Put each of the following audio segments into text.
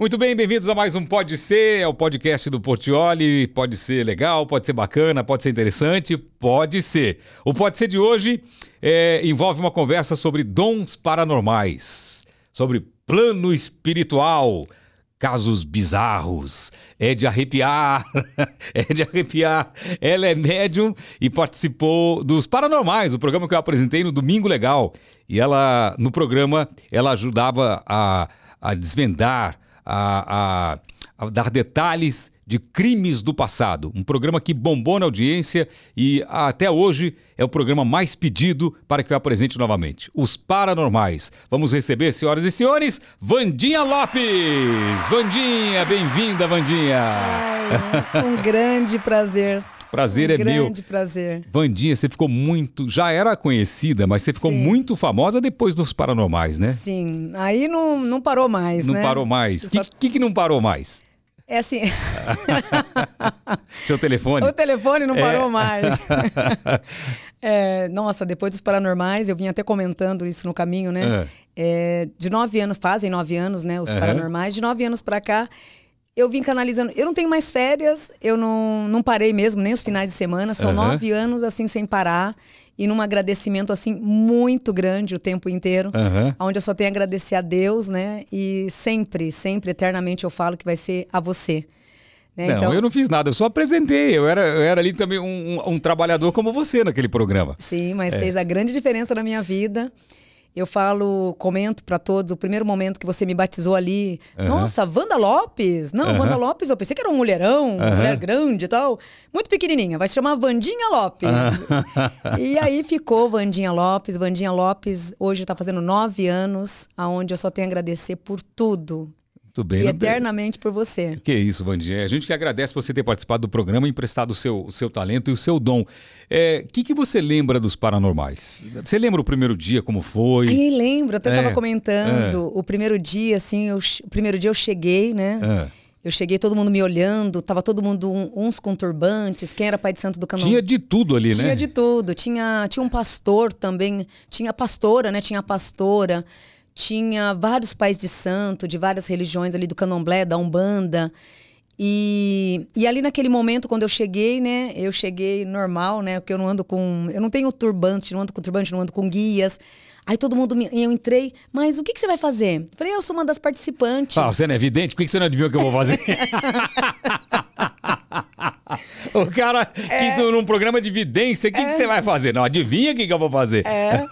Muito bem, bem-vindos a mais um Pode Ser, é o podcast do Portioli. Pode ser legal, pode ser bacana, pode ser interessante, pode ser. O Pode Ser de hoje é, envolve uma conversa sobre dons paranormais, sobre plano espiritual, casos bizarros. É de arrepiar, é de arrepiar. Ela é médium e participou dos Paranormais, o programa que eu apresentei no Domingo Legal. E ela, no programa, ela ajudava a, a desvendar a, a, a, dar detalhes de crimes do passado. Um programa que bombou na audiência e até hoje é o programa mais pedido para que eu apresente novamente. Os Paranormais. Vamos receber, senhoras e senhores, Vandinha Lopes. Vandinha, bem-vinda, Vandinha. Ai, é um grande prazer Prazer um é grande meu. Grande prazer. Vandinha, você ficou muito. Já era conhecida, mas você ficou Sim. muito famosa depois dos Paranormais, né? Sim. Aí não, não parou mais, não né? Não parou mais. O só... que, que, que não parou mais? É assim. Seu telefone? O telefone não é. parou é. mais. é, nossa, depois dos paranormais, eu vim até comentando isso no caminho, né? Uhum. É, de nove anos, fazem nove anos, né? Os uhum. paranormais, de nove anos para cá, eu vim canalizando. Eu não tenho mais férias, eu não, não parei mesmo, nem os finais de semana. São uhum. nove anos assim sem parar. E num agradecimento assim muito grande o tempo inteiro, uhum. onde eu só tenho a agradecer a Deus, né? E sempre, sempre, eternamente eu falo que vai ser a você. Né? Não, então... eu não fiz nada, eu só apresentei. Eu era, eu era ali também um, um, um trabalhador como você naquele programa. Sim, mas é. fez a grande diferença na minha vida. Eu falo, comento para todos, o primeiro momento que você me batizou ali, uhum. nossa, Wanda Lopes? Não, uhum. Wanda Lopes, eu pensei que era um mulherão, uma uhum. mulher grande e tal. Muito pequenininha, vai se chamar Vandinha Lopes. Uhum. E aí ficou Vandinha Lopes. Vandinha Lopes hoje está fazendo nove anos, aonde eu só tenho a agradecer por tudo. Muito bem. E eternamente por você. Que isso, Vandier. É, a gente que agradece você ter participado do programa, e emprestado o seu, o seu talento e o seu dom. O é, que, que você lembra dos paranormais? Você lembra o primeiro dia, como foi? Aí lembro, até estava é, comentando. É. O primeiro dia, assim, eu, o primeiro dia eu cheguei, né? É. Eu cheguei, todo mundo me olhando, tava todo mundo um, uns com turbantes, quem era pai de santo do canal. Tinha de tudo ali, tinha né? Tinha de tudo. Tinha, tinha um pastor também, tinha pastora, né? Tinha a pastora tinha vários pais de santo, de várias religiões ali do candomblé, da umbanda. E, e ali naquele momento, quando eu cheguei, né? Eu cheguei normal, né? Porque eu não ando com. Eu não tenho turbante, não ando com turbante, não ando com guias. Aí todo mundo, me, eu entrei, mas o que, que você vai fazer? Falei, eu sou uma das participantes. Ah, você não é evidente? Por que, que você não adivinha o que eu vou fazer? o cara que é... num programa de evidência, o que, é... que você vai fazer? Não, adivinha o que, que eu vou fazer. É.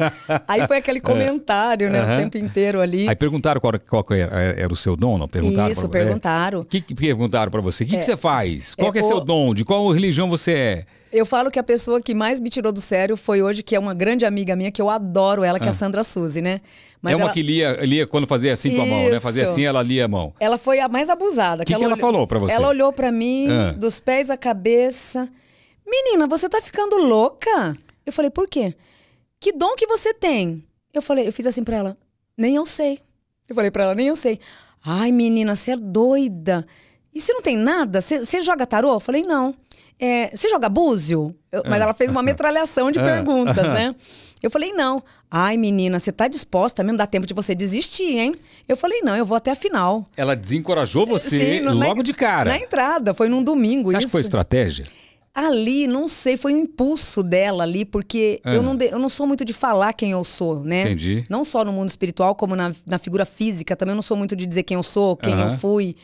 Aí foi aquele é. comentário, é. né? Uhum. O tempo inteiro ali. Aí perguntaram qual, qual era, era, o seu dom, não? Perguntaram Isso, pra... perguntaram. O que, que perguntaram para você? O que, que é. você faz? Qual é, é o seu dom? De qual religião você é? Eu falo que a pessoa que mais me tirou do sério foi hoje, que é uma grande amiga minha, que eu adoro ela, que ah. é a ah. Sandra Suzy, né? Mas é uma ela... que lia, lia quando fazia assim Isso. com a mão, né? Fazia assim, ela lia a mão. Ela foi a mais abusada. O que, que, ela, ela falou para você? Ela olhou para mim, ah. dos pés à cabeça. Menina, você tá ficando louca? Eu falei, por quê? Que dom que você tem? Eu falei, eu fiz assim pra ela, nem eu sei. Eu falei pra ela, nem eu sei. Ai, menina, você é doida. E você não tem nada? Você joga tarô? Eu falei, não é, você joga búzio? Eu, mas é. ela fez uma metralhação de é. perguntas, né? Eu falei, não. Ai, menina, você tá disposta mesmo? Dá tempo de você desistir, hein? Eu falei, não, eu vou até a final. Ela desencorajou é, você Sim, no, logo na, de cara. Na entrada, foi num domingo você isso. acha que foi estratégia? Ali, não sei, foi um impulso dela ali, porque ah. eu, não de, eu não sou muito de falar quem eu sou, né? Entendi. Não só no mundo espiritual, como na, na figura física, também eu não sou muito de dizer quem eu sou, quem eu fui.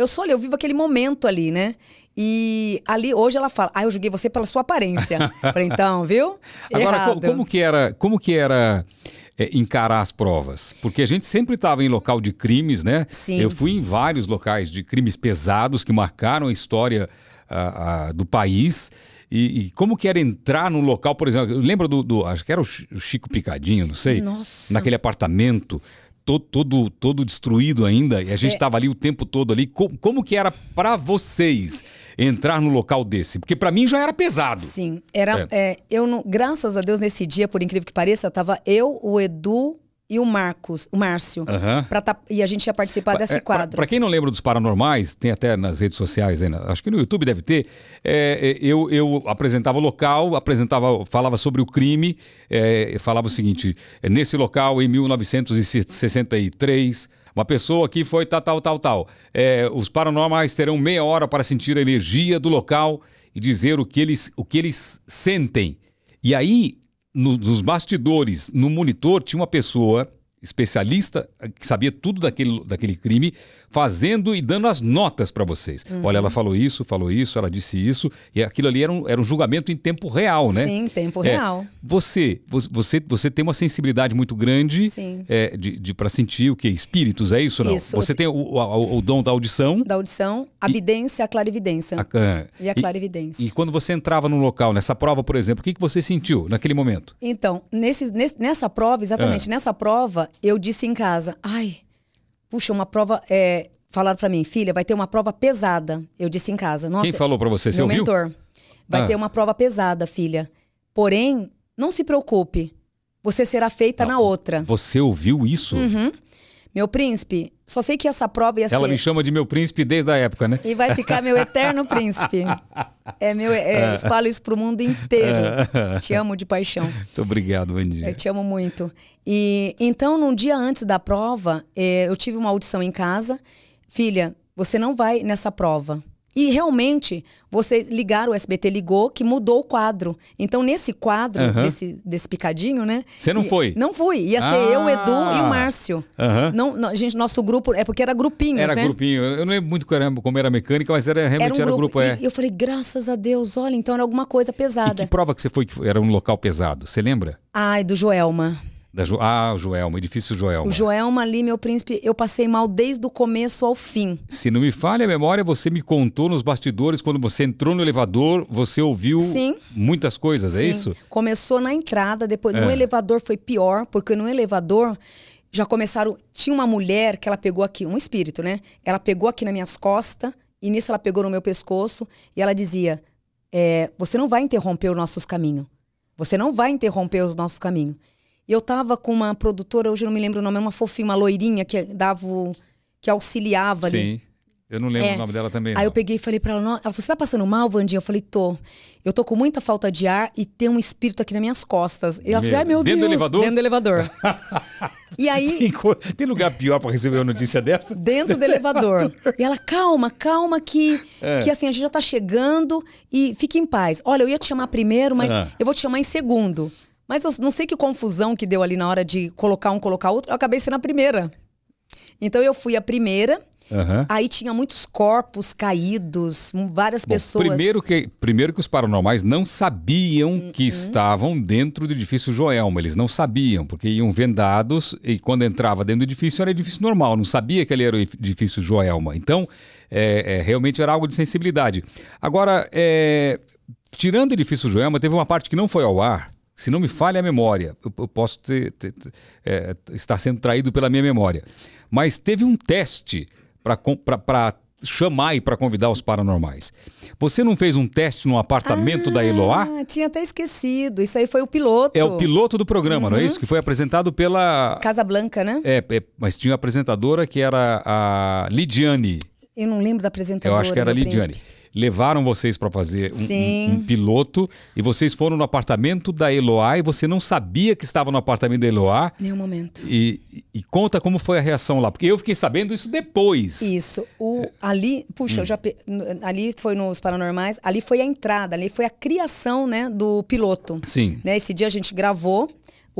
Eu sou ali, eu vivo aquele momento ali, né? E ali, hoje ela fala, ah, eu julguei você pela sua aparência. Falei, então, viu? Agora, Errado. como que era... Como que era... É, encarar as provas? Porque a gente sempre estava em local de crimes, né? Sim. Eu fui em vários locais de crimes pesados que marcaram a história do país. E, e, como que era entrar num local, por exemplo, lembra do, do, acho que era o Chico Picadinho, não sei, Nossa. naquele apartamento todo, todo, todo destruído ainda, e a gente estava ali o tempo todo ali. Como, como que era para vocês entrar no local desse? Porque para mim já era pesado. Sim, era. É. É, eu não, graças a Deus nesse dia, por incrível que pareça, estava eu, o Edu, e o Marcos, o Márcio. Uhum. Tá, e a gente ia participar desse é, quadro. Para quem não lembra dos Paranormais, tem até nas redes sociais, ainda, acho que no YouTube deve ter. É, é, eu, eu apresentava o local, apresentava, falava sobre o crime, é, falava o seguinte: é, nesse local, em 1963. Uma pessoa aqui foi tal, tal, tal, tal. os paranormais terão meia hora para sentir a energia do local e dizer o que eles, o que eles sentem. E aí no, nos bastidores, no monitor, tinha uma pessoa especialista eh, que sabia tudo daquele, daquele crime fazendo e dando as notas para vocês. Uhum. Olha, ela falou isso, falou isso, ela disse isso, e aquilo ali era um, era um julgamento em tempo real, né? Sim, tempo é, real. Você, você, você tem uma sensibilidade muito grande é, de, de para sentir o que? Espíritos, é isso ou não? Isso. Você tem o, o, o, dom da audição. Da audição, a vidência, a clarividência. A, ah, e a clarividência. E, e, quando você entrava num local, nessa prova, por exemplo, o que, que você sentiu naquele momento? Então, nesse, nesse nessa prova, exatamente, ah. nessa prova, eu disse em casa, ai puxa, uma prova. É... Falaram para mim, filha, vai ter uma prova pesada. Eu disse em casa. Nossa, Quem falou para você? O mentor. Vai ah. ter uma prova pesada, filha. Porém, não se preocupe. Você será feita ah, na outra. Você ouviu isso? Uhum. Meu príncipe, só sei que essa prova ia Ela ser... me chama de meu príncipe desde a época, né? E vai ficar meu eterno príncipe. É meu, é, eu espalho isso pro mundo inteiro. te amo de paixão. Muito obrigado, Wendy. Eu te amo muito. E então, num dia antes da prova, eh, eu tive uma audição em casa. Filha, você não vai nessa prova. E realmente, vocês ligaram, o SBT ligou, que mudou o quadro. Então, nesse quadro, desse, desse picadinho, né? Você não e, foi? Não fui. Ia ser eu, eu, ah. Edu e o Márcio. Uhum. Não, não, gente, nosso grupo, é porque era grupinho era né? Era grupinho. Eu não lembro muito como era a mecânica, mas era realmente era, um era grupo, grupo. é. eu falei, graças a Deus, olha, então era alguma coisa pesada. E que prova que você foi que era um local pesado? Você lembra? Ai, do Joelma. Da jo... Ah, o Joelma, edifício Joelma. O Joelma ali, meu príncipe, eu passei mal desde o começo ao fim. Se não me falha a memória, você me contou nos bastidores, quando você entrou no elevador, você ouviu Sim. muitas coisas, é Sim. é isso? Começou na entrada, depois é. no elevador foi pior, porque no elevador já começaram. Tinha uma mulher que ela pegou aqui, um espírito, né? Ela pegou aqui nas minhas costas, e nisso ela pegou no meu pescoço, e ela dizia: é, Você não vai interromper os nossos caminhos. Você não vai interromper os nossos caminhos eu tava com uma produtora, hoje eu não me lembro o nome, é uma fofinha, uma loirinha que dava o, que auxiliava ali. Sim. Eu não lembro é. o nome dela também. Aí não. eu peguei e falei pra ela, ela falou, você tá passando mal, Vandinha? Eu falei, tô. Eu tô com muita falta de ar e tem um espírito aqui nas minhas costas. E ela falou, ai meu dentro Deus. Dentro do elevador? Dentro do elevador. e aí... Tem, tem lugar pior pra receber uma notícia dessa? Dentro do elevador. E ela, calma, calma que... É. Que assim, a gente já tá chegando e fique em paz. Olha, eu ia te chamar primeiro, mas ah. eu vou te chamar em segundo. Mas eu não sei que confusão que deu ali na hora de colocar um, colocar outro. Eu acabei sendo a primeira. Então eu fui a primeira. Uhum. Aí tinha muitos corpos caídos, várias Bom, pessoas. Primeiro que, primeiro que os paranormais não sabiam uhum. que estavam dentro do edifício Joelma. Eles não sabiam, porque iam vendados e quando entrava dentro do edifício era edifício normal. Não sabia que ele era o edifício Joelma. Então, é, é, realmente era algo de sensibilidade. Agora, é, tirando o edifício Joelma, teve uma parte que não foi ao ar se não me falha a memória, eu, eu posso ter, ter, ter, é, estar sendo traído pela minha memória, mas teve um teste para chamar e para convidar os paranormais. Você não fez um teste no apartamento ah, da Eloá? Tinha até esquecido. Isso aí foi o piloto. É o piloto do programa, uhum. não é uhum. isso? Que foi apresentado pela. Casa Blanca, né? É, é, mas tinha uma apresentadora que era a Lidiane. Eu não lembro da apresentadora. Eu acho que era a Lidiane. Príncipe levaram vocês para fazer um, um, um, piloto e vocês foram no apartamento da Eloá e você não sabia que estava no apartamento da Eloá. Nenhum momento. E, e conta como foi a reação lá, porque eu fiquei sabendo isso depois. Isso. O, ali, puxa, hum. já, ali foi nos Paranormais, ali foi a entrada, ali foi a criação né, do piloto. Sim. Né, esse dia a gente gravou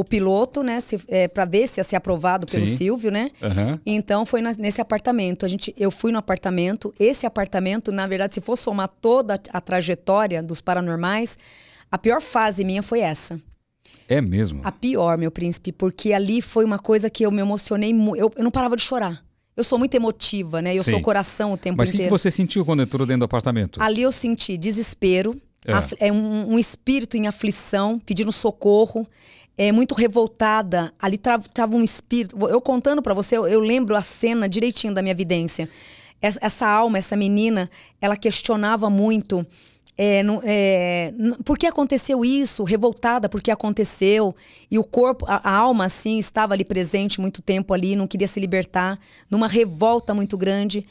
o piloto, né, é, para ver se ia ser aprovado pelo Sim. Silvio, né? Uhum. Então foi na, nesse apartamento. A gente, eu fui no apartamento. Esse apartamento, na verdade, se for somar toda a, a trajetória dos paranormais, a pior fase minha foi essa. É mesmo? A pior, meu príncipe, porque ali foi uma coisa que eu me emocionei muito. Eu, eu não parava de chorar. Eu sou muito emotiva, né? Eu Sim. sou coração o tempo Mas inteiro. Mas o que você sentiu quando entrou dentro do apartamento? Ali eu senti desespero, é. é um, um, espírito em aflição, pedindo socorro é, muito revoltada. Ali estava um espírito. Eu contando para você, eu, eu, lembro a cena direitinho da minha vidência. Essa, essa alma, essa menina, ela questionava muito. É, não, é, por que aconteceu isso? Revoltada, por que aconteceu? E o corpo, a, a, alma, assim, estava ali presente muito tempo ali, não queria se libertar, numa revolta muito grande.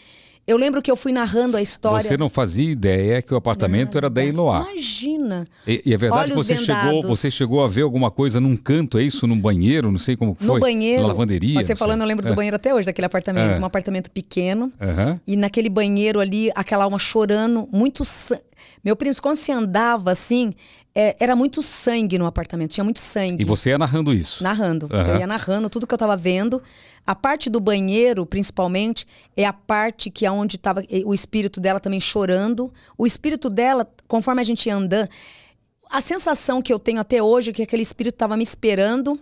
Eu lembro que eu fui narrando a história. Você não fazia ideia que o apartamento Nada. era da Eloá. Imagina. E, e é verdade que você chegou, você chegou a ver alguma coisa num canto, é isso? Num banheiro, não sei como foi. No banheiro. Na lavanderia. Você falando, eu lembro é. do banheiro até hoje, daquele apartamento. É. Um apartamento pequeno. Uhum. E naquele banheiro ali, aquela alma chorando, muito sangue meu príncipe, quando você andava assim, é, era muito sangue no apartamento, tinha muito sangue. E você ia narrando isso? Narrando. Uhum. Eu ia narrando tudo que eu estava vendo. A parte do banheiro, principalmente, é a parte que é onde estava eh, o espírito dela também chorando. O espírito dela, conforme a gente ia andando, a sensação que eu tenho até hoje é que aquele espírito estava me esperando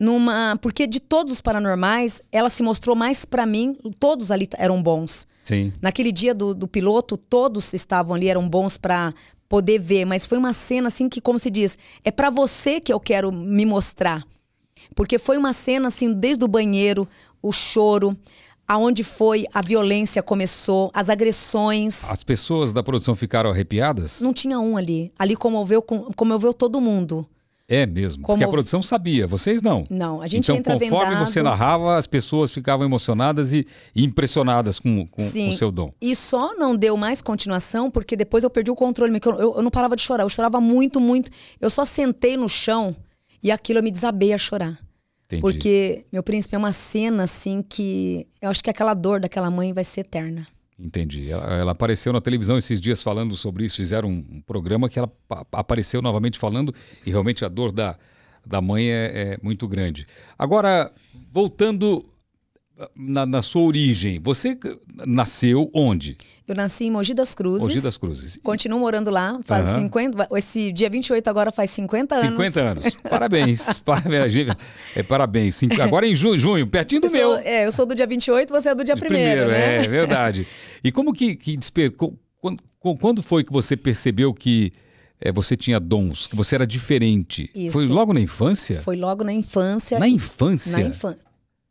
numa. Porque de todos os paranormais, ela se mostrou mais para mim, todos ali eram bons. Sim. Naquele dia do, do piloto, todos estavam ali, eram bons para poder ver, mas foi uma cena assim que, como se diz, é para você que eu quero me mostrar. Porque foi uma cena assim, desde o banheiro, o choro, aonde foi a violência começou, as agressões. As pessoas da produção ficaram arrepiadas? Não tinha um ali. Ali comoveu, comoveu todo mundo. É mesmo, Como... porque a produção sabia, vocês não. Não, a gente então, entra conforme vendado... você narrava, as pessoas ficavam emocionadas e, e impressionadas com, com, Sim. com o seu dom. E só não deu mais continuação porque depois eu perdi o controle, eu, eu, eu não parava de chorar, eu chorava muito, muito. Eu só sentei no chão e aquilo eu me desabei a chorar. Entendi. Porque, meu príncipe, é uma cena assim que eu acho que aquela dor daquela mãe vai ser eterna. Entendi. Ela, ela, apareceu na televisão esses dias falando sobre isso, fizeram um, programa que ela apareceu novamente falando e realmente a dor da, da mãe é, é muito grande. Agora, voltando na, na, sua origem, você nasceu onde? Eu nasci em Mogi das Cruzes. Mogi das Cruzes. Continuo morando lá, faz uhum. 50, esse dia 28 agora faz 50 anos. 50 anos. Parabéns. parabéns. É, parabéns. É. Agora em junho, junho pertinho do eu meu. Sou, é, eu sou do dia 28, você é do dia 1 primeiro, né? É, verdade. E como que, que despertou quando, quando foi que você percebeu que é, você tinha dons, que você era diferente. Isso. Foi logo na infância? Foi logo na infância. Na infância? Na infância.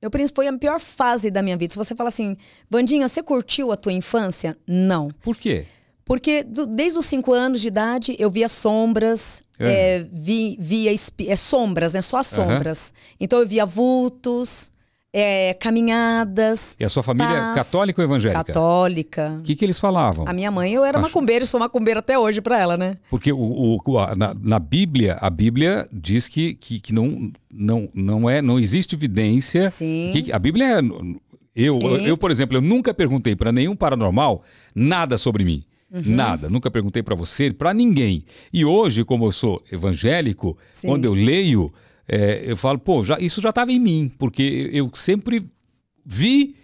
Meu príncipe foi a pior fase da minha vida. Se você fala assim, Bandinha, você curtiu a tua infância? Não. Por quê? Porque do, desde os cinco anos de idade eu via sombras, é. É, vi, é, sombras, né? Só sombras. Uhum. Então eu via vultos, é, caminhadas. E a sua família é católica ou evangélica? Católica. O que, que eles falavam? A minha mãe, eu era Acho... macumbeira e sou macumbeira até hoje para ela, né? Porque o, o a, na, na, Bíblia, a Bíblia diz que, que, que, não, não, não, é, não existe evidência. Sim. Que, a Bíblia é. Eu, eu, eu, por exemplo, eu nunca perguntei para nenhum paranormal nada sobre mim. Uhum. Nada, nunca perguntei para você, para ninguém. E hoje, como eu sou evangélico, Sim. quando eu leio, é, eu falo, pô, já, isso já estava em mim, porque eu sempre vi,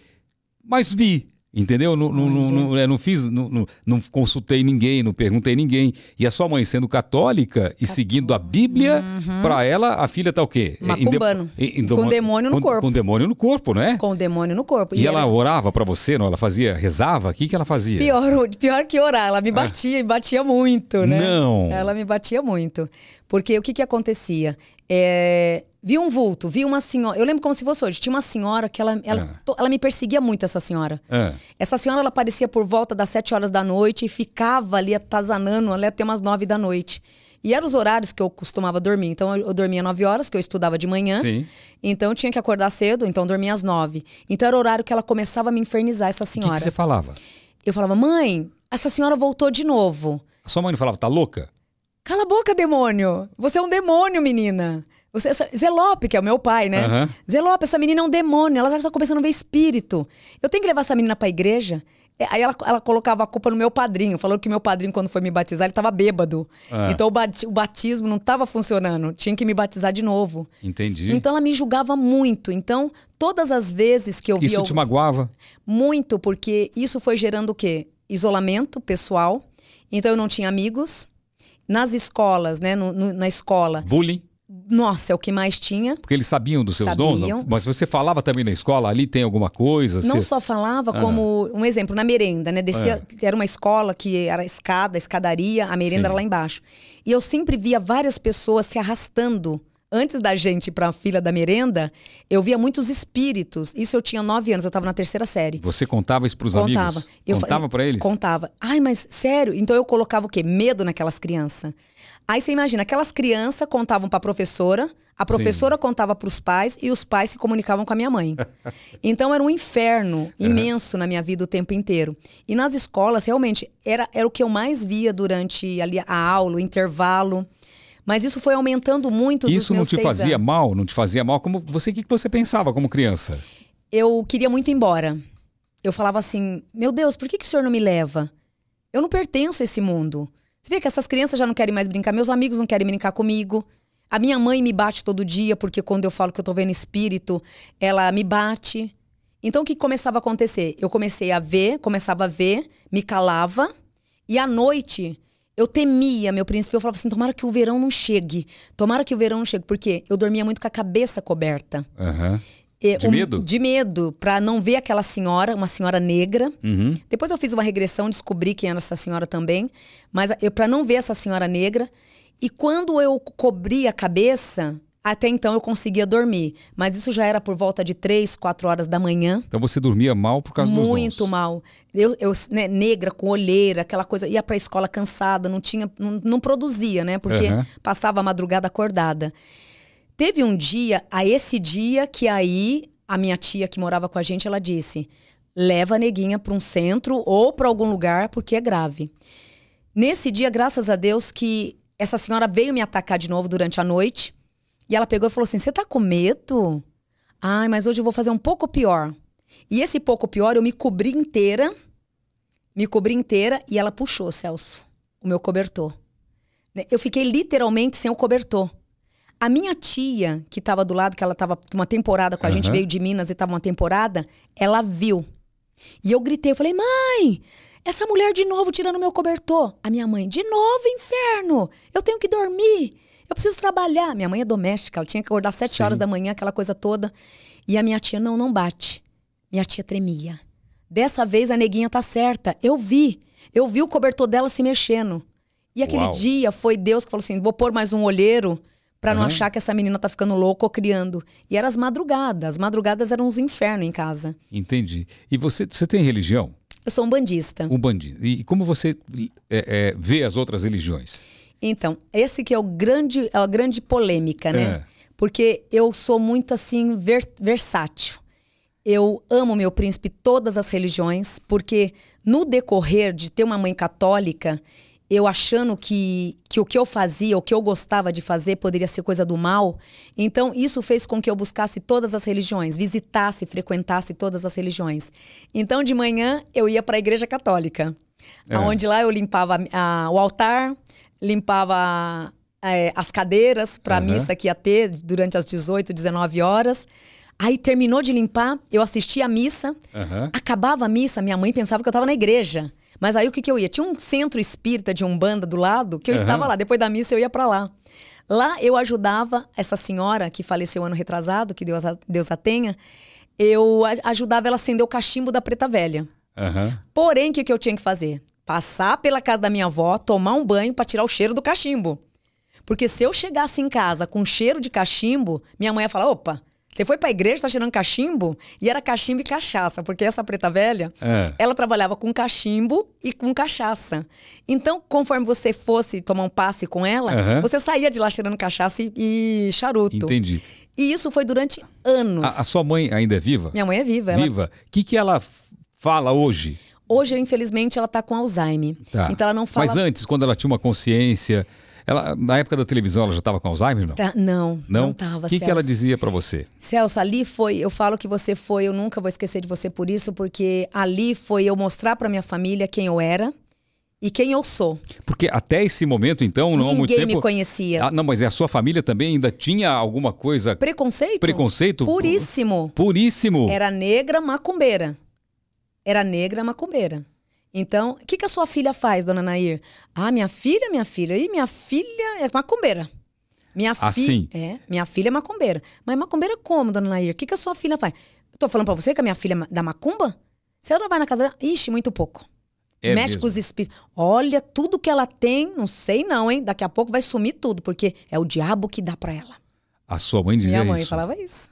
mas vi. Entendeu? Não, não, não, não, é, não fiz, não, não, consultei ninguém, não perguntei ninguém. E a sua mãe, sendo católica e Cató... seguindo a Bíblia, uhum. para ela, a filha tá o quê? É, Macumbano. Em de... Com demônio no com, corpo. Com demônio no corpo, né? Com demônio no corpo. E, e ela... orava para você, não? Ela fazia, rezava? O que, que ela fazia? Pior, pior que orar, ela me ah. batia ah. e batia muito, né? Não. Ela me batia muito. Porque o que, que acontecia? É, vi um vulto, vi uma senhora. Eu lembro como se fosse hoje. Tinha uma senhora que ela, ela, é. to, ela me perseguia muito, essa senhora. É. Essa senhora ela aparecia por volta das 7 horas da noite e ficava ali atazanando ali até umas 9 da noite. E eram os horários que eu costumava dormir. Então eu, eu dormia 9 horas, que eu estudava de manhã. Sim. Então eu tinha que acordar cedo, então dormia às 9. Então era o horário que ela começava a me infernizar, essa senhora. O que, que você falava? Eu falava, mãe, essa senhora voltou de novo. A sua mãe não falava, tá louca? Cala a boca, demônio! Você é um demônio, menina! Você, essa, Zelope, que é o meu pai, né? Uhum. Zelope, essa menina é um demônio, ela já está começando a ver espírito. Eu tenho que levar essa menina para a igreja? É, aí ela, ela, colocava a culpa no meu padrinho, falou que meu padrinho, quando foi me batizar, ele estava bêbado. Ah. Então o, batismo não estava funcionando, tinha que me batizar de novo. Entendi. Então ela me julgava muito. Então, todas as vezes que eu via. Isso te magoava? Muito, porque isso foi gerando o quê? Isolamento pessoal. Então eu não tinha amigos, nas escolas, né? No, no, na escola. Bullying. Nossa, é o que mais tinha. Porque eles sabiam dos seus sabiam. donos? Mas você falava também na escola, ali tem alguma coisa? Não você... só falava, ah. como um exemplo, na merenda, né? Descia, ah. Era uma escola que era escada, escadaria, a merenda Sim. era lá embaixo. E eu sempre via várias pessoas se arrastando antes da gente ir a fila da merenda, eu via muitos espíritos. Isso eu tinha nove anos, eu estava na terceira série. Você contava isso para os amigos? Eu contava para eles? Contava. Ai, mas sério? Então eu colocava o quê? Medo naquelas crianças. Aí você imagina, aquelas crianças contavam a professora, a professora Sim. contava os pais e os pais se comunicavam com a minha mãe. então era um inferno imenso uhum. na minha vida o tempo inteiro. E nas escolas, realmente, era, era o que eu mais via durante ali a aula, o intervalo. Mas isso foi aumentando muito Isso não te fazia anos. mal? Não te fazia mal? Como você, o que você pensava como criança? Eu queria muito ir embora. Eu falava assim: Meu Deus, por que, que o senhor não me leva? Eu não pertenço a esse mundo. Você vê que essas crianças já não querem mais brincar, meus amigos não querem brincar comigo. A minha mãe me bate todo dia, porque quando eu falo que eu tô vendo espírito, ela me bate. Então o que começava a acontecer? Eu comecei a ver, começava a ver, me calava, e à noite eu temia meu príncipe. Eu falava assim: tomara que o verão não chegue. Tomara que o verão não chegue. Porque eu dormia muito com a cabeça coberta. Uhum. E, de um, medo? De medo, pra não ver aquela senhora, uma senhora negra. Uhum. Depois eu fiz uma regressão, descobri quem era essa senhora também. Mas eu, pra não ver essa senhora negra. E quando eu cobri a cabeça, até então eu conseguia dormir, mas isso já era por volta de três, quatro horas da manhã. Então você dormia mal por causa Muito dos Muito mal. Eu, eu né, negra, com olheira, aquela coisa, ia para a escola cansada, não tinha, não, não produzia, né? Porque uhum. passava a madrugada acordada. Teve um dia, a esse dia, que aí a minha tia que morava com a gente, ela disse: leva a neguinha para um centro ou para algum lugar, porque é grave. Nesse dia, graças a Deus, que essa senhora veio me atacar de novo durante a noite e ela pegou e falou assim: Você tá com medo? Ai, mas hoje eu vou fazer um pouco pior. E esse pouco pior, eu me cobri inteira, me cobri inteira e ela puxou, Celso, o meu cobertor. Né, eu fiquei literalmente sem o cobertor. A minha tia, que estava do lado, que ela estava uma temporada com a uhum. gente, veio de Minas e estava uma temporada, ela viu. E eu gritei, eu falei, mãe, essa mulher de novo tirando meu cobertor. A minha mãe, de novo, inferno! Eu tenho que dormir. Eu preciso trabalhar. Minha mãe é doméstica, ela tinha que acordar às sete horas da manhã, aquela coisa toda. E a minha tia, não, não bate. Minha tia tremia. Dessa vez a neguinha tá certa. Eu vi. Eu vi o cobertor dela se mexendo. E aquele Uau. dia foi Deus que falou assim: vou pôr mais um olheiro para uhum. não achar que essa menina tá ficando louca ou criando. E eram as madrugadas. As madrugadas eram uns infernos em casa. Entendi. E você, você tem religião? Eu sou um bandista. Um bandista. E como você é, é, vê as outras religiões? Então, esse que é o grande, é a grande polêmica, né? É. Porque eu sou muito assim ver, versátil. Eu amo meu príncipe todas as religiões, porque no decorrer de ter uma mãe católica, eu achando que, que o que eu fazia, o que eu gostava de fazer, poderia ser coisa do mal. Então, isso fez com que eu buscasse todas as religiões, visitasse, frequentasse todas as religiões. Então, de manhã, eu ia para a Igreja Católica, é. onde lá eu limpava a, o altar, limpava é, as cadeiras para a uhum. missa que ia ter durante as 18, 19 horas. Aí terminou de limpar, eu assistia a missa. Uhum. Acabava a missa, minha mãe pensava que eu estava na igreja. Mas aí o que, que eu ia? Tinha um centro espírita de Umbanda do lado que eu uhum. estava lá. Depois da missa eu ia para lá. Lá eu ajudava essa senhora que faleceu ano retrasado, que Deus a, Deus a tenha. Eu ajudava ela a acender o cachimbo da preta velha. Uhum. Porém, o que, que eu tinha que fazer? Passar pela casa da minha avó, tomar um banho para tirar o cheiro do cachimbo. Porque se eu chegasse em casa com cheiro de cachimbo, minha mãe ia falar: opa, você foi pra igreja, tá cheirando cachimbo? E era cachimbo e cachaça, porque essa preta velha, é. ela trabalhava com cachimbo e com cachaça. Então, conforme você fosse tomar um passe com ela, uhum. você saía de lá cheirando cachaça e, e charuto. Entendi. E isso foi durante anos. A, a, sua mãe ainda é viva? Minha mãe é viva. Viva. O ela... que, que ela fala hoje? Hoje, infelizmente, ela está com Alzheimer. Tá. Então ela não fala. Mas antes, quando ela tinha uma consciência. Ela, na época da televisão, ela já estava com Alzheimer, não? Tá, não, não estava. O que, que ela dizia para você? Celso, ali foi, eu falo que você foi, eu nunca vou esquecer de você por isso, porque ali foi eu mostrar para minha família quem eu era e quem eu sou. Porque até esse momento, então, não Ninguém há muito tempo... Ninguém me conhecia. Ah, não, mas é a sua família também ainda tinha alguma coisa... Preconceito? Preconceito? Puríssimo. Puríssimo. Era negra macumbeira era negra macumbeira. Então, o que, que a sua filha faz, dona Nair? Ah, minha filha, minha filha. E minha filha é macumbeira. Minha assim? é, minha filha é macumbeira. Mas macumbeira como, dona Nair? O que, que a sua filha faz? Tô falando pra você que a minha filha é da macumba? Se ela vai na casa dela, ixi, muito pouco. É Mexe com os espíritos. Olha, tudo que ela tem, não sei não, hein? Daqui a pouco vai sumir tudo, porque é o diabo que dá pra ela. A sua mãe dizia isso? Minha mãe isso. falava isso.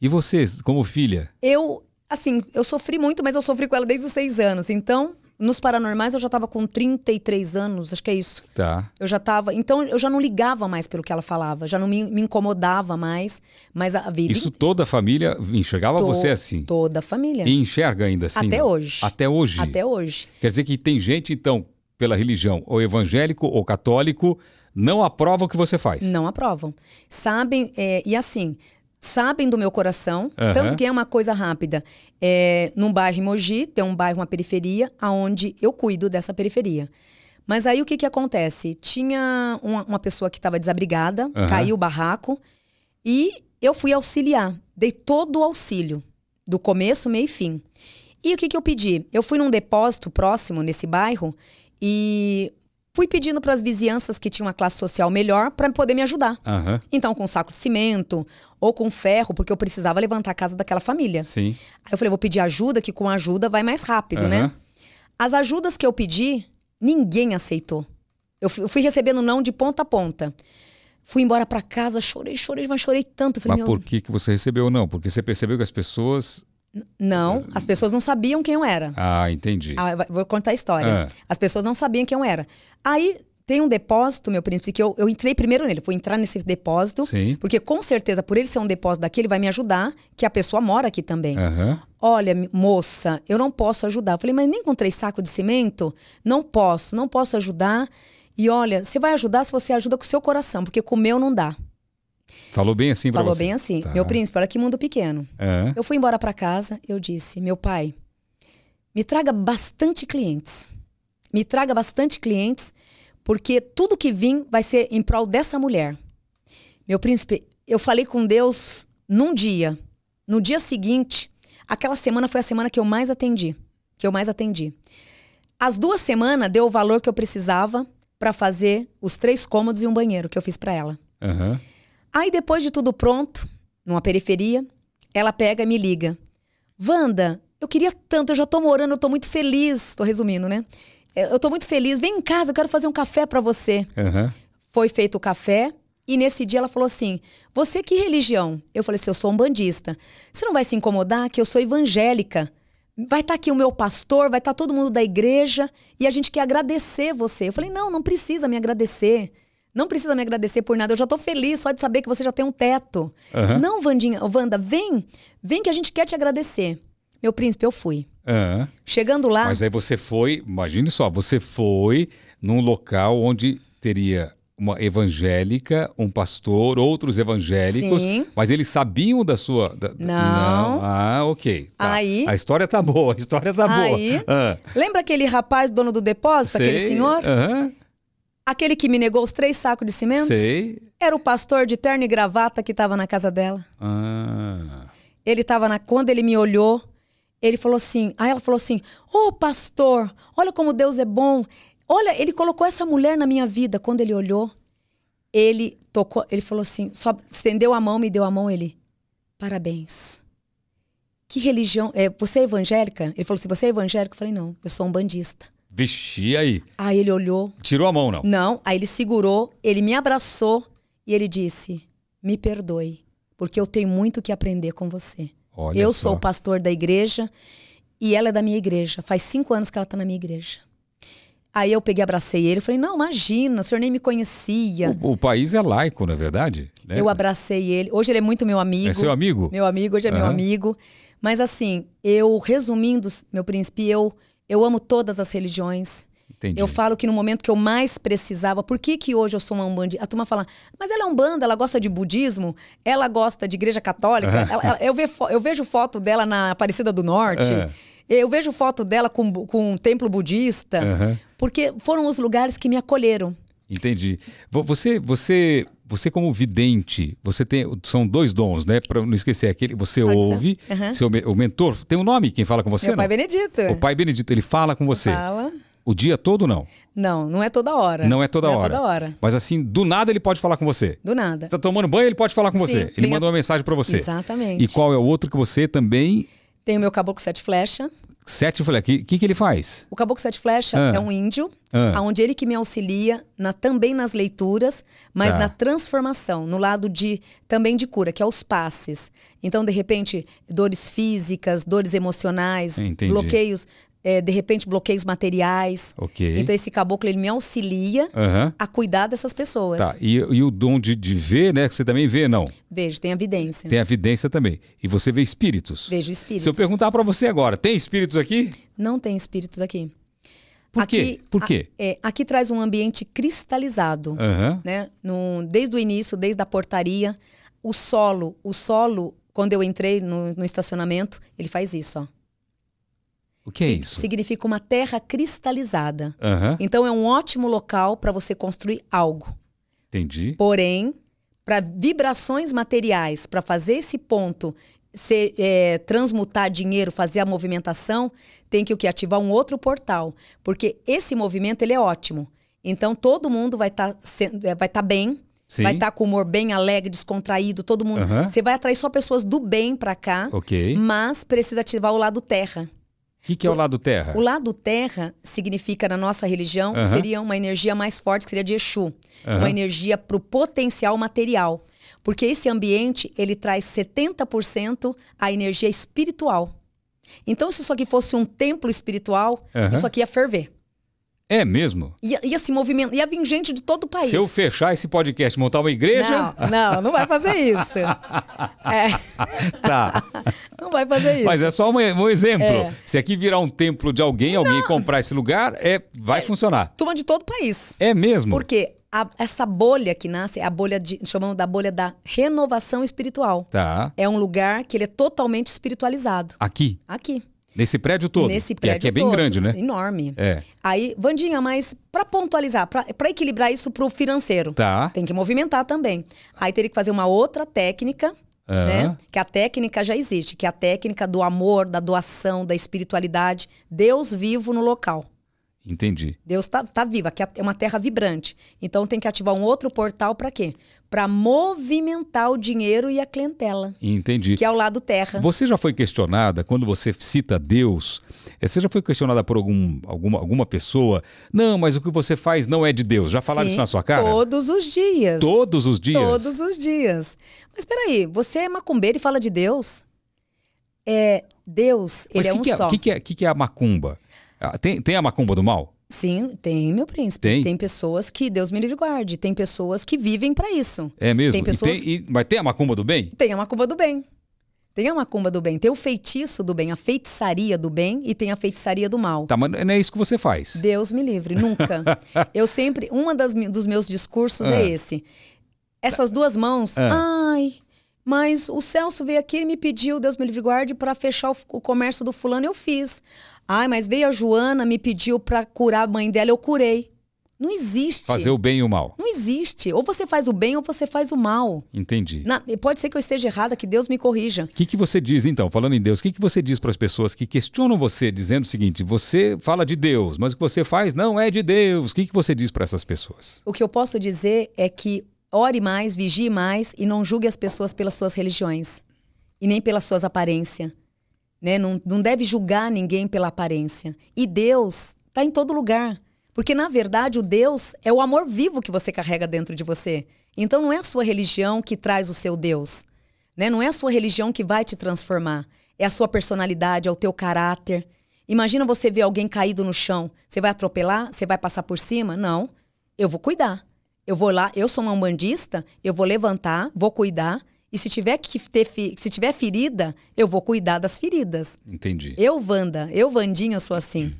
E você como filha? Eu Assim, eu sofri muito, mas eu sofri com ela desde os seis anos. Então, nos paranormais eu já estava com 33 anos, acho que é isso. Tá. Eu já estava. Então eu já não ligava mais pelo que ela falava, já não me, me incomodava mais. Mas a vida. Isso toda a família enxergava to, você assim? Toda a família. E enxerga ainda assim? Até hoje. Até hoje. Até hoje. Quer dizer que tem gente, então, pela religião, ou evangélico ou católico, não aprovam o que você faz. Não aprovam. Sabem, é, e assim, sabem do meu coração, uhum. tanto que é uma coisa rápida. É, num bairro em Mogi, tem um bairro, uma periferia, aonde eu cuido dessa periferia. Mas aí o que, que acontece? Tinha uma, uma pessoa que estava desabrigada, uhum. caiu o barraco, e eu fui auxiliar. Dei todo o auxílio, do começo, meio e fim. E o que, que eu pedi? Eu fui num depósito próximo, nesse bairro, e fui pedindo para as vizinhanças que tinham uma classe social melhor para poder me ajudar. Uhum. Então, com um saco de cimento ou com ferro, porque eu precisava levantar a casa daquela família. Sim. Aí eu falei, vou pedir ajuda, que com ajuda vai mais rápido, uhum. né? As ajudas que eu pedi, ninguém aceitou. Eu fui, recebendo não de ponta a ponta. Fui embora para casa, chorei, chorei, mas chorei tanto. Falei, mas por que, que você recebeu não? Porque você percebeu que as pessoas não, uhum. as pessoas não sabiam quem eu era. Ah, entendi. Ah, vou contar a história. Ah. As pessoas não sabiam quem eu era. Aí tem um depósito, meu príncipe, que eu, eu entrei primeiro nele. Fui entrar nesse depósito, Sim. porque com certeza, por ele ser um depósito daqui, ele vai me ajudar, que a pessoa mora aqui também. Uhum. Olha, moça, eu não posso ajudar. Eu falei, mas nem com três sacos de cimento? Não posso, não posso ajudar. E olha, você vai ajudar se você ajuda com o seu coração, porque com o meu não dá. Falou bem assim pra Falou você? Falou bem assim. Tá. Meu príncipe, olha que mundo pequeno. É. Eu fui embora para casa, eu disse, meu pai, me traga bastante clientes. Me traga bastante clientes, porque tudo que vim vai ser em prol dessa mulher. Meu príncipe, eu falei com Deus num dia. No dia seguinte, aquela semana foi a semana que eu mais atendi. Que eu mais atendi. As duas semanas deu o valor que eu precisava para fazer os três cômodos e um banheiro que eu fiz para ela. Uhum. Aí depois de tudo pronto, numa periferia, ela pega e me liga. Wanda, eu queria tanto, eu já tô morando, eu tô muito feliz. Tô resumindo, né? É, eu tô muito feliz, vem em casa, eu quero fazer um café para você. Uhum. Foi feito o café, e nesse dia ela falou assim: Você que religião? Eu falei assim: Eu sou um bandista. Você não vai se incomodar que eu sou evangélica. Vai estar tá aqui o meu pastor, vai estar tá todo mundo da igreja e a gente quer agradecer você. Eu falei: Não, não precisa me agradecer. Não precisa me agradecer por nada, eu já estou feliz só de saber que você já tem um teto. Uhum. Não, Vandinha, Wanda, vem, vem que a gente quer te agradecer. Meu príncipe, eu fui. Uhum. Chegando lá. Mas aí você foi, imagine só, você foi num local onde teria uma evangélica, um pastor, outros evangélicos, Sim. mas eles sabiam da sua. Da, não. não. Ah, ok. Tá. Aí. A história tá boa, a história tá aí, boa. Aí. Ah. Lembra aquele rapaz dono do depósito, Sei. aquele senhor? Uhum. Aquele que me negou os três sacos de cimento? Sei. Era o pastor de terno e gravata que estava na casa dela. Ah. Ele estava na. Quando ele me olhou, ele falou assim. Aí ela falou assim: Ô oh, pastor, olha como Deus é bom. Olha, ele colocou essa mulher na minha vida. Quando ele olhou, ele tocou. Ele falou assim: só estendeu a mão, me deu a mão. Ele: Parabéns. Que religião. É, você é evangélica? Ele falou assim: Você é evangélica? Eu falei: Não, eu sou um bandista. Vixe, e aí? Aí ele olhou. Tirou a mão, não? Não. Aí ele segurou, ele me abraçou e ele disse: Me perdoe, porque eu tenho muito que aprender com você. Olha eu só. sou o pastor da igreja e ela é da minha igreja. Faz cinco anos que ela está na minha igreja. Aí eu peguei, abracei ele e falei: Não, imagina, o senhor nem me conhecia. O, o país é laico, não é verdade? Né? Eu abracei ele. Hoje ele é muito meu amigo. É seu amigo? Meu amigo, hoje é uhum. meu amigo. Mas assim, eu, resumindo, meu príncipe, eu eu amo todas as religiões. Entendi. Eu falo que no momento que eu mais precisava, por que, que hoje eu sou uma umbanda? A turma fala, mas ela é umbanda, ela gosta de budismo, ela gosta de igreja católica. Uhum. Ela, ela, eu, ve, eu, vejo foto dela na Aparecida do Norte, uhum. eu vejo foto dela com, com um templo budista, uhum. porque foram os lugares que me acolheram. Entendi. Você, você você como vidente, você tem são dois dons, né? Para não esquecer aquele, você Pode ouve, uhum. seu o mentor, tem um nome quem fala com você? O pai Benedito. O pai Benedito, ele fala com você. Fala. O dia todo não? Não, não é toda hora. Não é toda não é hora. É toda hora. Mas assim, do nada ele pode falar com você. Do nada. Tá tomando banho, ele pode falar com Sim, você. Ele manda a... uma mensagem para você. Exatamente. E qual é o outro que você também Tem o meu caboclo sete flecha. Sete flechas. O que, que, ele faz? O Caboclo Sete Flechas ah. é um índio, ah. onde ele que me auxilia na, também nas leituras, mas tá. na transformação, no lado de também de cura, que é os passes. Então, de repente, dores físicas, dores emocionais, Entendi. bloqueios é, de repente bloqueios materiais. Ok. Então esse caboclo ele me auxilia uhum. a cuidar dessas pessoas. Tá. E, e o dom de, de, ver, né? Que você também vê, não? Vejo, tem a vidência. Tem a vidência também. E você vê espíritos? Vejo espíritos. Se eu perguntar para você agora, tem espíritos aqui? Não tem espíritos aqui. Por aqui, quê? Por quê? A, é, aqui traz um ambiente cristalizado, uhum. né? No, desde o início, desde a portaria, o solo, o solo quando eu entrei no, no estacionamento, ele faz isso, ó. O que é isso? Significa uma terra cristalizada. Uhum. Então é um ótimo local para você construir algo. Entendi. Porém, para vibrações materiais, para fazer esse ponto é, transmutar dinheiro, fazer a movimentação, tem que o que ativar um outro portal, porque esse movimento ele é ótimo. Então todo mundo vai tá estar é, vai tá bem, Sim. vai estar tá com humor bem alegre, descontraído, todo mundo. Uhum. Você vai atrair só pessoas do bem para cá, mas precisa ativar o lado terra. O que, que, é o lado terra? O lado terra significa, na nossa religião, uhum. seria uma energia mais forte, que seria de Exu. Uhum. Uma energia para o potencial material. Porque esse ambiente, ele traz 70% a energia espiritual. Então, se isso aqui fosse um templo espiritual, uhum. isso aqui ia ferver. É mesmo? E esse assim, movimento, e ia vir gente de todo o país. Se eu fechar esse podcast, montar uma igreja. Não, não, não vai fazer isso. É. Tá. Não vai fazer isso. Mas é só um, um exemplo. É. Se aqui virar um templo de alguém, alguém comprar esse lugar, é, vai é, funcionar. Turma de todo o país. É mesmo? Porque a, essa bolha que nasce é a bolha de, chamamos da bolha da renovação espiritual. Tá. É um lugar que ele é totalmente espiritualizado. Aqui? Aqui. Nesse prédio todo? Nesse prédio que aqui é bem todo, grande, né? Enorme. É. Aí, Vandinha, mas para pontualizar, para equilibrar isso para o financeiro, tá. tem que movimentar também. Aí teria que fazer uma outra técnica, uhum. né? Que a técnica já existe, que é a técnica do amor, da doação, da espiritualidade, Deus vivo no local. Entendi. Deus está tá vivo, aqui é uma terra vibrante. Então tem que ativar um outro portal para quê? para movimentar o dinheiro e a clientela. Entendi. Que é o lado terra. Você já foi questionada, quando você cita Deus, é, você já foi questionada por algum, alguma, alguma pessoa? Não, mas o que você faz não é de Deus. Já falaram Sim, isso na sua cara? Todos os dias. Todos os dias? Todos os dias. Mas peraí, você é macumbeiro e fala de Deus? É, Deus, mas ele é que é um que é, só. O que, que, é, que, que é a macumba? Ah, tem, tem a macumba do mal? Sim, tem, meu príncipe. Tem, tem pessoas que, Deus me livre guarde, tem pessoas que vivem para isso. É mesmo? Tem pessoas... e tem, e... Mas tem a macumba do bem? Tem a macumba do bem. Tem a macumba do bem, tem o feitiço do bem, a feitiçaria do bem e tem a feitiçaria do mal. Tá, mas não é isso que você faz. Deus me livre, nunca. eu sempre, uma das dos meus discursos é ah. é esse. Essas duas mãos, ah. ai, mas o Celso veio aqui e me pediu, Deus me livre guarde, para fechar o, o comércio do fulano, eu fiz. Ai, mas veio a Joana, me pediu para curar a mãe dela, eu curei. Não existe. Fazer o bem e o mal. Não existe. Ou você faz o bem ou você faz o mal. Entendi. Na, pode ser que eu esteja errada, que Deus me corrija. O que, que você diz, então, falando em Deus, o que, que você diz para as pessoas que questionam você, dizendo o seguinte: você fala de Deus, mas o que você faz não é de Deus? O que, que você diz para essas pessoas? O que eu posso dizer é que ore mais, vigie mais e não julgue as pessoas pelas suas religiões e nem pela sua aparência. Né? Não, não deve julgar ninguém pela aparência. E Deus está em todo lugar. Porque, na verdade, o Deus é o amor vivo que você carrega dentro de você. Então, não é a sua religião que traz o seu Deus. Né? Não é a sua religião que vai te transformar. É a sua personalidade, é o teu caráter. Imagina você ver alguém caído no chão. Você vai atropelar? Você vai passar por cima? Não. Eu vou cuidar. Eu vou lá, eu sou uma umbandista, eu vou levantar, vou cuidar, e se tiver que ter se tiver ferida, eu vou cuidar das feridas. Entendi. Eu, Wanda, eu, Vandinha, sou assim. Hum.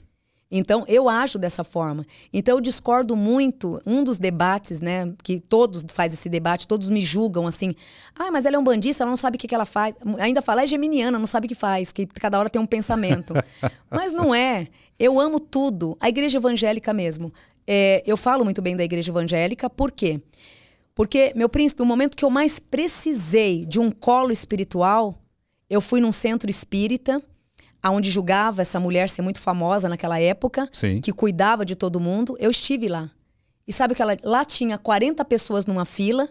Então, eu ajo dessa forma. Então, eu discordo muito. Um dos debates, né? Que todos fazem esse debate, todos me julgam assim. Ah, mas ela é um bandista, ela não sabe o que, que ela faz. Ainda fala, é geminiana, não sabe o que faz, que cada hora tem um pensamento. mas não é. Eu amo tudo. A igreja evangélica mesmo. É, eu falo muito bem da igreja evangélica, por quê? Porque porque, meu príncipe, o momento que eu mais precisei de um colo espiritual, eu fui num centro espírita, aonde julgava essa mulher ser muito famosa naquela época, Sim. que cuidava de todo mundo. Eu estive lá. E sabe que ela lá tinha 40 pessoas numa fila.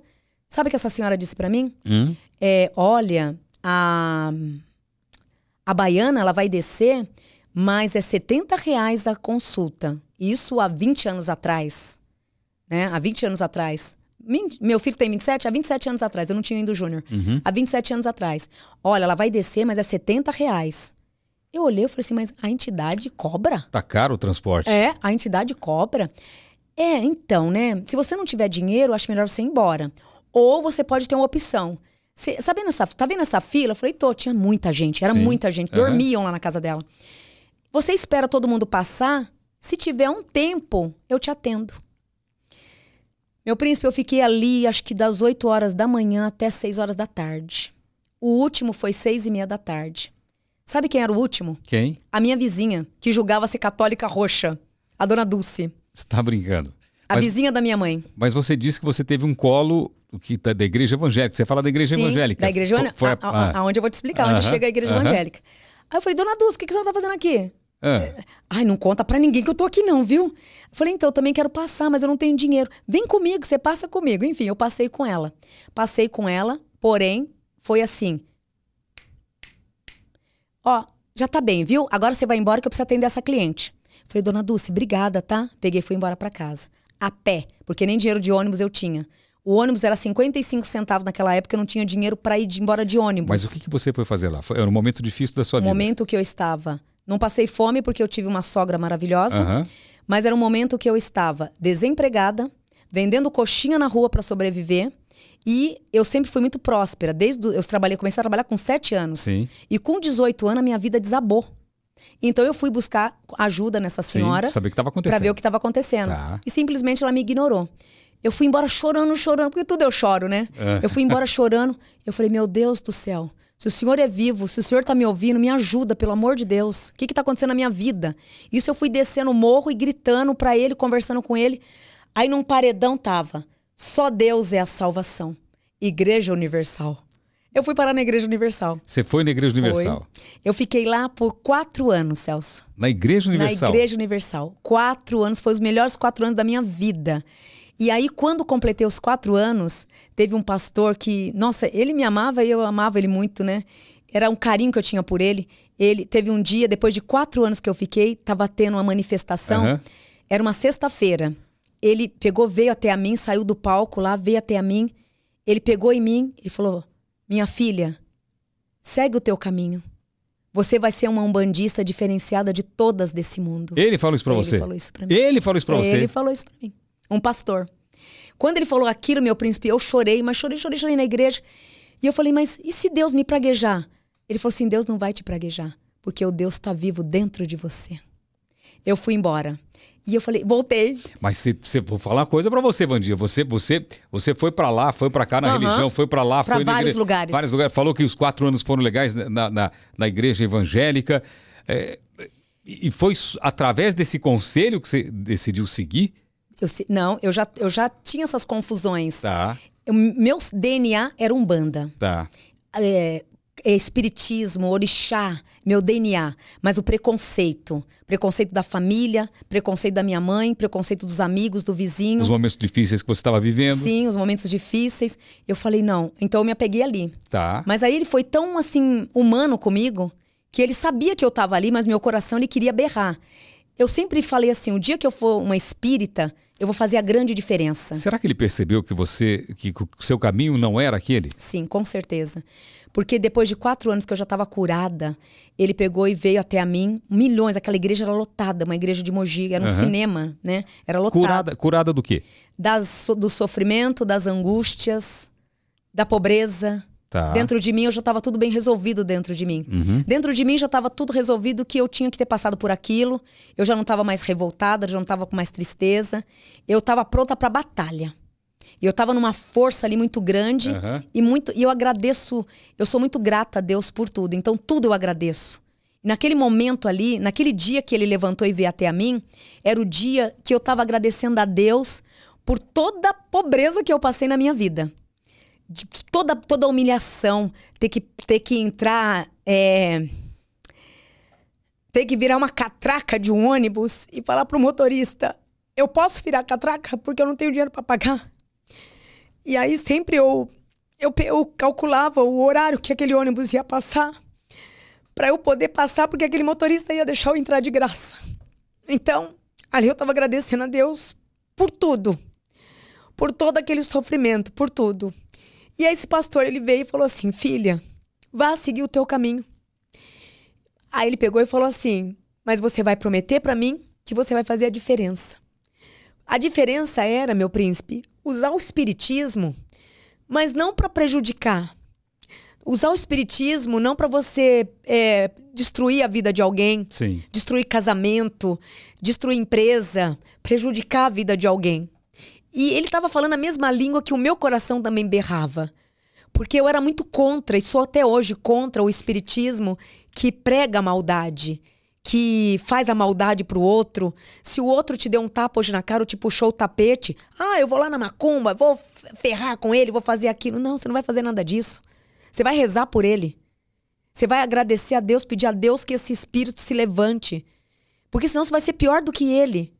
Sabe o que essa senhora disse para mim? Hum? É, olha, a, a baiana ela vai descer, mas é 70 reais a consulta. Isso há 20 anos atrás. Né? Há 20 anos atrás. Meu filho tem 27, há 27 anos atrás. Eu não tinha ido júnior. Uhum. Há 27 anos atrás. Olha, ela vai descer, mas é 70 reais. Eu olhei e falei assim, mas a entidade cobra? Tá caro o transporte. É, a entidade cobra. É, então, né? Se você não tiver dinheiro, acho melhor você ir embora. Ou você pode ter uma opção. você sabendo essa, tá vendo essa fila? Eu falei, tô, tinha muita gente, era Sim. muita gente. Dormiam uhum. lá na casa dela. Você espera todo mundo passar. Se tiver um tempo, eu te atendo. Meu príncipe, eu fiquei ali, acho que das 8 horas da manhã até 6 horas da tarde. O último foi 6 e meia da tarde. Sabe quem era o último? Quem? A minha vizinha, que julgava ser católica roxa, a dona Dulce. Você tá brincando. A mas, vizinha da minha mãe. Mas você disse que você teve um colo que tá da igreja evangélica. Você fala da igreja Sim, evangélica. Da igreja evangélica. Aonde eu vou te explicar, uh -huh, onde chega a igreja uh -huh. evangélica. Aí eu falei, dona Dulce, o que, que você tá fazendo aqui? É. Ai, não conta para ninguém que eu tô aqui não, viu? Falei, então, eu também quero passar, mas eu não tenho dinheiro. Vem comigo, você passa comigo. Enfim, eu passei com ela. Passei com ela, porém, foi assim. Ó, já tá bem, viu? Agora você vai embora que eu preciso atender essa cliente. Falei, dona Dulce, obrigada, tá? Peguei e fui embora para casa. A pé, porque nem dinheiro de ônibus eu tinha. O ônibus era 55 centavos naquela época, eu não tinha dinheiro para ir embora de ônibus. Mas o que, que você foi fazer lá? era um momento difícil da sua vida. O momento que eu estava não passei fome porque eu tive uma sogra maravilhosa, uhum. mas era um momento que eu estava desempregada, vendendo coxinha na rua para sobreviver. E eu sempre fui muito próspera. Desde eu trabalhei, comecei a trabalhar com 7 anos. Sim. E com 18 anos a minha vida desabou. Então eu fui buscar ajuda nessa senhora para ver o que estava acontecendo. Tá. E simplesmente ela me ignorou. Eu fui embora chorando, chorando, porque tudo eu choro, né? É. Eu fui embora chorando. Eu falei, meu Deus do céu, se o Senhor é vivo, se o Senhor está me ouvindo, me ajuda, pelo amor de Deus. O que está acontecendo na minha vida? Isso eu fui descendo o morro e gritando para ele, conversando com ele. Aí num paredão tava: só Deus é a salvação. Igreja Universal. Eu fui parar na Igreja Universal. Você foi na Igreja Universal? Foi. Eu fiquei lá por quatro anos, Celso. Na Igreja Universal? Na Igreja Universal. Quatro anos, foi os melhores quatro anos da minha vida. E aí, quando completei os quatro anos, teve um pastor que, nossa, ele me amava e eu amava ele muito, né? Era um carinho que eu tinha por ele. Ele teve um dia, depois de quatro anos que eu fiquei, tava tendo uma manifestação. Uhum. Era uma sexta-feira. Ele pegou, veio até a mim, saiu do palco lá, veio até a mim. Ele pegou em mim e falou: Minha filha, segue o teu caminho. Você vai ser uma umbandista diferenciada de todas desse mundo. Ele falou isso pra ele você? Ele falou isso pra mim. Ele falou isso pra você? Ele falou isso pra mim um pastor. Quando ele falou aquilo, meu príncipe, eu chorei, mas chorei, chorei, chorei na igreja. E eu falei, mas e se Deus me praguejar? Ele falou assim: Deus não vai te praguejar, porque o Deus está vivo dentro de você. Eu fui embora. E eu falei, voltei. Mas se, se vou falar uma coisa para você, Vandinha. Você, você, você foi para lá, foi para cá na uhum. religião, foi para lá, pra foi vários igreja, lugares. Vários lugares. Falou que os quatro anos foram legais na, na, na igreja evangélica. É, e foi através desse conselho que você decidiu seguir eu, não, eu já, eu já tinha essas confusões. Tá. Eu, meu DNA era umbanda. Tá. É, é espiritismo, orixá, meu DNA, mas o preconceito, preconceito da família, preconceito da minha mãe, preconceito dos amigos, do vizinho. Os momentos difíceis que você estava vivendo. Sim, os momentos difíceis. Eu falei não, então eu me apeguei ali. Tá. Mas aí ele foi tão assim humano comigo que ele sabia que eu estava ali, mas meu coração ele queria berrar. Eu sempre falei assim, o dia que eu for uma espírita, eu vou fazer a grande diferença. Será que ele percebeu que você, que o seu caminho não era aquele? Sim, com certeza. Porque depois de quatro anos que eu já estava curada, ele pegou e veio até a mim milhões. Aquela igreja era lotada, uma igreja de Mogi, era um uhum. cinema, né? Era lotada. Curada, curada do quê? Das, do sofrimento, das angústias, da pobreza, Tá. Dentro de mim eu já estava tudo bem resolvido dentro de mim. Uhum. Dentro de mim já estava tudo resolvido que eu tinha que ter passado por aquilo. Eu já não estava mais revoltada, já não estava com mais tristeza. Eu estava pronta para batalha. E eu estava numa força ali muito grande uhum. e muito e eu agradeço, eu sou muito grata a Deus por tudo. Então tudo eu agradeço. Naquele momento ali, naquele dia que ele levantou e veio até a mim, era o dia que eu estava agradecendo a Deus por toda a pobreza que eu passei na minha vida de toda, toda a humilhação, ter que, ter que entrar. É, ter que virar uma catraca de um ônibus e falar pro motorista: eu posso virar catraca porque eu não tenho dinheiro para pagar. E aí sempre eu, eu, eu calculava o horário que aquele ônibus ia passar para eu poder passar porque aquele motorista ia deixar eu entrar de graça. Então, ali eu estava agradecendo a Deus por tudo. Por todo aquele sofrimento, por tudo. E aí esse pastor, ele veio e falou assim: "Filha, vá seguir o teu caminho". Aí ele pegou e falou assim: "Mas você vai prometer para mim que você vai fazer a diferença". A diferença era, meu príncipe, usar o espiritismo, mas não para prejudicar. Usar o espiritismo não para você é, destruir a vida de alguém, Sim. destruir casamento, destruir empresa, prejudicar a vida de alguém. E ele estava falando a mesma língua que o meu coração também berrava. Porque eu era muito contra, e sou até hoje contra o espiritismo que prega a maldade, que faz a maldade pro outro. Se o outro te deu um tapa hoje na cara ou te puxou o tapete, ah, eu vou lá na macumba, vou ferrar com ele, vou fazer aquilo. Não, você não vai fazer nada disso. Você vai rezar por ele. Você vai agradecer a Deus, pedir a Deus que esse espírito se levante. Porque senão você vai ser pior do que ele.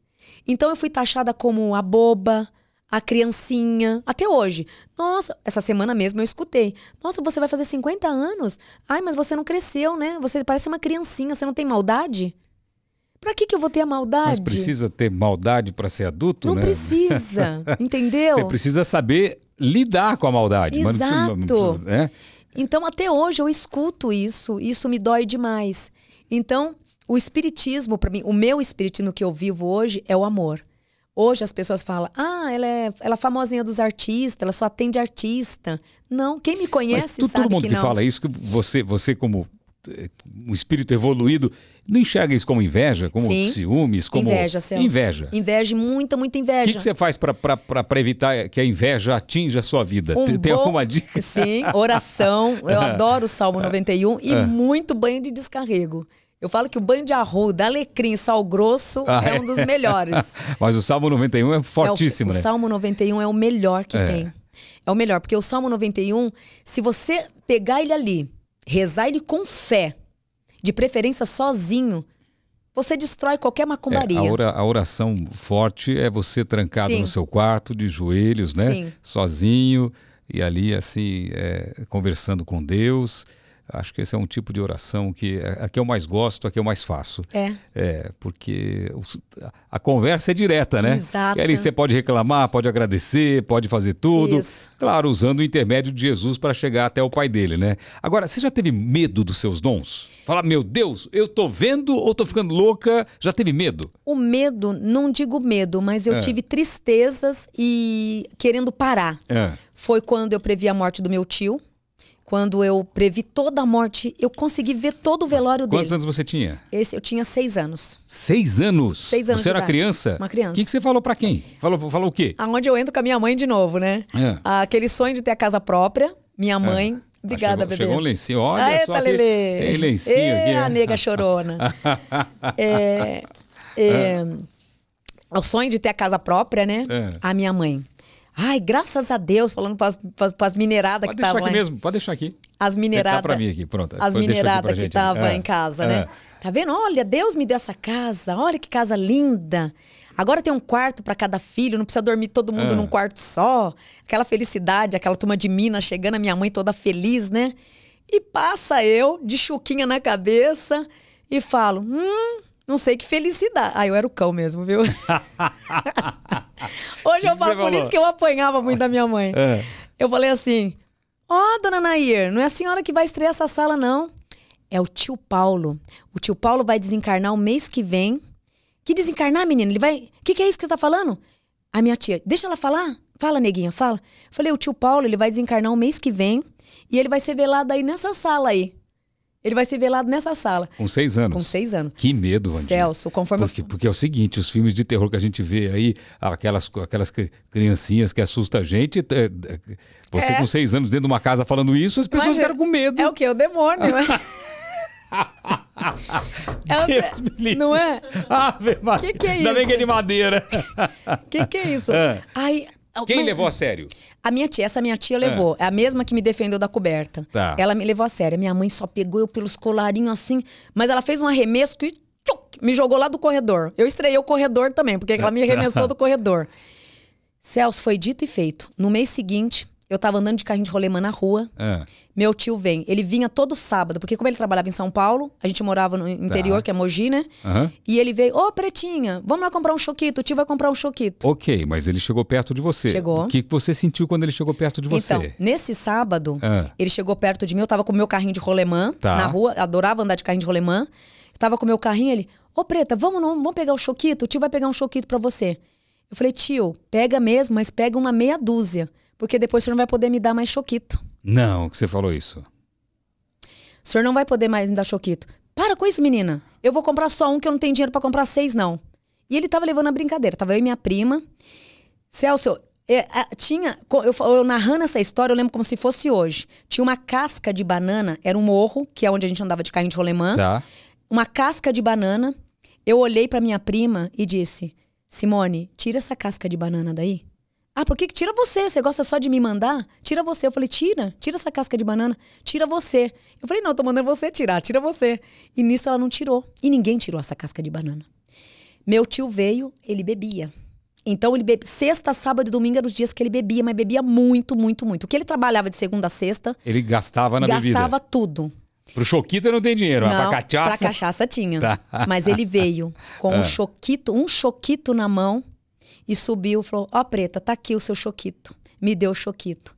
Então eu fui taxada como a boba, a criancinha, até hoje. Nossa, essa semana mesmo eu escutei. Nossa, você vai fazer 50 anos? Ai, mas você não cresceu, né? Você parece uma criancinha, você não tem maldade? Pra que, que eu vou ter a maldade? Mas precisa ter maldade para ser adulto, não né? Não precisa, entendeu? Você precisa saber lidar com a maldade. Exato. Não precisa, não precisa, né? Então, até hoje eu escuto isso, isso me dói demais. Então, o espiritismo, para mim, o meu espiritismo que eu vivo hoje é o amor. Hoje as pessoas falam, ah, ela é, ela é famosinha dos artistas, ela só atende artista. Não, quem me conhece Mas tu, sabe todo mundo que, que fala isso, que você, você como eh, um espírito evoluído, não enxerga isso como inveja, como Sim. ciúmes, como inveja, Celso. inveja. Inveja, muita, muita inveja. O que, que você faz para evitar que a inveja atinja a sua vida? Um Tem bom... alguma dica? Sim, oração. Eu adoro o Salmo 91 ah. e ah. muito banho de descarrego. Eu falo que o banho de arroz da alecrim sal grosso ah, é, é, um dos melhores. Mas o Salmo 91 é fortíssimo, é o, né? O Salmo 91 é o melhor que é. tem. É o melhor, porque o Salmo 91, se você pegar ele ali, rezar ele com fé, de preferência sozinho, você destrói qualquer macumbaria. É, a, oração forte é você trancado Sim. no seu quarto, de joelhos, né? Sim. Sozinho, e ali, assim, é, conversando com Deus Acho que esse é um tipo de oração que é, a que eu mais gosto, a que eu mais faço. É. É, porque a conversa é direta, né? Exato. E aí você pode reclamar, pode agradecer, pode fazer tudo. Isso. Claro, usando o intermédio de Jesus para chegar até o Pai dele, né? Agora, você já teve medo dos seus dons? Falar, meu Deus, eu tô vendo ou tô ficando louca? Já teve medo? O medo, não digo medo, mas eu é. tive tristezas e querendo parar. É. Foi quando eu previ a morte do meu tio quando eu previ toda a morte, eu consegui ver todo o velório Quantos dele. Quantos anos você tinha? Esse, eu tinha seis anos. Seis anos? Seis anos Você era idade. criança? Uma criança. O que, que, você falou para quem? Falou, falou o quê? Aonde eu entro com a minha mãe de novo, né? É. Aquele sonho de ter a casa própria, minha é. mãe... É. Obrigada, chegou, bebê. Chegou um lencinho, olha Aeta, só. Tá Lelê. Tem lencinho aqui. a nega chorona. É, é, é, é, O sonho de ter a casa própria, né? É. A minha mãe. Ai, graças a Deus, falando para as mineradas que estavam. Pode deixar aqui mesmo, pode deixar aqui. As mineradas. É, tá para mim aqui, pronto. As mineradas que estavam né? é, em casa, né? é. né? Tá vendo? Olha, Deus me deu essa casa, olha que casa linda. Agora tem um quarto para cada filho, não precisa dormir todo mundo é. num quarto só. Aquela felicidade, aquela turma de Minas chegando, a minha mãe toda feliz, né? E passa eu, de chuquinha na cabeça, e falo: hum, não sei que felicidade. Ah, eu era o cão mesmo, viu? Hoje que eu falo, por falou? isso que eu apanhava muito da minha mãe. É. Eu falei assim: Ó, oh, dona Nair, não é a senhora que vai estrear essa sala, não. É o tio Paulo. O tio Paulo vai desencarnar o mês que vem. Que desencarnar, menina? Ele vai. O que, que é isso que você tá falando? A minha tia, deixa ela falar? Fala, neguinha, fala. Falei, o tio Paulo, ele vai desencarnar o mês que vem e ele vai ser velado aí nessa sala aí. Ele vai ser velado nessa sala. Com seis anos. Com seis anos. Que medo, Vandinha. Celso, conforme. Porque, porque é o seguinte: os filmes de terror que a gente vê aí, aquelas, aquelas criancinhas que assustam a gente. É, você é. com seis anos dentro de uma casa falando isso, as pessoas Mas, ficaram com medo. É o quê? É o demônio, né? É Deus me Não é? Ah, Maria. Que que é isso? Ainda bem que é de madeira. que que é isso? É. Aí, quem Mas, levou a sério? A minha tia, essa minha tia levou. É. é. A mesma que me defendeu da coberta. Tá. Ela me levou a sério. Minha mãe só pegou eu pelos colarinhos assim, mas ela fez um arremesso que tchuc, me jogou lá do corredor. Eu estreiei o corredor também, porque ela me arremessou do corredor. Celso, foi dito e feito. No mês seguinte, eu tava andando de carrinho de rolemã na rua. É. Meu tio vem. Ele vinha todo sábado, porque como ele trabalhava em São Paulo, a gente morava no tá. interior, tá. que é Mogi, né? Uhum. E ele veio, ô oh, Pretinha, vamos lá comprar um choquito, o tio vai comprar um choquito. Ok, mas ele chegou perto de você. Chegou. O que você sentiu quando ele chegou perto de então, você? Então, nesse sábado, ah. ele chegou perto de mim, eu tava com o meu carrinho de rolemã tá. na rua, adorava andar de carrinho de rolemã. Tava com o meu carrinho, ele, ô oh, Preta, vamos, não, vamos pegar o choquito, o tio vai pegar um choquito para você. Eu falei, tio, pega mesmo, mas pega uma meia dúzia, porque depois você não vai poder me dar mais choquito. Não, que você falou isso. O senhor não vai poder mais me dar choquito. Para com isso, menina. Eu vou comprar só um que eu não tenho dinheiro para comprar seis, não. E ele tava levando a brincadeira. Tava eu e minha prima. Celso, é, eu, tinha. Eu, eu, narrando essa história, eu lembro como se fosse hoje. Tinha uma casca de banana, era um morro, que é onde a gente andava de carrinho de rolemã. Tá. Uma casca de banana. Eu olhei para minha prima e disse: Simone, tira essa casca de banana daí. Ah, por que tira você? Você gosta só de me mandar? Tira você. Eu falei, tira, tira essa casca de banana, tira você. Eu falei, não, tô mandando você tirar, tira você. E nisso ela não tirou. E ninguém tirou essa casca de banana. Meu tio veio, ele bebia. Então ele bebia. Sexta, sábado e domingo eram os dias que ele bebia, mas bebia muito, muito, muito. O que ele trabalhava de segunda a sexta. Ele gastava na gastava bebida. Gastava tudo. Pro Choquito não tem dinheiro, não, mas pra cachaça. Pra cachaça tinha. Tá. Mas ele veio com um ah. Choquito, um Choquito na mão e subiu, falou: "Ó, oh, preta, tá aqui o seu choquito". Me deu o choquito.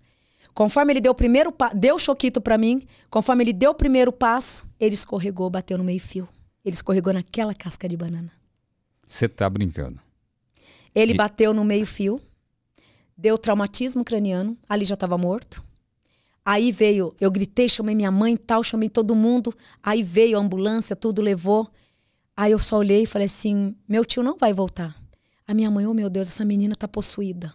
Conforme ele deu o primeiro passo, deu o choquito para mim, conforme ele deu o primeiro passo, ele escorregou, bateu no meio-fio. Ele escorregou naquela casca de banana. Você tá brincando. Ele e... bateu no meio-fio, deu traumatismo craniano, ali já estava morto. Aí veio, eu gritei, chamei minha mãe e tal, chamei todo mundo. Aí veio a ambulância, tudo levou. Aí eu só olhei e falei assim: meu tio não vai voltar. A minha mãe, oh meu Deus, essa menina tá possuída.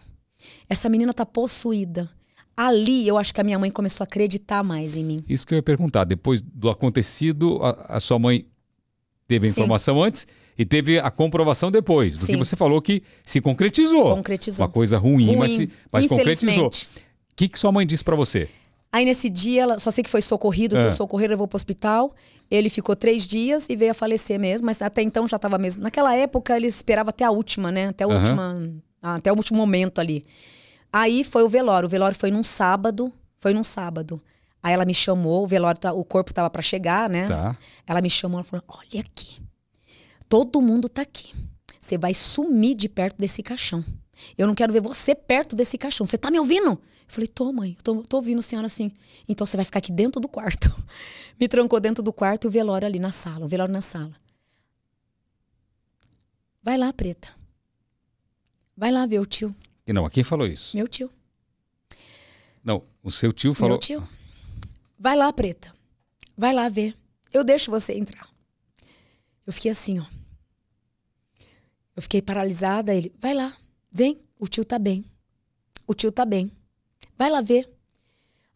Essa menina tá possuída. Ali eu acho que a minha mãe começou a acreditar mais em mim. Isso que eu ia perguntar. Depois do acontecido, a, a sua mãe teve a informação Sim. antes e teve a comprovação depois. Porque Sim. você falou que se concretizou. Concretizou. Uma coisa ruim, ruim mas, se, mas concretizou. O que, que sua mãe disse para você? Aí nesse dia, ela, só sei que foi socorrido, é. socorrido, levou pro hospital. Ele ficou três dias e veio a falecer mesmo, mas até então já tava mesmo. Naquela época, ele esperava até a última, né? Até a uhum. Até o último momento ali. Aí foi o velório. O velório foi num sábado. Foi num sábado. Aí ela me chamou, o velório, tá, o corpo tava para chegar, né? Tá. Ela me chamou, ela falou: Olha aqui, todo mundo tá aqui. Você vai sumir de perto desse caixão. Eu não quero ver você perto desse caixão. Você tá me ouvindo? Eu falei, tô, mãe, tô, tô ouvindo a senhora assim. Então você vai ficar aqui dentro do quarto. me trancou dentro do quarto e o velório ali na sala, o velório na sala. Vai lá, preta. Vai lá ver o tio. E não, quem falou isso? Meu tio. Não, o seu tio falou. Meu tio. Vai lá, preta. Vai lá ver. Eu deixo você entrar. Eu fiquei assim, ó. Eu fiquei paralisada. Ele, vai lá. Vem, o tio tá bem. O tio tá bem. Vai lá ver.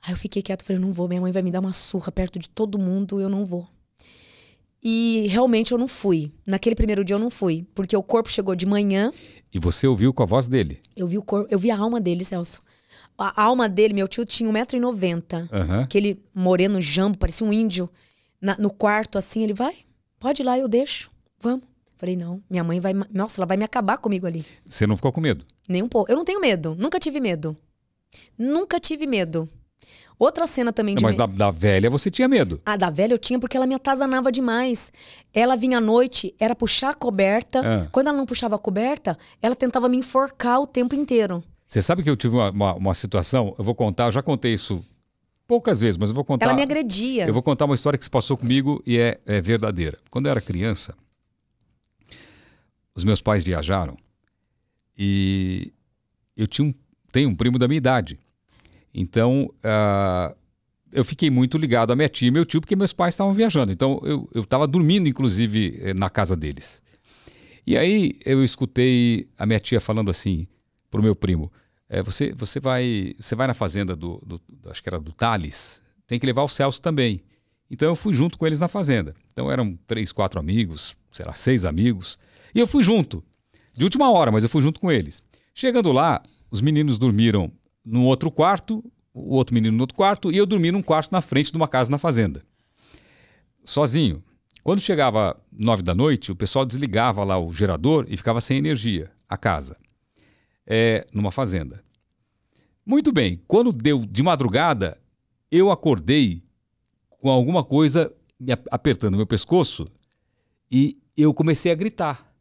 Aí eu fiquei quieto, falei, eu não vou, minha mãe vai me dar uma surra perto de todo mundo, eu não vou. E realmente eu não fui. Naquele primeiro dia eu não fui, porque o corpo chegou de manhã. E você ouviu com a voz dele? Eu vi o corpo, eu vi a alma dele, Celso. A alma dele, meu tio tinha 1,90m. Uhum. Aquele moreno jambo, parecia um índio. Na, no quarto, assim, ele vai, pode ir lá, eu deixo. Vamos. Falei, não, minha mãe vai. Nossa, ela vai me acabar comigo ali. Você não ficou com medo? Nem um pouco. Eu não tenho medo. Nunca tive medo. Nunca tive medo. Outra cena também não, Mas da, da, velha você tinha medo. Ah, da velha eu tinha porque ela me atazanava demais. Ela vinha à noite, era puxar a coberta. Ah. Quando ela não puxava a coberta, ela tentava me enforcar o tempo inteiro. Você sabe que eu tive uma, uma, uma situação, eu vou contar, eu já contei isso poucas vezes, mas eu vou contar. Ela me agredia. Eu vou contar uma história que se passou comigo e é, é verdadeira. Quando eu era criança, os meus pais viajaram e eu tinha um, tenho um primo da minha idade. Então, uh, eu fiquei muito ligado à minha tia e meu tio, porque meus pais estavam viajando. Então, eu estava dormindo, inclusive, eh, na casa deles. E aí, eu escutei a minha tia falando assim para o meu primo, é, você, você, vai, você vai na fazenda do, do, acho que era do Thales, tem que levar o Celso também. Então, eu fui junto com eles na fazenda. Então, eram três, quatro amigos, será seis amigos. E eu fui junto, de última hora, mas eu fui junto com eles. Chegando lá, os meninos dormiram num outro quarto, o outro menino no outro quarto, e eu dormi num quarto na frente de uma casa na fazenda. Sozinho. Quando chegava nove da noite, o pessoal desligava lá o gerador e ficava sem energia, a casa. É, numa fazenda. Muito bem, quando deu de madrugada, eu acordei com alguma coisa me apertando meu pescoço e eu comecei a gritar.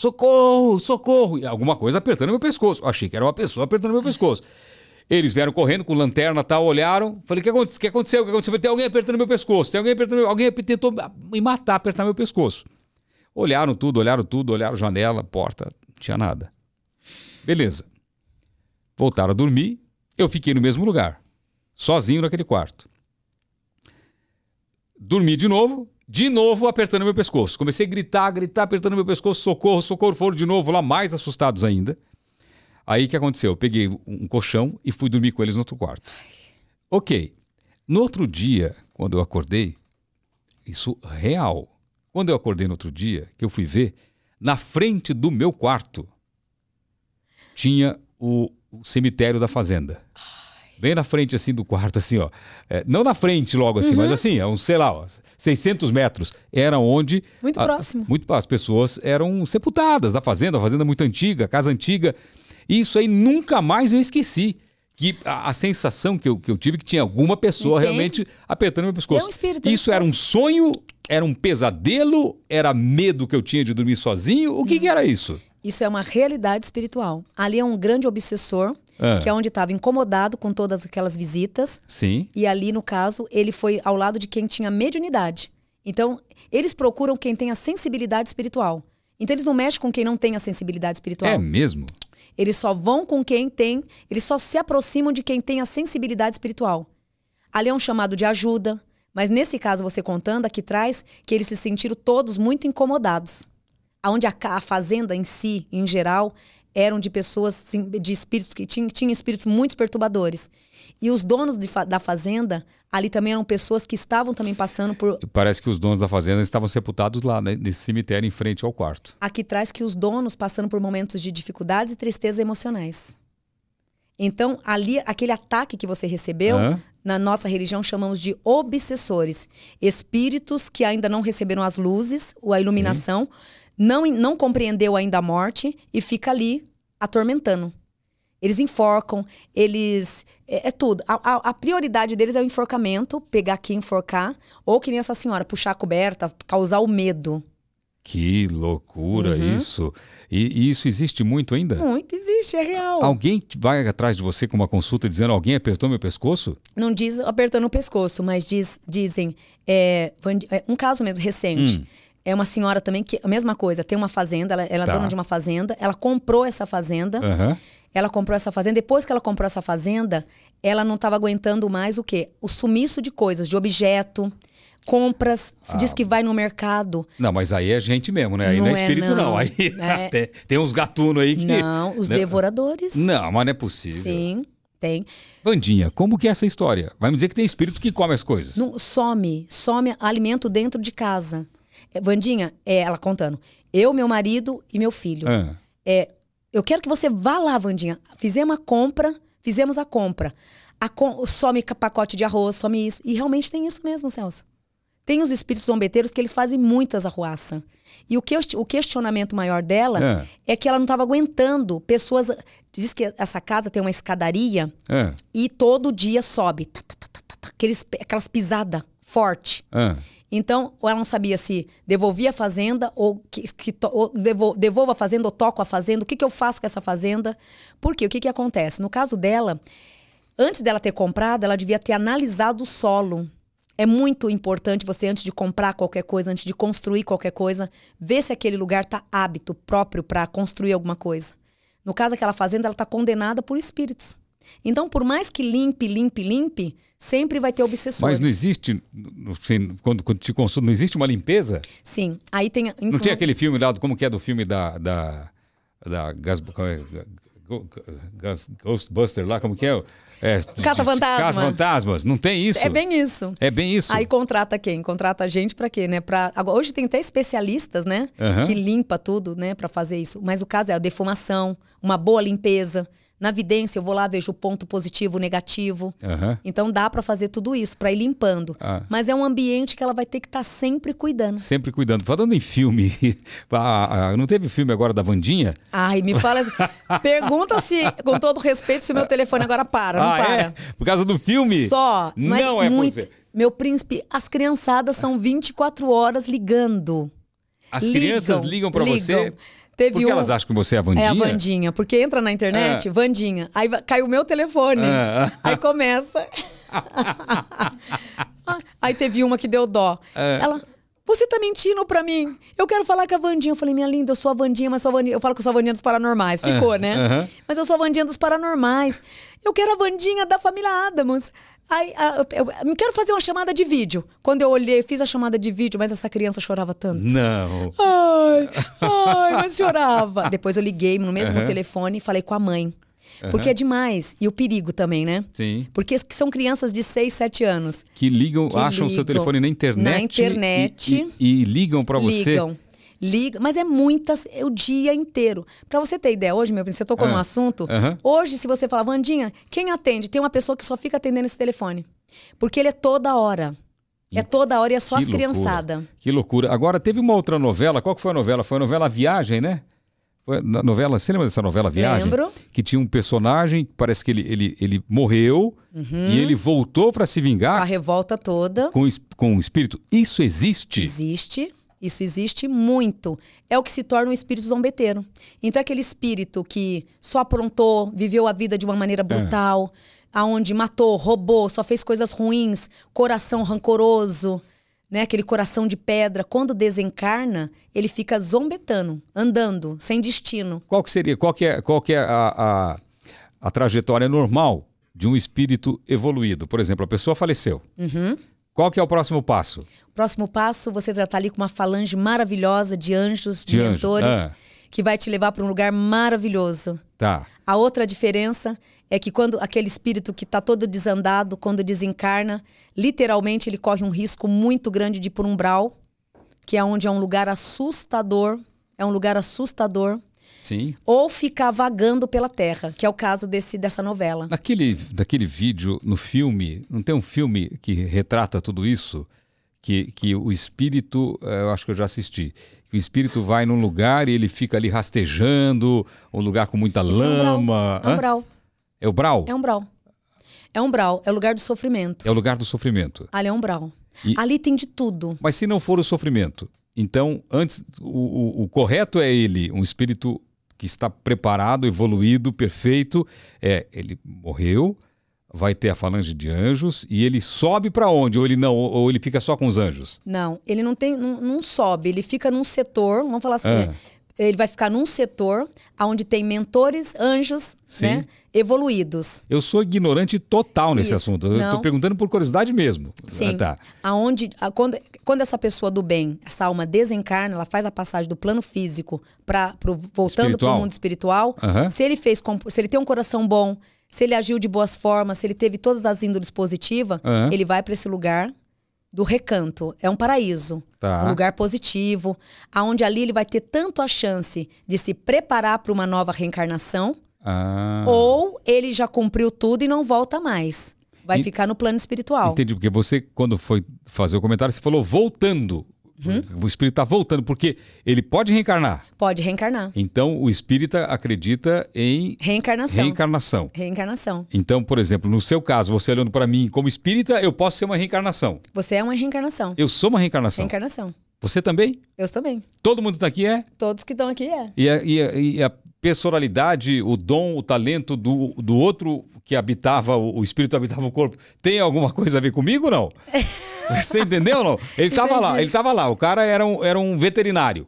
Socorro, socorro! E alguma coisa apertando meu pescoço. Eu achei que era uma pessoa apertando meu pescoço. Eles vieram correndo com lanterna tal, olharam. Falei, o que, que aconteceu? O que aconteceu? Tem alguém apertando meu pescoço. Tem alguém apertando meu... Alguém tentou me matar, apertar meu pescoço. Olharam tudo, olharam tudo, olharam janela, porta, não tinha nada. Beleza. Voltaram a dormir. Eu fiquei no mesmo lugar, sozinho naquele quarto. Dormi de novo, de novo apertando meu pescoço. Comecei a gritar, gritar, apertando meu pescoço, socorro, socorro. Foram de novo lá, mais assustados ainda. Aí o que aconteceu? Eu peguei um colchão e fui dormir com eles no outro quarto. Ai. Ok. No outro dia, quando eu acordei, isso real. Quando eu acordei no outro dia, que eu fui ver, na frente do meu quarto tinha o, o cemitério da fazenda. Ah bem na frente assim do quarto, assim, ó. É, não na frente logo assim, uhum. mas assim, é uns, sei lá, ó, 600 metros. Era onde. Muito a, próximo. Muito As pessoas eram sepultadas da fazenda, a fazenda muito antiga, casa antiga. E isso aí nunca mais eu esqueci que a, a, sensação que eu, que eu tive que tinha alguma pessoa Entendi. realmente apertando meu pescoço. Um espírito, Isso era um sonho, era um pesadelo, era medo que eu tinha de dormir sozinho. O que, que uhum. era isso? Isso é uma realidade espiritual. Ali é um grande obsessor é. que é onde estava incomodado com todas aquelas visitas. Sim. E ali, no caso, ele foi ao lado de quem tinha mediunidade. Então, eles procuram quem tem a sensibilidade espiritual. Então, eles não mexem com quem não tem a sensibilidade espiritual. É mesmo? Eles só vão com quem tem, eles só se aproximam de quem tem a sensibilidade espiritual. Ali é um chamado de ajuda, mas nesse caso você contando aqui traz que eles se sentiram todos muito incomodados. Onde a, a fazenda em si, em geral, eram de pessoas, de espíritos que tinham, tinham espíritos muito perturbadores. E os donos de, da fazenda ali também eram pessoas que estavam também passando por. Parece que os donos da fazenda estavam sepultados lá, né, nesse cemitério em frente ao quarto. Aqui traz que os donos passando por momentos de dificuldades e tristezas emocionais. Então, ali, aquele ataque que você recebeu, uhum. na nossa religião chamamos de obsessores espíritos que ainda não receberam as luzes ou a iluminação. Sim não, não compreendeu ainda a morte e fica ali atormentando. Eles enforcam, eles. É, é tudo. A, a, a, prioridade deles é o enforcamento, pegar aqui enforcar, ou que nem essa senhora, puxar a coberta, causar o medo. Que loucura uhum. isso! E, e, isso existe muito ainda? Muito existe, é real. Alguém vai atrás de você com uma consulta dizendo alguém apertou meu pescoço? Não diz apertando o pescoço, mas diz, dizem. É, é um caso mesmo recente. Hum é uma senhora também que, a mesma coisa, tem uma fazenda, ela, ela é tá. é dona de uma fazenda, ela comprou essa fazenda. Uhum. Ela comprou essa fazenda. Depois que ela comprou essa fazenda, ela não estava aguentando mais o quê? O sumiço de coisas, de objeto compras, ah, diz que vai no mercado. Não, mas aí é gente mesmo, né? Aí não, é não é espírito, não. não. Aí é. tem, uns gatunos aí que. Não, os né? devoradores. Não, mas não é possível. Sim, tem. Vandinha, como que é essa história? Vai me dizer que tem espírito que come as coisas. Não, some, some alimento dentro de casa. Vandinha, é, é, ela contando. Eu, meu marido e meu filho. Ah. É, eu quero que você vá lá, Vandinha. Fizemos a compra, fizemos a compra. A com... Some pacote de arroz, some isso. E realmente tem isso mesmo, Celso. Tem os espíritos zombeteiros que eles fazem muitas arruaças. E o, que, o questionamento maior dela é, é que ela não estava aguentando. Pessoas. Diz que essa casa tem uma escadaria é. e todo dia sobe. Tá, tá, tá, aqueles, aquelas pisadas forte. É. Então, ela não sabia se devolvia a fazenda ou que, que ou devo, devolvo a fazenda ou toco a fazenda, o que, que eu faço com essa fazenda. Por quê? O que, que acontece? No caso dela, antes dela ter comprado, ela devia ter analisado o solo. É muito importante você, antes de comprar qualquer coisa, antes de construir qualquer coisa, ver se aquele lugar está hábito próprio para construir alguma coisa. No caso daquela fazenda, ela está condenada por espíritos. Então, por mais que limpe, limpe, limpe, sempre vai ter obsessores. Mas não existe, assim, quando, quando te consulta, não existe uma limpeza? Sim. Aí tem. Inclu... Não tinha aquele filme lá, como que é do filme da. da, da Gas, é, Ghostbuster lá, como que é? é Caça Fantasma. Caça Fantasmas, não tem isso. É bem isso. É bem isso. Aí contrata quem? Contrata a gente para quê, né? Pra, hoje tem até especialistas, né? Uhum. Que limpa tudo, né? Para fazer isso. Mas o caso é a defumação, uma boa limpeza. Na vidência, eu vou lá, vejo o ponto positivo, negativo. Uhum. Então dá para fazer tudo isso, para ir limpando. Ah. Mas é um ambiente que ela vai ter que estar tá sempre cuidando. Sempre cuidando. Falando em filme, ah, ah, não teve filme agora da Vandinha? Ai, me fala. Assim. pergunta se, com todo respeito, se o meu telefone agora para. Não ah, é? para. É? Por causa do filme? Só. Mas não é, muito... você. Meu príncipe, as criançadas são 24 horas ligando. As ligam, crianças ligam para você? Teve um... elas acham que você é a Vandinha? É a Vandinha. Porque entra na internet, é. Vandinha. Aí cai o meu telefone. É. Aí começa. aí teve uma que deu dó. É. Ela, você tá mentindo pra mim. Eu quero falar com a Vandinha. Eu falei, minha linda, eu sou a Vandinha, mas sou a Vandinha. Eu falo que sou a Vandinha dos Paranormais. É, Ficou, é, né? Uh -huh. Mas eu sou a Vandinha dos Paranormais. Eu quero a Vandinha da família Adams. Aí, eu, eu, quero fazer uma chamada de vídeo. Quando eu olhei, fiz a chamada de vídeo, mas essa criança chorava tanto. Não. Ai, ai, mas chorava. Depois eu liguei no mesmo telefone e falei com a mãe. Porque é demais. E o perigo também, né? Sim. Porque são crianças de 6, 7 anos. Que ligam, que acham ligam o seu telefone na internet. Na internet. E, e, e ligam para você. Ligam liga, mas é muitas, é o dia inteiro. Para você ter ideia, hoje, meu você tocou ah, num assunto. Uh -huh. Hoje, se você falar, Vandinha, quem atende? Tem uma pessoa que só fica atendendo esse telefone. Porque ele é toda hora. É toda hora e é só que as criançada. Que loucura. Agora, teve uma outra novela. Qual que foi a novela? Foi a novela Viagem, né? Na novela, você lembra dessa novela Viagem? Lembro. Que tinha um personagem, parece que ele, ele, ele morreu uhum. e ele voltou para se vingar. Com a revolta toda. Com, com o espírito. Isso existe? Existe. Isso existe muito. É o que se torna um espírito zombeteiro. Então é aquele espírito que só aprontou, viveu a vida de uma maneira é. brutal, é. aonde matou, roubou, só fez coisas ruins, coração rancoroso, né, aquele coração de pedra, quando desencarna, ele fica zombetando, andando, sem destino. Qual que seria, qual que é, qual que é a, a, a trajetória normal de um espírito evoluído? Por exemplo, a pessoa faleceu. Uhum. Qual que é o próximo passo? O próximo passo, você já está ali com uma falange maravilhosa de anjos, de, de mentores, ah. que vai te levar para um lugar maravilhoso. Tá. A outra diferença é que quando aquele espírito que está todo desandado, quando desencarna, literalmente ele corre um risco muito grande de ir por umbral, que é onde é um lugar assustador, é um lugar assustador. Sim. Ou ficar vagando pela terra, que é o caso desse, dessa novela. Naquele, daquele vídeo, no filme, não tem um filme que retrata tudo isso? que, que o espírito, eh, eu acho que eu já assisti, que o espírito vai num lugar e ele fica ali rastejando, um lugar com muita é lama. É um brau. É um brau? É um brau. É um brau, é o lugar do sofrimento. É o lugar do sofrimento. Ali é um brau. E... Ali tem de tudo. Mas se não for o sofrimento, então antes o, o, o correto é ele, um espírito que está preparado, evoluído, perfeito, é ele morreu, vai ter a falange de anjos e ele sobe para onde? Ou ele não, ou ele fica só com os anjos? Não, ele não tem, não, não sobe, ele fica num setor, vamos falar assim, ah. É, ele vai ficar num setor onde tem mentores, anjos, Sim. né? Evoluídos. Eu sou ignorante total nesse Isso. assunto. Eu estou perguntando por curiosidade mesmo. Sim. Ah, tá. Aonde, a, quando, quando essa pessoa do bem, essa alma desencarna, ela faz a passagem do plano físico para voltando para o mundo espiritual. Se ele fez, se ele tem um coração bom, se ele agiu de boas formas, se ele teve todas as índoles positivas, uhum. É. ele vai para esse lugar do recanto. É um paraíso. Tá. Um lugar positivo, aonde ali ele vai ter tanto a chance de se preparar para uma nova reencarnação, ah. ou ele já cumpriu tudo e não volta mais. Vai e... ficar no plano espiritual. Entendi, porque você, quando foi fazer o comentário, você falou voltando. Uhum. O espírito está voltando, porque ele pode reencarnar. Pode reencarnar. Então, o espírita acredita em reencarnação. Reencarnação. Reencarnação. Então, por exemplo, no seu caso, você olhando para mim como espírita, eu posso ser uma reencarnação. Você é uma reencarnação. Eu sou uma reencarnação. Reencarnação. Você também? Eu também. Todo mundo está aqui é? Todos que estão aqui é. E, a, e, a, e a, personalidade, o dom, o talento do, do outro que habitava, o espírito habitava o corpo, tem alguma coisa a ver comigo ou não? Você entendeu ou não? Ele estava lá, ele estava lá. O cara era um, era um veterinário.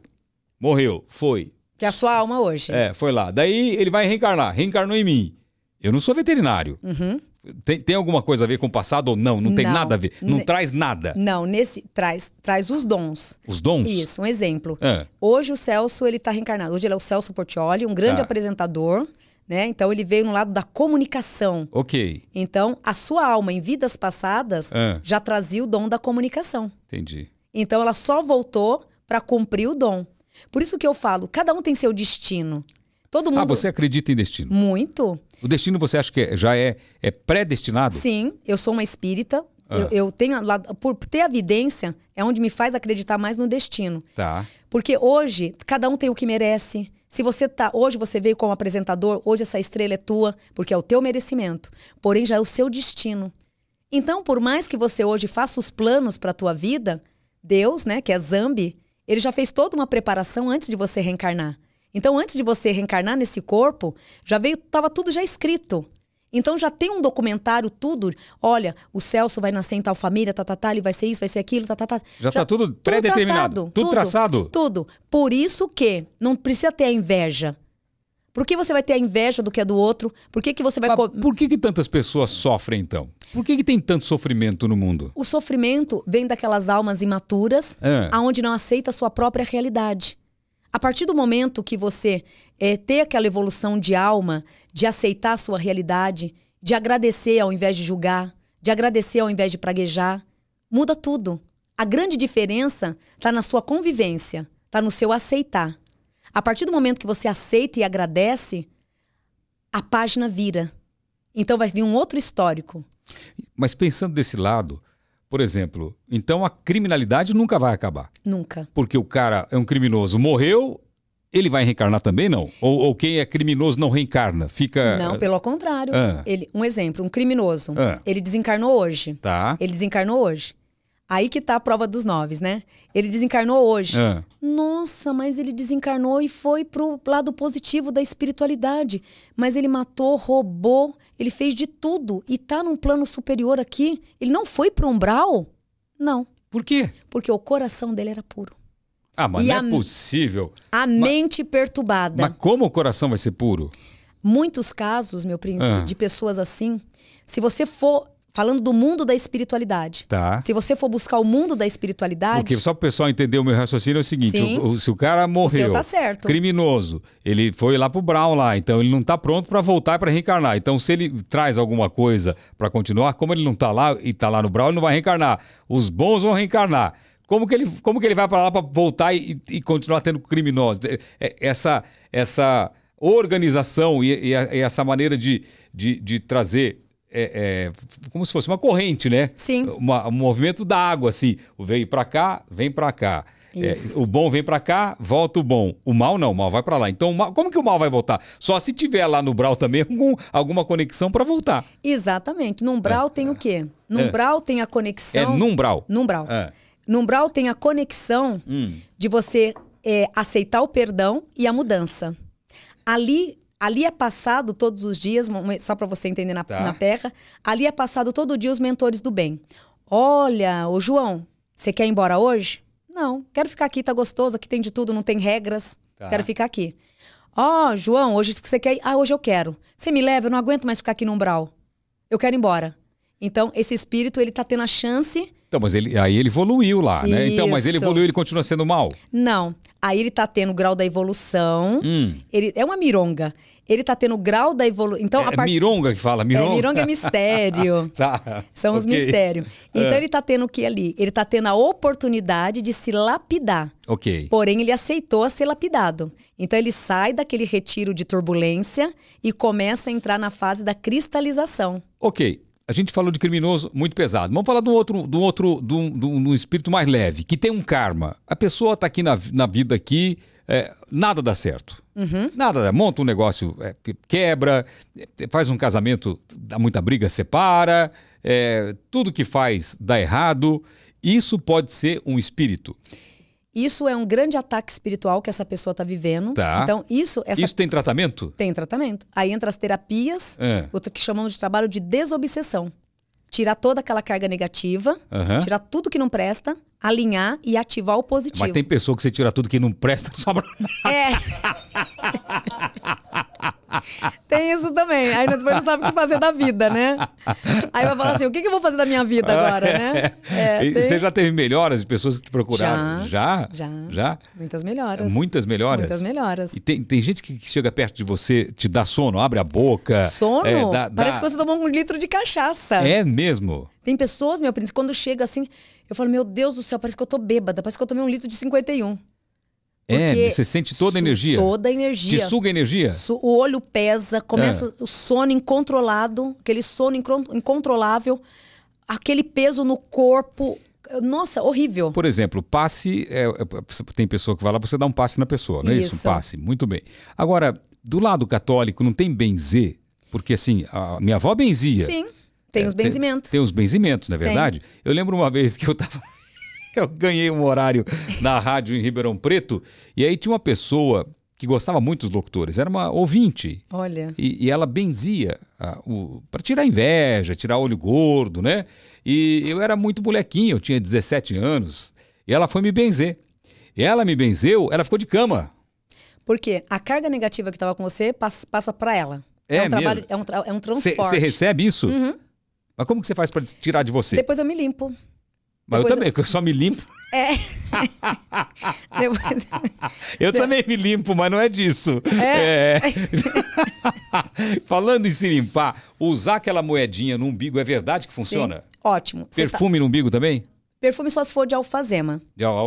Morreu, foi. Que é a sua alma hoje. É, foi lá. Daí ele vai reencarnar. Reencarnou em mim. Eu não sou veterinário. Uhum. Tem, tem alguma coisa a ver com o passado ou não? Não tem não, nada a ver. Não traz nada. Não, nesse traz, traz os dons. Os dons? Isso, um exemplo. É. Hoje o Celso ele está reencarnado. Hoje ele é o Celso Portioli, um grande ah. apresentador. Né? Então ele veio no lado da comunicação. Ok. Então a sua alma em vidas passadas ah. já trazia o dom da comunicação. Entendi. Então ela só voltou para cumprir o dom. Por isso que eu falo, cada um tem seu destino. Todo ah, mundo. Ah, você acredita em destino? Muito. O destino você acha que é, já é, é predestinado? Sim, eu sou uma espírita. Ah. Eu, eu, tenho, por ter a vidência, é onde me faz acreditar mais no destino. Tá. Porque hoje, cada um tem o que merece. Se você tá, hoje você veio como apresentador, hoje essa estrela é tua, porque é o teu merecimento. Porém, já é o seu destino. Então, por mais que você hoje faça os planos para a tua vida, Deus, né, que é Zambi, ele já fez toda uma preparação antes de você reencarnar. Então, antes de você reencarnar nesse corpo, já veio, estava tudo já escrito. Então já tem um documentário, tudo. Olha, o Celso vai nascer em tal família, tá, tá, tá, ele vai ser isso, vai ser aquilo, tá, tá, tá. Já, já tá tudo pré-determinado. Tudo, tudo, traçado. Tudo. Por isso que não precisa ter a inveja. Por que você vai ter a inveja do que é do outro? Por que, que você vai. Mas, por que, que tantas pessoas sofrem, então? Por que, que tem tanto sofrimento no mundo? O sofrimento vem daquelas almas imaturas, é. aonde não aceita a sua própria realidade. A partir do momento que você é, ter aquela evolução de alma, de aceitar a sua realidade, de agradecer ao invés de julgar, de agradecer ao invés de praguejar, muda tudo. A grande diferença está na sua convivência, está no seu aceitar. A partir do momento que você aceita e agradece, a página vira. Então vai vir um outro histórico. Mas pensando desse lado, por exemplo, então a criminalidade nunca vai acabar. Nunca. Porque o cara é um criminoso, morreu, ele vai reencarnar também, não? Ou, ou quem é criminoso não reencarna? Fica. Não, pelo contrário. Ah. Ele, um exemplo, um criminoso. Ah. Ele desencarnou hoje. Tá. Ele desencarnou hoje. Aí que tá a prova dos noves, né? Ele desencarnou hoje. É. Nossa, mas ele desencarnou e foi pro lado positivo da espiritualidade. Mas ele matou, roubou, ele fez de tudo e tá num plano superior aqui. Ele não foi pro umbral? Não. Por quê? Porque o coração dele era puro. Ah, mas e não é possível. A mas, mente perturbada. Mas como o coração vai ser puro? Muitos casos, meu príncipe, ah. de pessoas assim, se você for Falando do mundo da espiritualidade. Tá. Se você for buscar o mundo da espiritualidade. Porque só para o pessoal entender o meu raciocínio é o seguinte: o, o, se o cara morreu. O tá certo. Criminoso. Ele foi lá pro Brown lá, então ele não está pronto para voltar para reencarnar. Então, se ele traz alguma coisa para continuar, como ele não está lá e está lá no Brown, ele não vai reencarnar. Os bons vão reencarnar. Como que ele, como que ele vai para lá para voltar e, e, continuar tendo criminosos? É, é, essa. essa organização e, e, a, e, essa maneira de, de, de trazer é, é, como se fosse uma corrente, né? Sim. Uma, um movimento da água, assim. O veio para cá, vem para cá. É, o bom vem para cá, volta o bom. O mal não, o mal vai para lá. Então, mal, como que o mal vai voltar? Só se tiver lá no Brau também algum, alguma conexão para voltar. Exatamente. Num Brau é. tem o quê? Num é. Brau tem a conexão. É num Brau. Num Brau. É. Brau tem a conexão hum. de você é, aceitar o perdão e a mudança. Ali Ali é passado todos os dias, só para você entender na, tá. na Terra, ali é passado todo dia os mentores do bem. Olha, ô João, você quer ir embora hoje? Não, quero ficar aqui, tá gostoso, aqui tem de tudo, não tem regras, tá. quero ficar aqui. Ó, oh, João, hoje você quer ir? Ah, hoje eu quero. Você me leva, eu não aguento mais ficar aqui no umbral. Eu quero ir embora. Então, esse espírito, ele tá tendo a chance então, mas ele, aí ele evoluiu lá, né? Isso. Então, mas ele evoluiu, ele continua sendo mal? Não. Aí ele tá tendo o grau da evolução. Hum. Ele é uma mironga. Ele tá tendo o grau da evolução. Então, é a part... mironga que fala, mironga. É, mironga é mistério. tá. São okay. os mistérios. Ah. Então ele tá tendo o que ali? Ele tá tendo a oportunidade de se lapidar. OK. Porém, ele aceitou a ser lapidado. Então ele sai daquele retiro de turbulência e começa a entrar na fase da cristalização. OK a gente falou de criminoso muito pesado. Vamos falar de um outro, de um outro, de um, de um espírito mais leve, que tem um karma. A pessoa está aqui na, na vida aqui, é, nada dá certo. Uhum. Nada, monta um negócio, é, quebra, é, faz um casamento, dá muita briga, separa, é, tudo que faz dá errado. Isso pode ser um espírito. Isso é um grande ataque espiritual que essa pessoa está vivendo. Tá. Então, isso. Essa... Isso tem tratamento? Tem tratamento. Aí entra as terapias, é. o que chamamos de trabalho de desobsessão. Tirar toda aquela carga negativa, uhum. tirar tudo que não presta, alinhar e ativar o positivo. Mas tem pessoa que você tira tudo que não presta, sobra nada. É. Tem isso também. Aí depois não sabe o que fazer da vida, né? Aí vai falar assim: o que, que eu vou fazer da minha vida agora, né? É, e tem... Você já teve melhoras de pessoas que te procuraram? Já. Já? Já. já? Muitas melhoras. Muitas melhoras? Muitas melhoras. E tem, tem gente que chega perto de você, te dá sono, abre a boca. Sono? É, dá, Parece dá... que você tomou um litro de cachaça. É mesmo? Tem pessoas, meu príncipe, quando chega assim, eu falo: meu Deus do céu, parece que eu tô bêbada, parece que eu tomei um litro de 51 é, você sente toda a energia. Toda a energia. Te suga energia. O olho pesa, começa é. o sono incontrolado, aquele sono incontrolável, aquele peso no corpo. Nossa, horrível. Por exemplo, passe. É, é tem pessoa que vai lá, você dá um passe na pessoa, não é isso? isso? Um passe. Muito bem. Agora, do lado católico, não tem benzer? Porque assim, a minha avó benzia. Sim, tem é, os benzimentos. Tem, tem os benzimentos, na é verdade. Tem. Eu lembro uma vez que eu tava eu ganhei um horário na rádio em Ribeirão Preto e aí tinha uma pessoa que gostava muito dos locutores, era uma ouvinte. Olha. E, e ela benzia para tirar inveja, tirar olho gordo, né? E eu era muito molequinho, eu tinha 17 anos, e ela foi me benzer. Ela me benzeu, ela ficou de cama. Porque a carga negativa que estava com você passa para ela. É, é um mesmo? trabalho, é um, é um transporte. Você recebe isso? Uhum. Mas como que você faz para tirar de você? Depois eu me limpo. Mas eu também, eu... só me limpo. É. Depois... Eu também me limpo, mas não é disso. É. é... Falando em se limpar, usar aquela moedinha no umbigo é verdade que funciona? Sim. Ótimo. Perfume tá... no umbigo também? Perfume só se for de alfazema.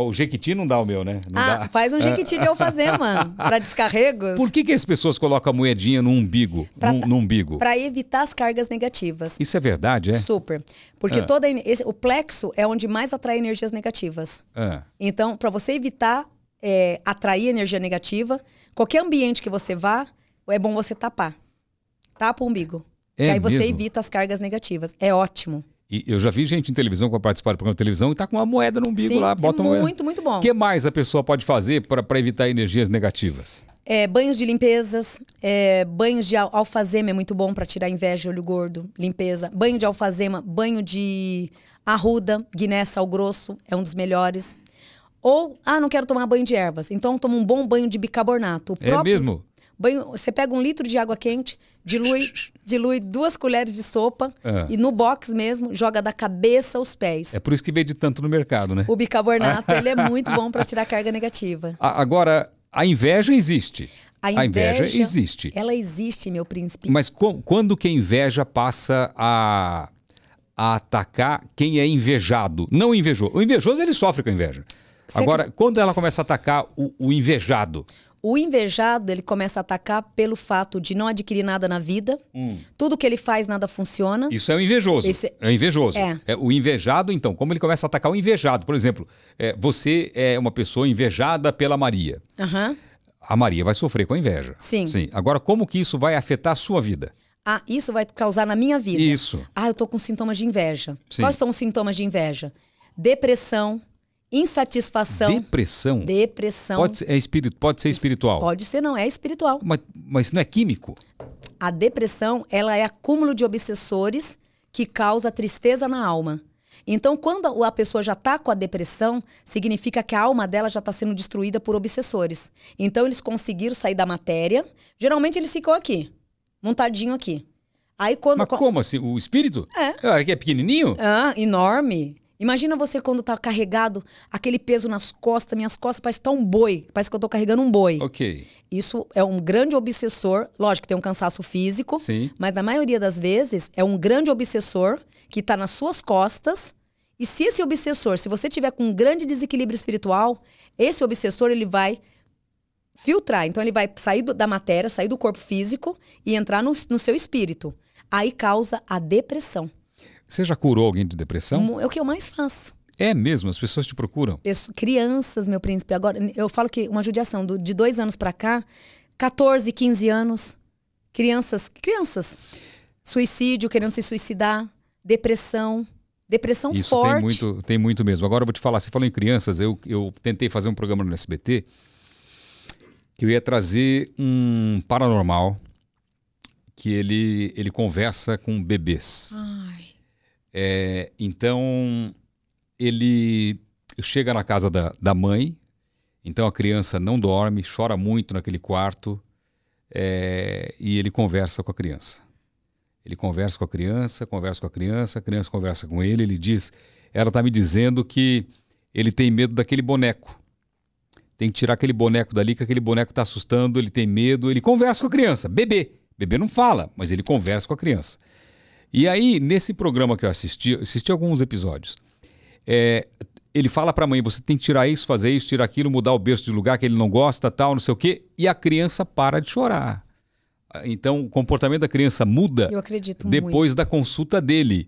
O jequiti não dá o meu, né? Não ah, dá. faz um ah. jequiti de alfazema para descarregos. Por que, que as pessoas colocam a moedinha no umbigo? Pra, no, no umbigo? Para evitar as cargas negativas. Isso é verdade, é? Super. Porque ah. toda esse, o plexo é onde mais atrai energias negativas. Ah. Então, para você evitar é, atrair energia negativa, qualquer ambiente que você vá, é bom você tapar. Tapa o umbigo. É que aí mesmo? você evita as cargas negativas. É ótimo. E eu já vi gente em televisão que participar do programa de televisão e tá com uma moeda no umbigo Sim, lá, bota é Muito, moeda. muito bom. O que mais a pessoa pode fazer para evitar energias negativas? É, banhos de limpezas, é, banhos de alfazema é muito bom para tirar inveja, olho gordo, limpeza. Banho de alfazema, banho de arruda, guiné sal grosso, é um dos melhores. Ou, ah, não quero tomar banho de ervas, então toma um bom banho de bicarbonato. O é mesmo? Banho, você pega um litro de água quente, dilui, dilui duas colheres de sopa ah. e no box mesmo joga da cabeça aos pés. É por isso que vende tanto no mercado, né? O bicarbonato ele é muito bom para tirar carga negativa. Agora, a inveja existe. A inveja, a inveja, existe. Ela existe, meu príncipe. Mas com, quando que a inveja passa a, a, atacar quem é invejado? Não invejou. O invejoso ele sofre com a inveja. Você Agora, quando ela começa a atacar o, o invejado? O invejado, ele começa a atacar pelo fato de não adquirir nada na vida. Hum. Tudo que ele faz, nada funciona. Isso é o invejoso. Esse... É invejoso. É. é. O invejado, então, como ele começa a atacar o invejado? Por exemplo, é, você é uma pessoa invejada pela Maria. Uhum. A Maria vai sofrer com a inveja. Sim. Sim. Agora, como que isso vai afetar a sua vida? Ah, isso vai causar na minha vida. Isso. Ah, eu tô com sintomas de inveja. Sim. Quais são os sintomas de inveja? Depressão, insatisfação. Depressão. Depressão. Pode ser, é espírito, pode ser espiritual. Pode ser, não é espiritual. Mas, mas não é químico? A depressão, ela é acúmulo de obsessores que causa tristeza na alma. Então, quando a pessoa já está com a depressão, significa que a alma dela já está sendo destruída por obsessores. Então, eles conseguiram sair da matéria. Geralmente, eles ficam aqui, montadinho aqui. Aí quando. Mas como assim? O espírito? É. Ah, é pequenininho? Ah, enorme. Imagina você quando tá carregado, aquele peso nas costas, minhas costas parece tão tá um boi, parece que eu tô carregando um boi. Ok. Isso é um grande obsessor, lógico, tem um cansaço físico, Sim. mas na maioria das vezes é um grande obsessor que tá nas suas costas. E se esse obsessor, se você tiver com um grande desequilíbrio espiritual, esse obsessor ele vai filtrar. Então ele vai sair do, da matéria, sair do corpo físico e entrar no, no seu espírito. Aí causa a depressão. Você já curou alguém de depressão? É o que eu mais faço. É mesmo? As pessoas te procuram? Pesso, crianças, meu príncipe. Agora, eu falo que uma judiação do, de dois anos para cá, 14, 15 anos, crianças, crianças, suicídio, querendo se suicidar, depressão. Depressão Isso forte. Tem muito, tem muito mesmo. Agora eu vou te falar, você falou em crianças, eu, eu tentei fazer um programa no SBT que eu ia trazer um paranormal que ele, ele conversa com bebês. Ai. É, então, ele chega na casa da, da mãe, então a criança não dorme, chora muito naquele quarto, é, e ele conversa com a criança. Ele conversa com a criança, conversa com a criança, a criança conversa com ele, ele diz, ela está me dizendo que ele tem medo daquele boneco. Tem que tirar aquele boneco dali, que aquele boneco está assustando, ele tem medo, ele conversa com a criança, bebê. Bebê não fala, mas ele conversa com a criança. E aí, nesse programa que eu assisti, assisti alguns episódios, é, ele fala para a mãe, você tem que tirar isso, fazer isso, tirar aquilo, mudar o berço de lugar que ele não gosta, tal, não sei o quê, e a criança para de chorar. Então, o comportamento da criança muda depois muito. da consulta dele.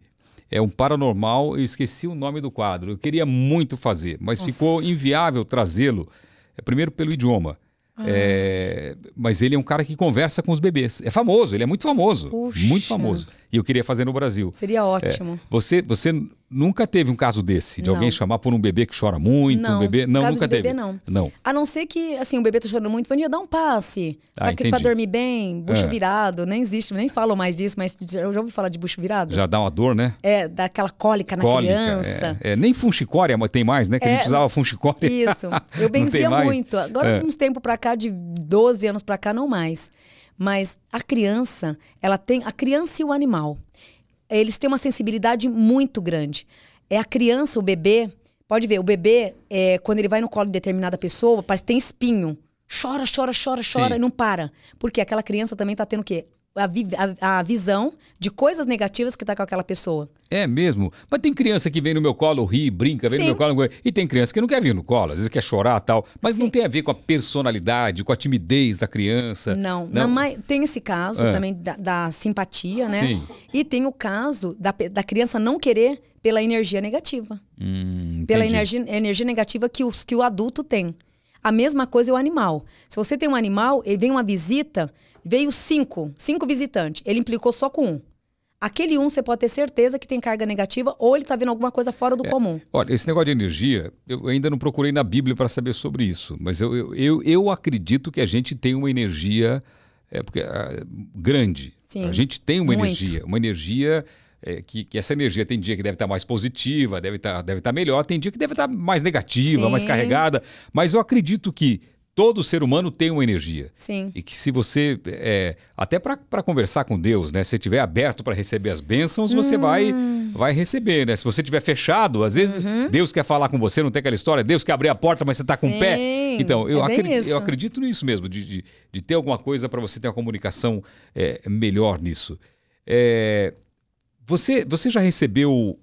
É um paranormal, eu esqueci o nome do quadro. Eu queria muito fazer, mas Nossa. ficou inviável trazê-lo. É, primeiro pelo idioma. Ah. É, mas ele é um cara que conversa com os bebês. É famoso, ele é muito famoso. Puxa. Muito famoso e eu queria fazer no Brasil. Seria é, ótimo. É, você, você nunca teve um caso desse, de não. alguém chamar por um bebê que chora muito, não. um bebê. Não, caso nunca de bebê, teve. Não. não. A não ser que, assim, o bebê tá chorando muito, ia dar um passe. Ah, para dormir bem, bucho é. virado. Nem existe, nem falam mais disso, mas eu já ouvi falar de bucho virado. Já dá uma dor, né? É, dá aquela cólica na criança. É, é. Nem funchicória tem mais, né? Que é, a gente é, usava funchicória. Isso. Eu benzia muito. Agora, é. de uns tempos pra cá, de 12 anos pra cá, não mais. Mas a criança, ela tem a criança e o animal. Eles têm uma sensibilidade muito grande. É a criança, o bebê, pode ver, o bebê é, quando ele vai no colo de determinada pessoa, parece que tem espinho. Chora, chora, chora, chora Sim. e não para. Porque aquela criança também está tendo o quê? a, a, a visão de coisas negativas que tá com aquela pessoa. É mesmo. Mas tem criança que vem no meu colo, ri, brinca, vem Sim. no meu colo. E tem criança que não quer vir no colo, às vezes quer chorar tal. Mas Sim. não tem a ver com a personalidade, com a timidez da criança. Não. não. Mãe, tem esse caso é. também da, da, simpatia, né? Sim. E tem o caso da, da criança não querer pela energia negativa. Hum, pela energia, energia negativa que, os, que o adulto tem. A mesma coisa é o animal. Se você tem um animal, ele vem uma visita, veio cinco, cinco visitantes, ele implicou só com um. Aquele um você pode ter certeza que tem carga negativa ou ele está vendo alguma coisa fora do é, comum. Olha, esse negócio de energia, eu ainda não procurei na Bíblia para saber sobre isso, mas eu, eu, eu, eu, acredito que a gente tem uma energia é, porque, é, grande. Sim, a gente tem uma muito. energia, uma energia é, que, que, essa energia tem dia que deve estar tá mais positiva, deve estar tá, deve tá melhor, tem dia que deve estar tá mais negativa, Sim. mais carregada. Mas eu acredito que todo ser humano tem uma energia. Sim. E que se você. É, até para conversar com Deus, né? Se estiver aberto para receber as bênçãos, você hum. vai vai receber, né? Se você estiver fechado, às vezes uhum. Deus quer falar com você, não tem aquela história, Deus quer abrir a porta, mas você está com o pé. Então, eu, é eu acredito nisso mesmo, de, de, de ter alguma coisa para você ter uma comunicação é, melhor nisso. É, você, você já recebeu,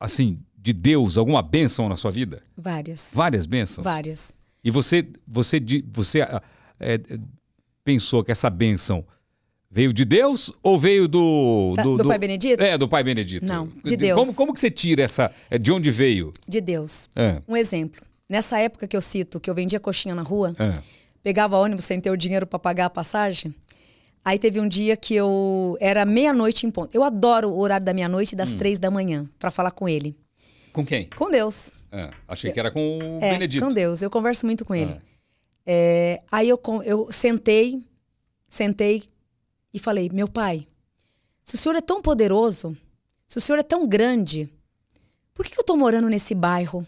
assim, de Deus alguma bênção na sua vida? Várias. Várias bênçãos? Várias. E você, você, você ah, é, pensou que essa bênção veio de Deus ou veio do, da, do, do. do, Pai Benedito? É, do Pai Benedito. Não, de Deus. Como, como que você tira essa. É, de onde veio? De Deus. É. Um exemplo. Nessa época que eu cito, que eu vendia coxinha na rua, é. pegava ônibus sem ter o dinheiro para pagar a passagem, Aí teve um dia que eu. Era meia-noite em ponto. Eu adoro o horário da meia-noite das hum. três da manhã para falar com ele. Com quem? Com Deus. É, achei que era com o é, Benedito. Com Deus. Eu converso muito com ele. Ah. É, aí eu, eu sentei, sentei e falei: Meu pai, se o senhor é tão poderoso, se o senhor é tão grande, por que eu tô morando nesse bairro?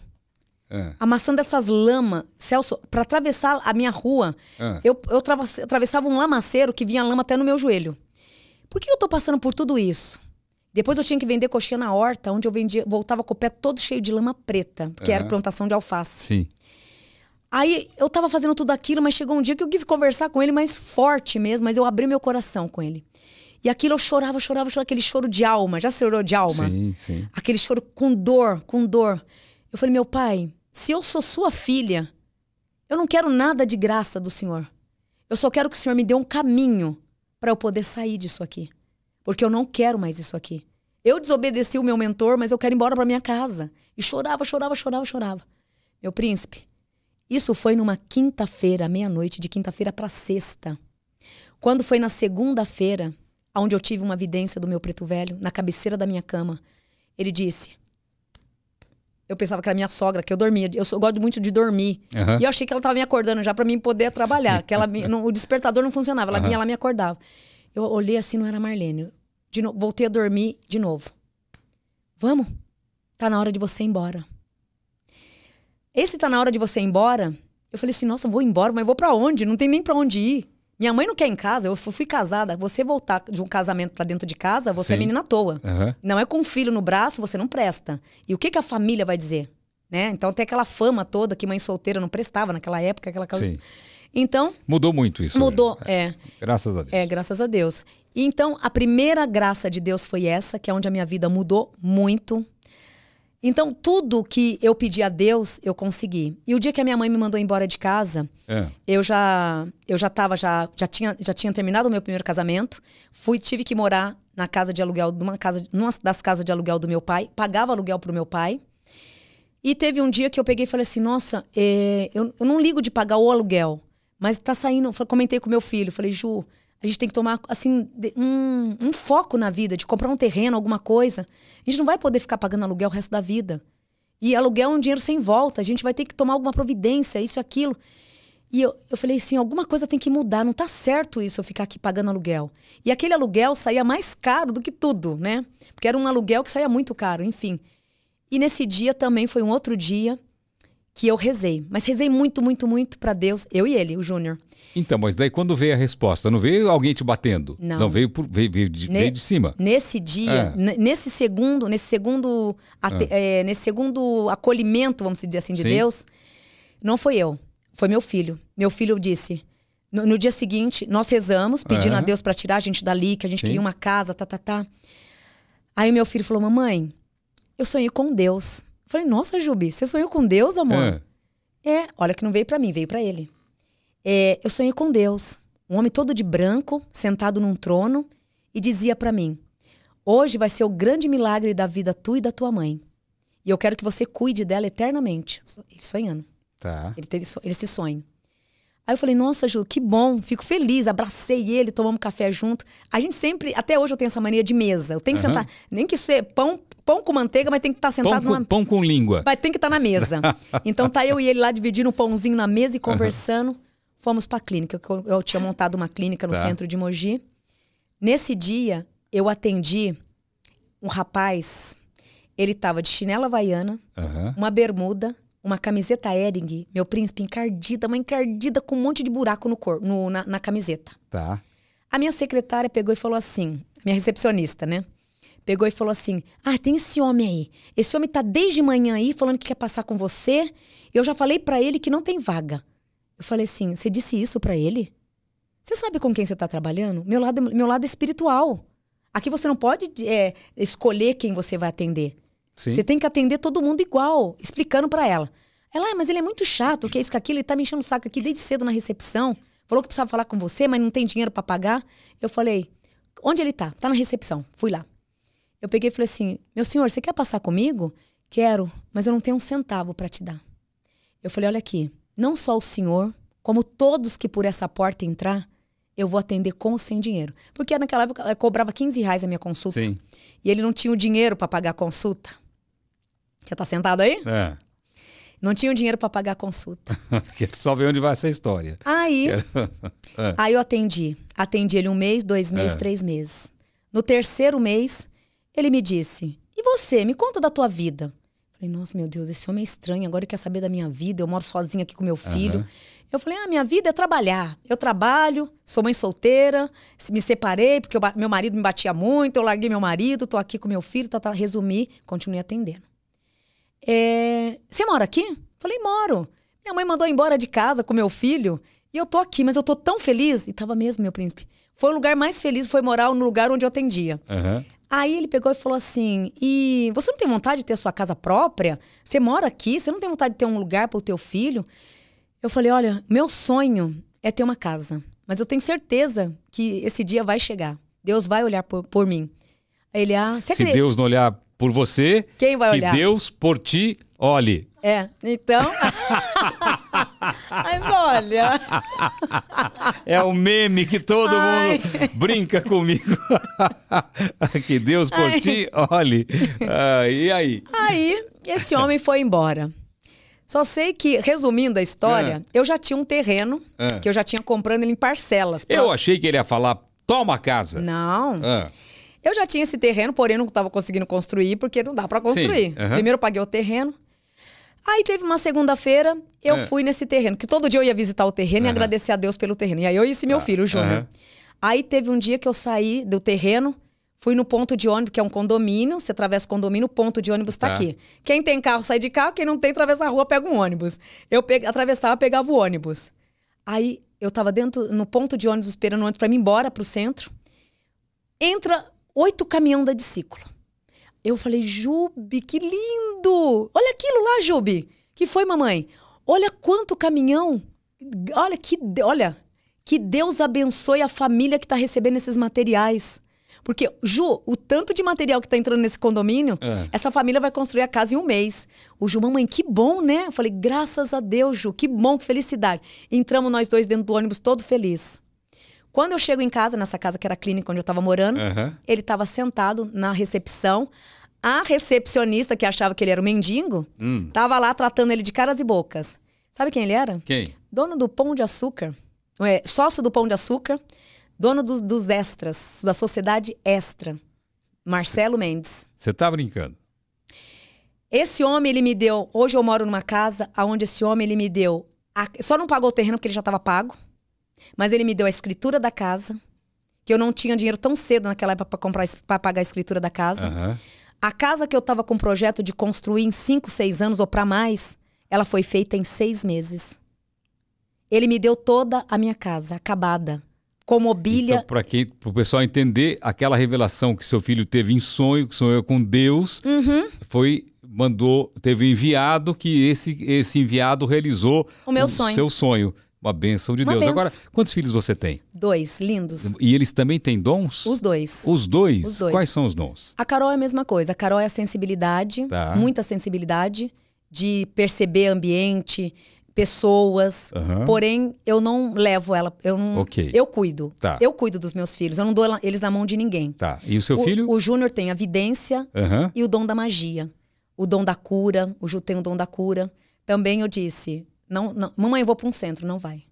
É. Amassando essas lamas, Celso, para atravessar a minha rua, é. eu, eu atravessava um lamaceiro que vinha lama até no meu joelho. Por que eu tô passando por tudo isso? Depois eu tinha que vender coxinha na horta, onde eu vendia, voltava com o pé todo cheio de lama preta, que era é. plantação de alface. Sim. Aí eu tava fazendo tudo aquilo, mas chegou um dia que eu quis conversar com ele mais forte mesmo, mas eu abri meu coração com ele. E aquilo eu chorava, chorava, chorava, aquele choro de alma. Já chorou de alma? Sim, sim. Aquele choro com dor, com dor. Eu falei, meu pai, se eu sou sua filha, eu não quero nada de graça do senhor. Eu só quero que o senhor me dê um caminho para eu poder sair disso aqui. Porque eu não quero mais isso aqui. Eu desobedeci o meu mentor, mas eu quero ir embora para minha casa. E chorava, chorava, chorava, chorava. Meu príncipe, isso foi numa quinta-feira, meia-noite, de quinta-feira para sexta. Quando foi na segunda-feira, onde eu tive uma vidência do meu preto velho, na cabeceira da minha cama, ele disse: eu pensava que era minha sogra, que eu dormia. Eu, sou, eu gosto muito de dormir. Uhum. E eu achei que ela estava me acordando já para mim poder trabalhar. que ela me, não, o despertador não funcionava, ela uhum. vinha, ela me acordava. Eu olhei assim, não era Marlene. De no, voltei a dormir de novo. Vamos? Tá na hora de você ir embora. Esse tá na hora de você ir embora. Eu falei assim, nossa, vou embora, mas vou para onde? Não tem nem para onde ir. Minha mãe não quer em casa, eu fui casada. Você voltar de um casamento para dentro de casa, você é Sim. é menina à toa. Uhum. Não é com um filho no braço, você não presta. E o que, que a família vai dizer? Né? Então tem aquela fama toda que mãe solteira não prestava naquela época, aquela coisa. Sim. Então. Mudou muito isso. Mudou, é. é. Graças a Deus. É, graças a Deus. E então, a primeira graça de Deus foi essa, que é onde a minha vida mudou muito. Então, tudo que eu pedi a Deus, eu consegui. E o dia que a minha mãe me mandou embora de casa, é. eu já eu já tava, já, já, tinha, já tinha terminado o meu primeiro casamento. Fui, tive que morar na casa de aluguel, numa, casa, numa das casas de aluguel do meu pai. Pagava aluguel pro meu pai. E teve um dia que eu peguei e falei assim, nossa, é, eu, eu não ligo de pagar o aluguel. Mas tá saindo, comentei com meu filho, falei, Ju, a gente tem que tomar, assim, um, um foco na vida, de comprar um terreno, alguma coisa. A gente não vai poder ficar pagando aluguel o resto da vida. E aluguel é um dinheiro sem volta. A gente vai ter que tomar alguma providência, isso, aquilo. E eu, eu falei assim, alguma coisa tem que mudar. Não tá certo isso, eu ficar aqui pagando aluguel. E aquele aluguel saía mais caro do que tudo, né? Porque era um aluguel que saía muito caro, enfim. E nesse dia também foi um outro dia que eu rezei. Mas rezei muito, muito, muito para Deus, eu e ele, o Júnior. Então, mas daí quando veio a resposta? Não veio alguém te batendo? Não. Não veio, por, veio, veio, de, ne veio de cima. Nesse dia, é. nesse segundo, nesse segundo, é, nesse segundo acolhimento, vamos dizer assim, de Sim. Deus, não foi eu, foi meu filho. Meu filho disse. No, no dia seguinte, nós rezamos, pedindo a Deus para tirar a gente dali, que a gente Sim. queria uma casa, tá, tá, tá. Aí meu filho falou: Mamãe, eu sonhei com Deus. Falei, nossa, Jubi, você sonhou com Deus, amor? É, é olha que não veio para mim, veio para ele. É, eu sonhei com Deus, um homem todo de branco, sentado num trono, e dizia para mim: Hoje vai ser o grande milagre da vida tua e da tua mãe. E eu quero que você cuide dela eternamente. Ele sonhando. Tá. Ele teve ele esse sonho. Aí eu falei, nossa, Ju, que bom, fico feliz, abracei ele, tomamos café junto. A gente sempre, até hoje eu tenho essa mania de mesa. Eu tenho que uhum. sentar, nem que ser é pão, pão com manteiga, mas tem que estar sentado pão com, numa... Pão com língua. Mas tem que estar na mesa. então tá eu e ele lá dividindo um pãozinho na mesa e conversando. Uhum. Fomos pra clínica. Eu, eu, tinha montado uma clínica no tá. centro de Mogi. Nesse dia, eu atendi um rapaz. Ele tava de chinela havaiana, uhum. uma bermuda uma camiseta Ering, meu príncipe encardida, uma encardida com um monte de buraco no cor, no, na, na, camiseta. Tá. A minha secretária pegou e falou assim, minha recepcionista, né? Pegou e falou assim: Ah, tem esse homem aí. Esse homem tá desde manhã aí falando que quer passar com você. Eu já falei para ele que não tem vaga. Eu falei assim: Você disse isso para ele? Você sabe com quem você tá trabalhando? Meu lado, meu lado é espiritual. Aqui você não pode é, escolher quem você vai atender. Sim. Você tem que atender todo mundo igual, explicando para ela. Ela, ah, mas ele é muito chato, o que é isso, que é aquilo, ele tá me enchendo o saco aqui desde cedo na recepção. Falou que precisava falar com você, mas não tem dinheiro para pagar. Eu falei, onde ele tá? Tá na recepção. Fui lá. Eu peguei e falei assim, meu senhor, você quer passar comigo? Quero, mas eu não tenho um centavo para te dar. Eu falei, olha aqui, não só o senhor, como todos que por essa porta entrar, eu vou atender com ou sem dinheiro. Porque naquela época eu eh, cobrava 15 reais a minha consulta. Sim. E ele não tinha o dinheiro para pagar a consulta. Você tá sentado aí? É. Não tinha dinheiro para pagar a consulta. Quero só vê onde vai essa história. Aí, é. aí eu atendi. Atendi ele um mês, dois meses, é. três meses. No terceiro mês, ele me disse: E você, me conta da tua vida. Eu falei, nossa, meu Deus, esse homem é estranho, agora ele quer saber da minha vida, eu moro sozinha aqui com meu filho. Uhum. Eu falei, ah, minha vida é trabalhar. Eu trabalho, sou mãe solteira, me separei porque eu, meu marido me batia muito, eu larguei meu marido, tô aqui com meu filho, tá, tá, resumi, continuei atendendo é, você mora aqui? Falei, moro. Minha mãe mandou embora de casa com meu filho e eu tô aqui, mas eu tô tão feliz. E tava mesmo, meu príncipe. Foi o lugar mais feliz, foi morar no lugar onde eu atendia. Uhum. Aí ele pegou e falou assim: E você não tem vontade de ter sua casa própria? Você mora aqui? Você não tem vontade de ter um lugar para o teu filho? Eu falei: Olha, meu sonho é ter uma casa, mas eu tenho certeza que esse dia vai chegar. Deus vai olhar por, por mim. Ele, ah, Se Deus não olhar por você. Quem vai que olhar? Que Deus por ti olhe. É, então. Mas olha. É o meme que todo Ai. mundo brinca comigo. que Deus por Ai. ti olhe. Ah, e aí? Aí, esse homem foi embora. Só sei que, resumindo a história, é. eu já tinha um terreno é. que eu já tinha comprando ele em parcelas. Eu achei que ele ia falar, toma casa. Não. É. Eu já tinha esse terreno, porém não estava conseguindo construir, porque não dá para construir. Uhum. Primeiro eu paguei o terreno. Aí teve uma segunda-feira, eu é. fui nesse terreno, que todo dia eu ia visitar o terreno uhum. e agradecer a Deus pelo terreno. E aí eu e esse meu tá. filho, o Júnior. Uhum. Aí teve um dia que eu saí do terreno, fui no ponto de ônibus, que é um condomínio, você atravessa o condomínio, o ponto de ônibus está tá. aqui. Quem tem carro sai de carro, quem não tem, atravessa a rua, pega um ônibus. Eu peguei, atravessava, pegava o ônibus. Aí eu estava dentro, no ponto de ônibus, esperando o ônibus para ir embora para o centro. Entra oito caminhão da discípula. Eu falei, Jubi, que lindo! Olha aquilo lá, Jubi! Que foi, mamãe? Olha quanto caminhão! Olha que, olha, que Deus abençoe a família que está recebendo esses materiais. Porque, Ju, o tanto de material que está entrando nesse condomínio, é. essa família vai construir a casa em um mês. O Ju, mamãe, que bom, né? Eu falei, graças a Deus, Ju, que bom, que felicidade. Entramos nós dois dentro do ônibus todo feliz. Quando eu chego em casa, nessa casa que era a clínica onde eu estava morando, uhum. ele estava sentado na recepção. A recepcionista, que achava que ele era um mendigo, hum. tava lá tratando ele de caras e bocas. Sabe quem ele era? Quem? Dono do Pão de Açúcar. É, sócio do Pão de Açúcar. Dono do, dos extras, da Sociedade Extra. Marcelo cê, Mendes. Você tá brincando? Esse homem, ele me deu... Hoje eu moro numa casa onde esse homem, ele me deu... A, só não pagou o terreno porque ele já estava pago. Mas ele me deu a escritura da casa, que eu não tinha dinheiro tão cedo naquela época para comprar pagar a escritura da casa. Uhum. A casa que eu estava com projeto de construir em 5, 6 anos ou para mais, ela foi feita em seis meses. Ele me deu toda a minha casa, acabada, com mobília. Então, para o pessoal entender, aquela revelação que seu filho teve em sonho, que sonhou com Deus, uhum. foi mandou, teve um enviado que esse esse enviado realizou o meu o sonho. seu sonho. Uma bênção de Uma Deus. Benção. Agora, quantos filhos você tem? Dois, lindos. E eles também têm dons? Os dois. Os dois? Os dois. Quais são os dons? A Carol é a mesma coisa. A Carol é a sensibilidade, tá. muita sensibilidade, de perceber ambiente, pessoas. Uhum. Porém, eu não levo ela. Eu, não, eu cuido. Tá. Eu cuido dos meus filhos. Eu não dou eles na mão de ninguém. Tá. E o seu o, filho? O Júnior tem a vidência uhum. e o dom da magia. O dom da cura. O Ju tem o dom da cura. Também eu disse, não, não, mamãe, eu vou para um centro, não vai.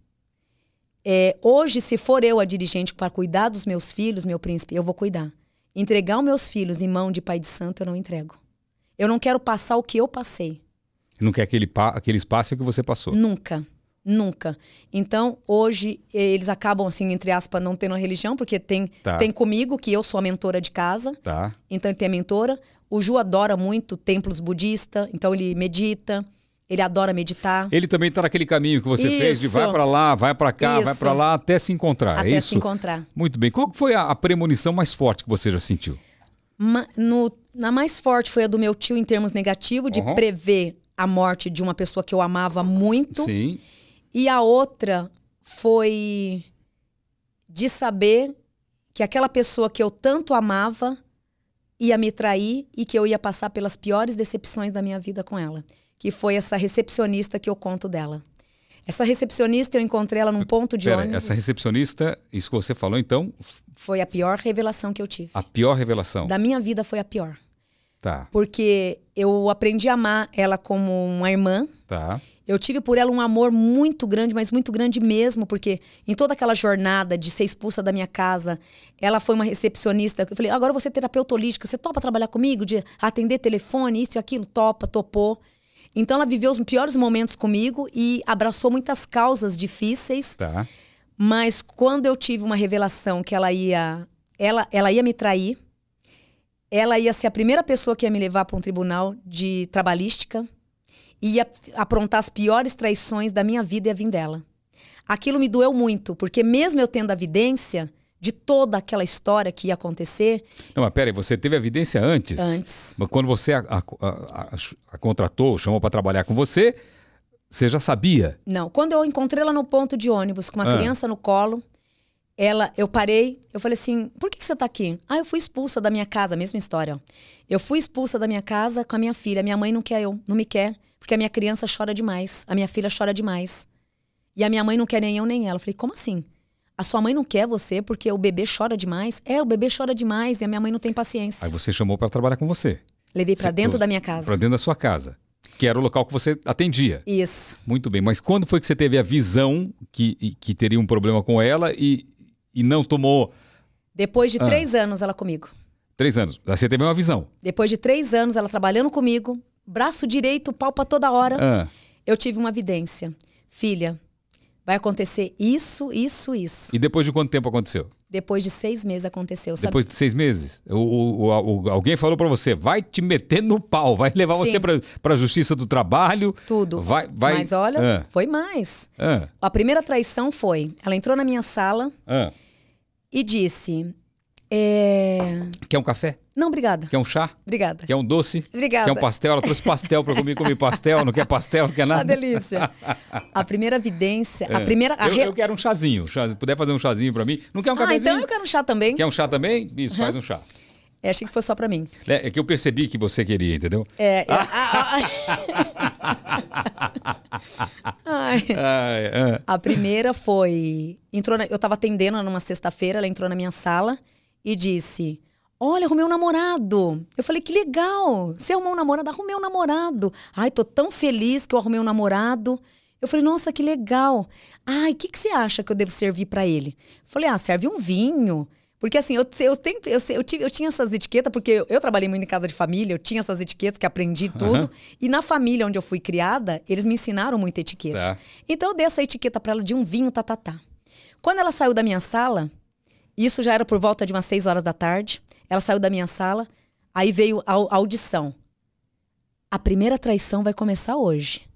É, hoje, se for eu a dirigente para cuidar dos meus filhos, meu príncipe, eu vou cuidar. Entregar os meus filhos em mão de pai de santo, eu não entrego. Eu não quero passar o que eu passei. Não quer aquele, pa aquele espaço que você passou? Nunca. Nunca. Então, hoje, eles acabam, assim, entre aspas, não tendo a religião, porque tem, tá. tem comigo, que eu sou a mentora de casa. Tá. Então, ele tem a mentora. O Ju adora muito templos budistas, então ele medita. Ele adora meditar. Ele também está naquele caminho que você isso. fez de vai para lá, vai para cá, isso. vai para lá até se encontrar. É até é isso? se encontrar. Muito bem. Qual foi a, a premonição mais forte que você já sentiu? Ma, no, na mais forte foi a do meu tio em termos negativos de uhum. prever a morte de uma pessoa que eu amava muito. Sim. E a outra foi de saber que aquela pessoa que eu tanto amava ia me trair e que eu ia passar pelas piores decepções da minha vida com ela que foi essa recepcionista que eu conto dela. Essa recepcionista eu encontrei ela num ponto de Pera, ônibus. Essa recepcionista, isso que você falou então. Foi a pior revelação que eu tive. A pior revelação? Da minha vida foi a pior. Tá. Porque eu aprendi a amar ela como uma irmã. Tá. Eu tive por ela um amor muito grande, mas muito grande mesmo, porque em toda aquela jornada de ser expulsa da minha casa, ela foi uma recepcionista. Eu falei, agora você é terapeuta holística, você topa trabalhar comigo, de atender telefone, isso e aquilo? Topa, topou. Então ela viveu os piores momentos comigo e abraçou muitas causas difíceis. Tá. Mas quando eu tive uma revelação que ela ia, ela, ela ia me trair, ela ia ser a primeira pessoa que ia me levar para um tribunal de trabalhística, ia aprontar as piores traições da minha vida e a vim dela. Aquilo me doeu muito, porque mesmo eu tendo a evidência, de toda aquela história que ia acontecer. Não, mas peraí, você teve a evidência antes. Antes. Mas quando você a, a, a, a contratou, chamou para trabalhar com você, você já sabia? Não. Quando eu encontrei ela no ponto de ônibus, com uma ah. criança no colo, ela, eu parei, eu falei assim, por que, que você está aqui? Ah, eu fui expulsa da minha casa, mesma história. Eu fui expulsa da minha casa com a minha filha. Minha mãe não quer eu, não me quer, porque a minha criança chora demais, a minha filha chora demais. E a minha mãe não quer nem eu nem ela. Eu falei, como assim? a sua mãe não quer você porque o bebê chora demais. É, o bebê chora demais e a minha mãe não tem paciência. Aí você chamou para trabalhar com você. Levei para dentro da minha casa. Para dentro da sua casa. Que era o local que você atendia. Isso. Muito bem. Mas quando foi que você teve a visão que, que teria um problema com ela e, e não tomou. Depois de ah. três anos ela comigo. Três anos. Você teve uma visão. Depois de três anos ela trabalhando comigo, braço direito, palpa toda hora. Ah. Eu tive uma vidência. Filha, vai acontecer isso, isso, isso. E depois de quanto tempo aconteceu? Depois de seis meses aconteceu. Sabe? Depois de seis meses? O, o, o alguém falou para você, vai te meter no pau, vai levar Sim. você para a justiça do trabalho. Tudo. Vai, vai... Mas olha, ah. foi mais. Ah. A primeira traição foi, ela entrou na minha sala ah. e disse, é... Quer um café? Não, obrigada. Quer um chá? Obrigada. Quer um doce? Obrigada. Quer um pastel? Ela trouxe pastel para comer, comi pastel, não quer pastel, não quer nada. Uma delícia. A primeira vidência, é. a primeira... A eu, re... eu, quero um chazinho, chá, se puder fazer um chazinho para mim. Não quer um cafezinho? Ah, então eu quero um chá também. Quer um chá também? Isso, uhum. faz um chá. É, achei que fosse só para mim. É, é, que eu percebi que você queria, entendeu? É. é. A, a, ah, ah, ah. a primeira foi... Entrou na... eu estava atendendo numa sexta-feira, ela entrou na minha sala e disse: Olha, arrumei um namorado. Eu falei, que legal. Você arrumou um namorado? Arrumei um namorado. Ai, tô tão feliz que eu arrumei um namorado. Eu falei, nossa, que legal. Ai, o que, que você acha que eu devo servir para ele? Eu falei, ah, serve um vinho. Porque assim, eu, eu, tenho, eu, eu, tive, eu tinha essas etiquetas, porque eu, eu, trabalhei muito em casa de família, eu tinha essas etiquetas que aprendi tudo. Uhum. E na família onde eu fui criada, eles me ensinaram muita etiqueta. Tá. Então eu dei essa etiqueta para ela de um vinho tatatá. Tá, tá. Quando ela saiu da minha sala, isso já era por volta de umas 6 horas da tarde. Ela saiu da minha sala, aí veio a, audição. A primeira traição vai começar hoje.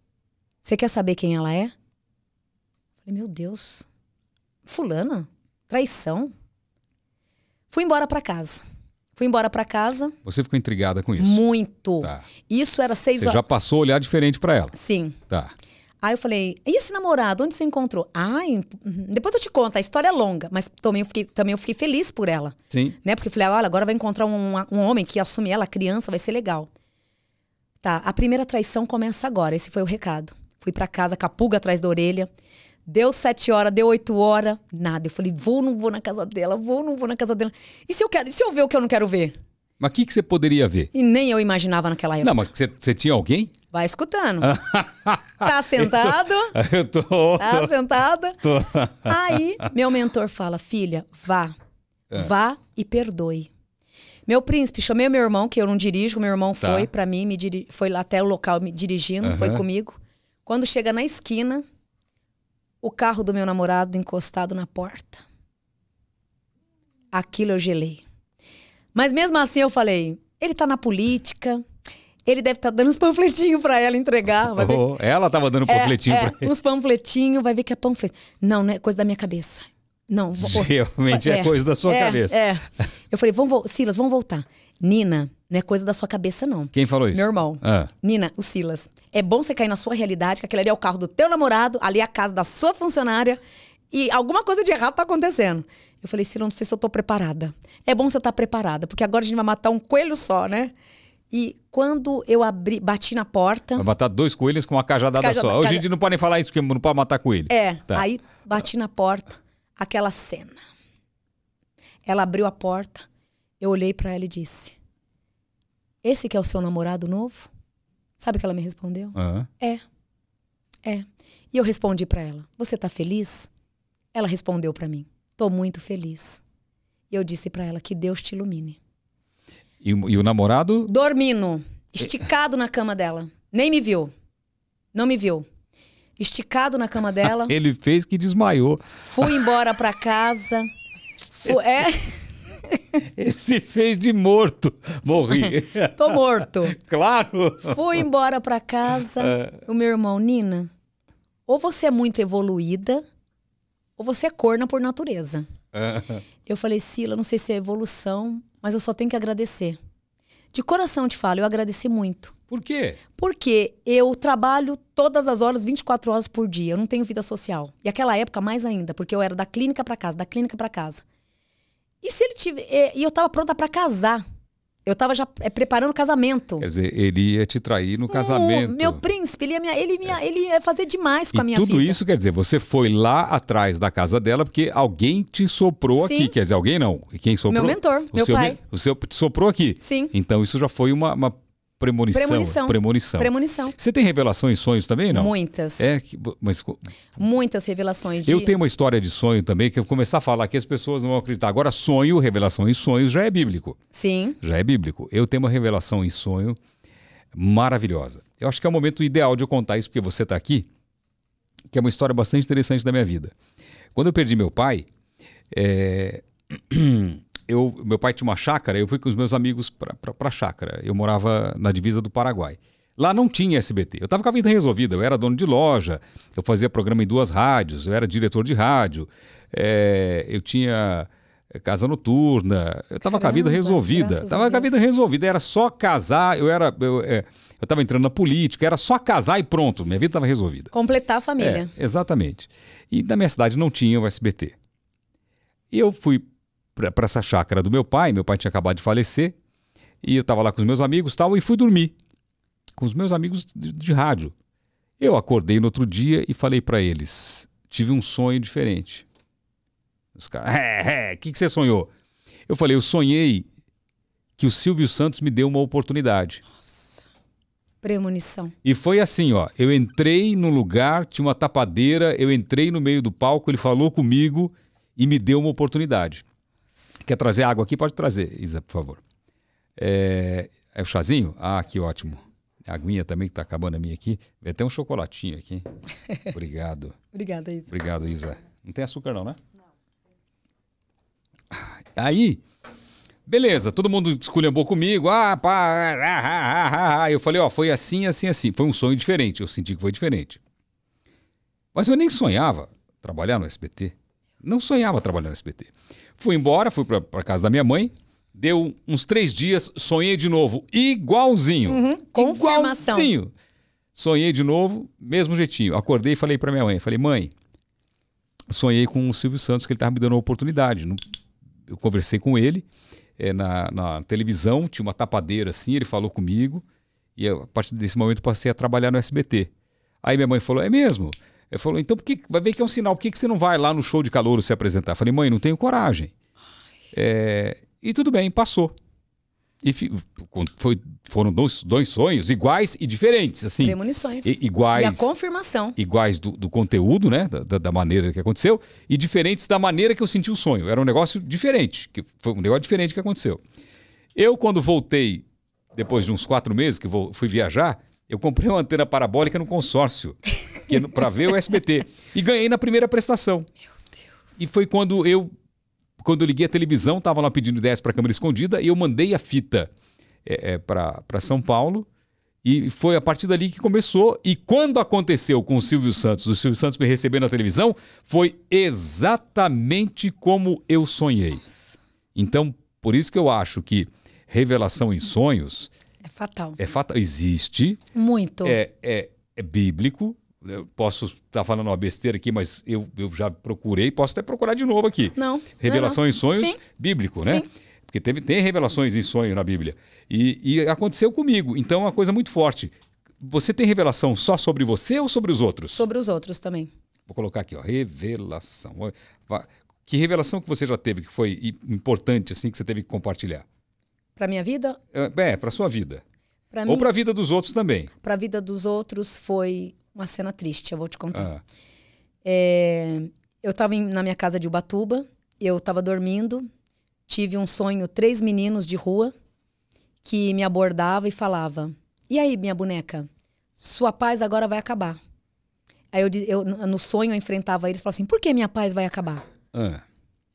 Você quer saber quem ela é? Falei, meu Deus. Fulana? Traição? Fui embora para casa. Fui embora para casa. Você ficou intrigada com isso? Muito. Tá. Isso era seis horas. Você já passou a olhar diferente para ela? Sim. Tá. Aí eu falei, e esse namorado, onde você encontrou? Ai, uhum, depois eu te conto, a história é longa, mas também eu fiquei, também eu fiquei feliz por ela. Sim. Né? Porque eu falei, olha, agora vai encontrar um, um homem que assume ela, criança, vai ser legal. Tá, a primeira traição começa agora, esse foi o recado. Fui para casa com a pulga atrás da orelha. Deu sete horas, deu oito horas, nada. Eu falei, vou não vou na casa dela, vou não vou na casa dela. E se eu quero, se eu ver o que eu não quero ver? Mas o que, que você poderia ver? E nem eu imaginava naquela época. Não, mas você tinha alguém? Vai escutando. tá sentado? Eu tô. Eu tô tá sentada? Tô. Aí, meu mentor fala: filha, vá. É. Vá e perdoe. Meu príncipe, chamei meu irmão, que eu não dirijo, meu irmão tá. foi para mim, me diri... foi lá até o local me dirigindo, uhum. foi comigo. Quando chega na esquina, o carro do meu namorado encostado na porta. Aquilo eu gelei. Mas mesmo assim eu falei, ele tá na política, ele deve estar tá dando uns panfletinhos para ela entregar. Oh, ela estava dando é, panfletinho é, é, ele. Uns panfletinhos, vai ver que é panfleto. Não, não é coisa da minha cabeça. Não. Realmente é, é, coisa da sua é, cabeça. É. Eu falei, vamos, Silas, vamos voltar. Nina, não é coisa da sua cabeça, não. Quem falou isso? Meu irmão. Ah. Nina, o Silas. É bom você cair na sua realidade, que aquele ali é o carro do teu namorado, ali é a casa da sua funcionária, e alguma coisa de errado tá acontecendo. Eu falei, Silas, não sei se eu tô preparada. É bom você estar tá preparada, porque agora a gente vai matar um coelho só, né? E quando eu abri, bati na porta. Vai matar dois coelhos com uma cajadada só. Cajada. Hoje em dia não podem falar isso, porque não pode matar coelho. É. Tá. Aí bati na porta, aquela cena. Ela abriu a porta, eu olhei para ela e disse: Esse que é o seu namorado novo? Sabe o que ela me respondeu? Uhum. É. É. E eu respondi para ela: Você tá feliz? Ela respondeu para mim: Tô muito feliz. E eu disse para ela que Deus te ilumine. E, e o namorado? Dormindo, esticado na cama dela. Nem me viu. Não me viu. Esticado na cama dela. Ele fez que desmaiou. Fui embora pra casa. é. se fez de morto. Morri. Tô morto. Claro. Fui embora pra casa. É. O meu irmão, Nina, ou você é muito evoluída, ou você é corna por natureza. É. Eu falei, Sila, não sei se é evolução mas eu só tenho que agradecer. De coração te falo, eu agradeci muito. Por quê? Porque eu trabalho todas as horas, 24 horas por dia. Eu não tenho vida social. E aquela época mais ainda, porque eu era da clínica para casa, da clínica para casa. E se ele tiver, e eu tava pronta para casar. Eu estava já é, preparando o casamento. Quer dizer, ele ia te trair no hum, casamento. Uh, meu príncipe, ele ia, minha, ele, minha, é. ele ia fazer demais com e a minha tudo vida. Tudo isso quer dizer, você foi lá atrás da casa dela porque alguém te soprou Sim. aqui. Quer dizer, alguém não. Quem soprou? Meu mentor, o meu seu, pai. O seu te soprou aqui. Sim. Então isso já foi uma, uma Premonição. É? Premonição. Premonição. Premonição. Você tem revelação em sonhos também, não? Muitas. É, mas... Muitas revelações. De... Eu tenho uma história de sonho também, que eu vou começar a falar que as pessoas não vão acreditar. Agora, sonho, revelação em sonhos já é bíblico. Sim. Já é bíblico. Eu tenho uma revelação em sonho maravilhosa. Eu acho que é o momento ideal de eu contar isso, porque você está aqui, que é uma história bastante interessante da minha vida. Quando eu perdi meu pai, é... eu, meu pai tinha uma chácara, eu fui com os meus amigos para a chácara. Eu morava na divisa do Paraguai. Lá não tinha SBT. Eu estava com a vida resolvida. Eu era dono de loja, eu fazia programa em duas rádios, eu era diretor de rádio, é, eu tinha eh, casa noturna. Eu estava com a vida resolvida. Estava com a vida resolvida. Era só casar. Eu era. Eu, é, eu estava entrando na política, era só casar e pronto, minha vida estava resolvida. Completar a família. É, exatamente. E na minha cidade não tinha o SBT. E eu fui para essa chácara do meu pai. Meu pai tinha acabado de falecer. E eu estava lá com os meus amigos tal, e fui dormir com os meus amigos de, de rádio. Eu acordei no outro dia e falei para eles: tive um sonho diferente. Os caras, é, é, o que, que você sonhou? Eu falei: eu sonhei que o Silvio Santos me deu uma oportunidade. Nossa, premonição. E foi assim: ó, eu entrei no lugar, tinha uma tapadeira, eu entrei no meio do palco, ele falou comigo e me deu uma oportunidade. Quer trazer água aqui? Pode trazer, Isa, por favor. É, é o chazinho? Ah, que ótimo. A aguinha também, que está acabando a minha aqui. Vem até um chocolatinho aqui. Obrigado. Obrigada, Isa. Obrigado, Isa. Não tem açúcar, não, né? Não. Aí, beleza, todo mundo esculhambou comigo. Ah, pá, ah ah ah, ah, ah, ah, Eu falei, ó, foi assim, assim, assim. Foi um sonho diferente. Eu senti que foi diferente. Mas eu nem sonhava trabalhar no SBT. Não sonhava trabalhar no SBT. Fui embora, fui para casa da minha mãe. Deu uns três dias, sonhei de novo, igualzinho. Uhum, confirmação. Igualzinho. Sonhei de novo, mesmo jeitinho. Acordei e falei para minha mãe, falei, mãe, sonhei com o Silvio Santos, que ele estava me dando uma oportunidade. Eu conversei com ele é, na, na, televisão, tinha uma tapadeira assim, ele falou comigo. E a partir desse momento passei a trabalhar no SBT. Aí minha mãe falou, é mesmo? Ele falou, então por que, vai ver que é um sinal, por que, que você não vai lá no show de calor se apresentar? Eu falei, mãe, não tenho coragem. É, e tudo bem, passou. E foi, foram dois, dois sonhos iguais e diferentes, assim. Premonições. E, iguais. E a confirmação. Iguais do, do conteúdo, né? Da, da, maneira que aconteceu. E diferentes da maneira que eu senti o sonho. Era um negócio diferente. Que foi um negócio diferente que aconteceu. Eu, quando voltei, depois de uns quatro meses que fui viajar, eu comprei uma antena parabólica no consórcio porque para ver o SBT. E ganhei na primeira prestação. Meu Deus. E foi quando eu quando eu liguei a televisão, estava lá pedindo 10 para a câmera escondida e eu mandei a fita é, é, para São Paulo. E foi a partir dali que começou. E quando aconteceu com o Silvio Santos, o Silvio Santos me recebeu na televisão, foi exatamente como eu sonhei. Então, por isso que eu acho que revelação em sonhos. É fatal. É fatal. Existe. Muito. É, é, é bíblico eu posso estar tá falando uma besteira aqui, mas eu, eu já procurei, posso até procurar de novo aqui. Não. Revelação não, é em sonhos, Sim. bíblico, né? Sim. Porque teve, tem revelações em sonho na Bíblia. E, e aconteceu comigo. Então é uma coisa muito forte. Você tem revelação só sobre você ou sobre os outros? Sobre os outros também. Vou colocar aqui, ó. Revelação. Que revelação que você já teve que foi importante, assim, que você teve que compartilhar? Para minha vida? É, é para sua vida. Pra Ou para a vida dos outros também. Para a vida dos outros foi uma cena triste, eu vou te contar. Ah. É, eu estava na minha casa de Ubatuba, eu estava dormindo, tive um sonho, três meninos de rua que me abordava e falava: "E aí, minha boneca, sua paz agora vai acabar". Aí eu, eu no sonho eu enfrentava eles e falava assim: "Por que minha paz vai acabar?". Ah.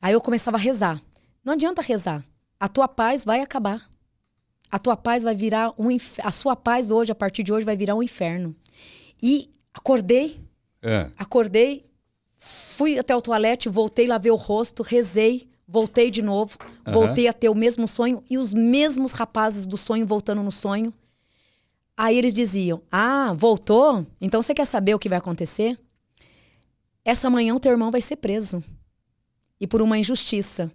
Aí eu começava a rezar. Não adianta rezar. A tua paz vai acabar. A tua paz vai virar um inf... a sua paz hoje, a partir de hoje vai virar um inferno. E Acordei. É. Acordei, fui até o toalete, voltei, lavei o rosto, rezei, voltei de novo, uhum. voltei a ter o mesmo sonho e os mesmos rapazes do sonho voltando no sonho. Aí eles diziam: Ah, voltou? Então você quer saber o que vai acontecer? Essa manhã o teu irmão vai ser preso. E por uma injustiça.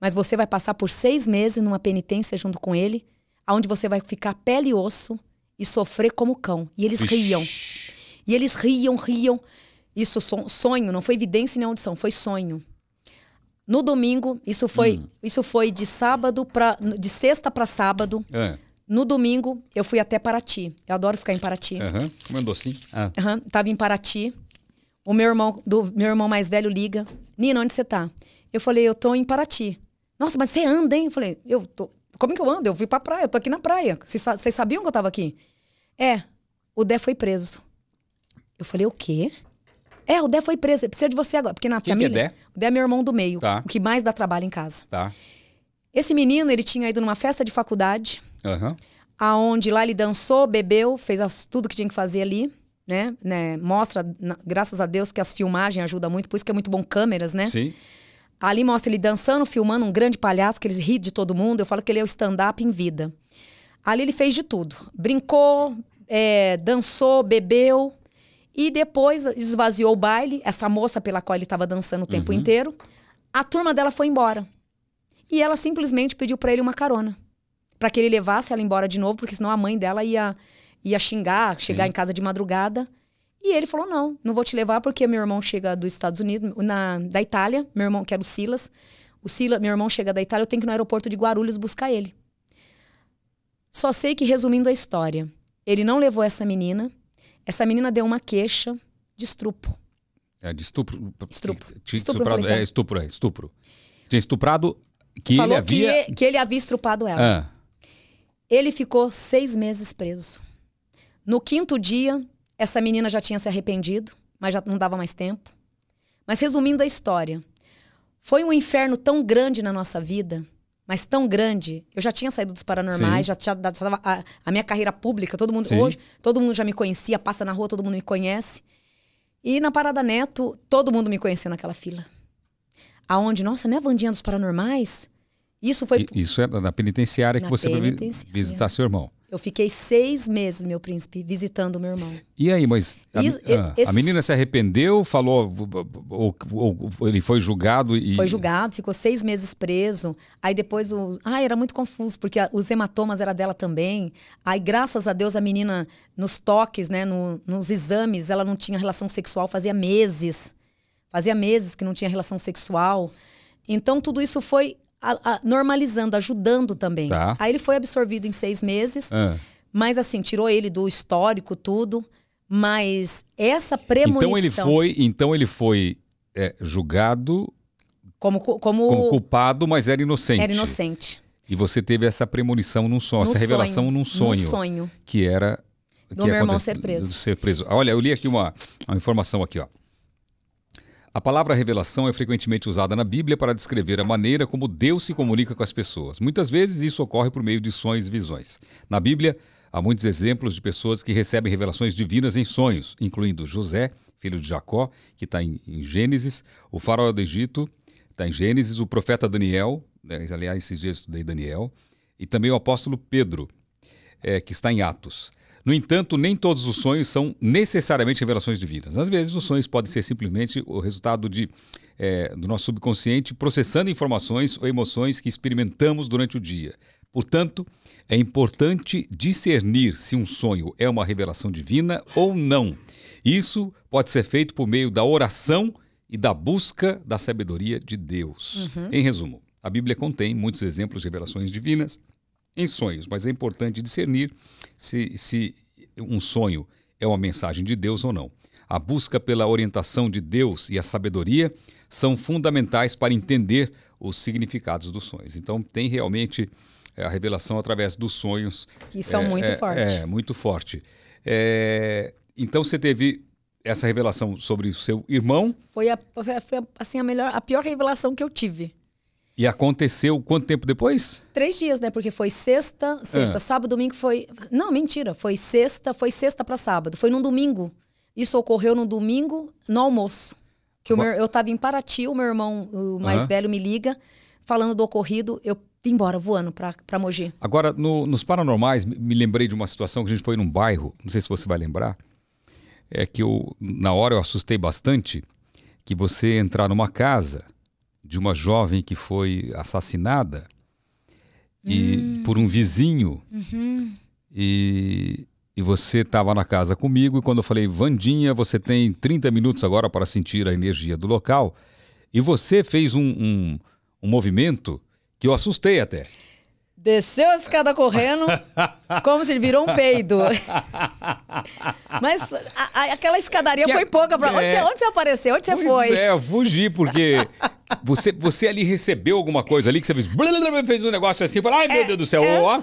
Mas você vai passar por seis meses numa penitência junto com ele, aonde você vai ficar pele e osso e sofrer como cão. E eles Ixi. riam. E eles riam, riam. Isso sonho, não foi evidência nem audição, foi sonho. No domingo, isso foi, hum. isso foi de sábado para de sexta para sábado. É. No domingo, eu fui até Paraty. Eu adoro ficar em Paraty. Uhum. Mandou sim. Ah. Uhum. Tava em Paraty. O meu irmão, do meu irmão mais velho liga. Nina, onde você tá? Eu falei, eu tô em Paraty. Nossa, mas você anda, hein? Eu falei, eu tô. Como que eu ando? Eu fui pra praia, eu tô aqui na praia. Vocês sabiam que eu tava aqui? É, o Dé foi preso. Eu falei, o quê? É, o Dé foi preso, precisa de você agora. Porque na Quem família. Que é Dé? O Dé é meu irmão do meio, tá. o que mais dá trabalho em casa. Tá. Esse menino, ele tinha ido numa festa de faculdade, uhum. aonde lá ele dançou, bebeu, fez as, tudo que tinha que fazer ali, né? né? Mostra, na, graças a Deus, que as filmagens ajudam muito, por isso que é muito bom câmeras, né? Sim. Ali mostra ele dançando, filmando, um grande palhaço, que ele ri de todo mundo. Eu falo que ele é o stand-up em vida. Ali ele fez de tudo. Brincou, é, dançou, bebeu, e depois esvaziou o baile, essa moça pela qual ele estava dançando o tempo uhum. inteiro. A turma dela foi embora. E ela simplesmente pediu para ele uma carona. para que ele levasse ela embora de novo, porque senão a mãe dela ia, ia xingar, chegar Sim. em casa de madrugada. E ele falou: não, não vou te levar porque meu irmão chega dos Estados Unidos, na, da Itália, meu irmão, que era o Silas. O Silas, meu irmão chega da Itália, eu tenho que ir no aeroporto de Guarulhos buscar ele. Só sei que, resumindo a história, ele não levou essa menina essa menina deu uma queixa de estrupo. É, de estupro. Estupro. Tinha estupro, estuprado, é. é, estupro, é, estupro. Tinha estuprado que Falou ele havia... Que, que ele havia estrupado ela. Ah. Ele ficou seis meses preso. No quinto dia, essa menina já tinha se arrependido, mas já não dava mais tempo. Mas resumindo a história, foi um inferno tão grande na nossa vida mas tão grande. Eu já tinha saído dos paranormais, Sim. já tinha dado a, a, minha carreira pública, todo mundo Sim. hoje, todo mundo já me conhecia, passa na rua, todo mundo me conhece. E na Parada Neto, todo mundo me conhecia naquela fila. Aonde, nossa, né, Vandinha dos Paranormais? Isso foi. isso é na penitenciária na que você penitenciária. visitar seu irmão. Eu fiquei seis meses, meu príncipe, visitando meu irmão. E aí, mas a, Isso, ah, a, esse... a menina se arrependeu, falou, ou, ou, ou, ele foi julgado e... Foi julgado, ficou seis meses preso. Aí depois, o... ah, era muito confuso, porque os hematomas era dela também. Aí, graças a Deus, a menina, nos toques, né, no, nos exames, ela não tinha relação sexual, fazia meses. Fazia meses que não tinha relação sexual. Então, tudo isso foi a, a, normalizando, ajudando também. Tá. Aí ele foi absorvido em seis meses, ah. mas assim, tirou ele do histórico, tudo. Mas essa premonição. Então ele foi, então ele foi é, julgado como, como, como culpado, mas era inocente. Era inocente. E você teve essa premonição num sonho, no essa sonho, revelação num sonho. Num sonho. Que era. Do que meu irmão ser preso. Ser preso. Olha, eu li aqui uma, uma informação aqui, ó. A palavra revelação é frequentemente usada na Bíblia para descrever a maneira como Deus se comunica com as pessoas. Muitas vezes isso ocorre por meio de sonhos e visões. Na Bíblia, há muitos exemplos de pessoas que recebem revelações divinas em sonhos, incluindo José, filho de Jacó, que está em, em, Gênesis, o faraó do Egito, está em Gênesis, o profeta Daniel, né, aliás, esses dias eu estudei Daniel, e também o apóstolo Pedro, é, que está em Atos. No entanto, nem todos os sonhos são necessariamente revelações divinas. Às vezes, os sonhos podem ser simplesmente o resultado de, é, do nosso subconsciente processando informações ou emoções que experimentamos durante o dia. Portanto, é importante discernir se um sonho é uma revelação divina ou não. Isso pode ser feito por meio da oração e da busca da sabedoria de Deus. Uhum. Em resumo, a Bíblia contém muitos exemplos de revelações divinas em sonhos, mas é importante discernir se, se um sonho é uma mensagem de Deus ou não. A busca pela orientação de Deus e a sabedoria são fundamentais para entender os significados dos sonhos. Então, tem realmente eh, a revelação através dos sonhos. Que são é, muito é, eh, fortes. É, muito forte. É, então, você teve essa revelação sobre o seu irmão? Foi, a, foi assim, a, melhor, a pior revelação que eu tive. E aconteceu quanto tempo depois? Três dias, né? Porque foi sexta, sexta, ah. sábado, domingo foi. Não, mentira. Foi sexta, foi sexta para sábado. Foi num domingo. Isso ocorreu no domingo, no almoço. Que Bom... meu, eu tava em Paraty, o meu irmão o mais uhum. velho me liga, falando do ocorrido. Eu vim embora voando para Mogi. Agora, no, nos paranormais, me lembrei de uma situação que a gente foi num bairro, não sei se você vai lembrar. É que eu, na hora eu assustei bastante que você entrar numa casa de uma jovem que foi assassinada hum. e por um vizinho. Uhum. E, e você estava na casa comigo. E quando eu falei, Vandinha, você tem 30 minutos agora para sentir a energia do local. E você fez um, um, um movimento que eu assustei até. Desceu a escada correndo, como se virou um peido. Mas a, a, aquela escadaria que foi pouca. para É... Onde, você, onde, você, apareceu? Onde você pois foi? É, eu fugi, porque você, você ali recebeu alguma coisa ali que você fez, fez um negócio assim, falou, ai meu é, Deus do céu, é. ó.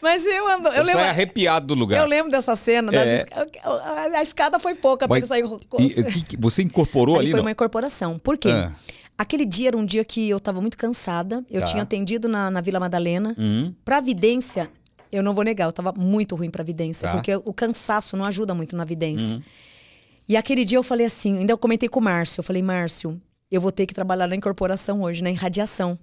Mas eu ando. Eu, eu lembro, arrepiado do lugar. Eu lembro dessa cena. É. A, a, escada foi pouca para sair. E, que, você incorporou ali? ali foi não? uma incorporação. Por quê? Ah. Aquele dia era um dia que eu estava muito cansada. Eu tá. tinha atendido na, na Vila Madalena. Uhum. Para vidência, eu não vou negar, eu estava muito ruim para vidência, tá. porque o cansaço não ajuda muito na vidência. Uhum. E aquele dia eu falei assim, ainda eu comentei com o Márcio, eu falei, Márcio, eu vou ter que trabalhar na incorporação hoje, na irradiação.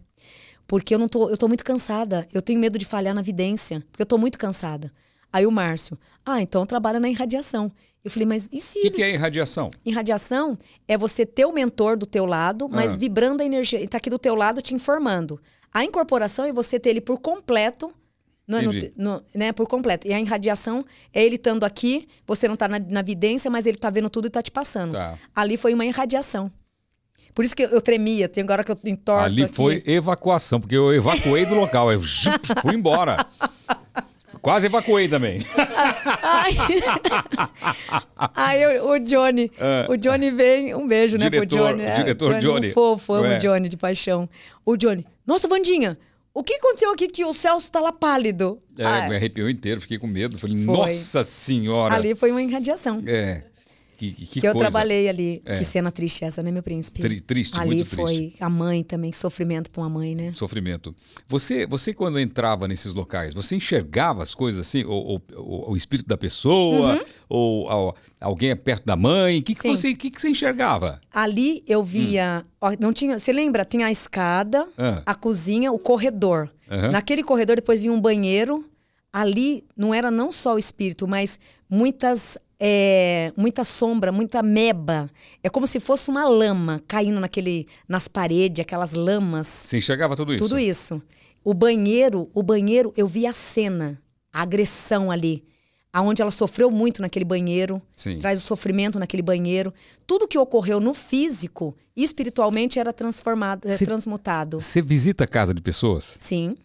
Porque eu não tô, eu tô muito cansada. Eu tenho medo de falhar na vidência, porque eu tô muito cansada. Aí o Márcio, ah, então trabalha na irradiação. Eu falei, mas e se. O que, que, é irradiação? Irradiação é você ter o mentor do teu lado, mas ah. vibrando a energia. Ele tá aqui do teu lado te informando. A incorporação é você ter ele por completo. Né, no, no, no, né, por completo. E a irradiação é ele estando aqui, você não está na, na vidência, mas ele está vendo tudo e está te passando. Tá. Ali foi uma irradiação. Por isso que eu tremia, tem agora que eu entorto. Ali aqui. foi evacuação, porque eu evacuei do local, eu fui embora. Quase evacuei também. Aí, o Johnny, é. o Johnny vem, um beijo, né, pro Johnny. o é, diretor Johnny. Johnny. Um fofo, amo é. o é. Johnny de paixão. O Johnny, nossa, Vandinha, o que aconteceu aqui que o Celso tá lá pálido? É, ah, me arrepiou inteiro, fiquei com medo. Falei, foi. nossa senhora. Ali foi uma irradiação. É. Que, que, que eu coisa. trabalhei ali. É. Que cena triste essa, né, meu príncipe? Tri, triste, ali muito foi triste. a mãe também, sofrimento para uma mãe, né? Sofrimento. Você, você quando entrava nesses locais, você enxergava as coisas assim? Ou, o espírito da pessoa? Uhum. Ou, ou, alguém perto da mãe? O que, que, você, que, que você enxergava? Ali eu hum. via... Hum. não tinha, você lembra? Tinha a escada, ah. a cozinha, o corredor. Uhum. Naquele corredor depois vinha um banheiro ali não era não só o espírito, mas muitas é, muita sombra, muita meba. É como se fosse uma lama caindo naquele, nas paredes, aquelas lamas. Você enxergava tudo isso? Tudo isso. O banheiro, o banheiro, eu vi a cena, a agressão ali. Aonde ela sofreu muito naquele banheiro, Sim. traz o sofrimento naquele banheiro. Tudo que ocorreu no físico e espiritualmente era transformado, é, cê, transmutado. Você visita a casa de pessoas? Sim. O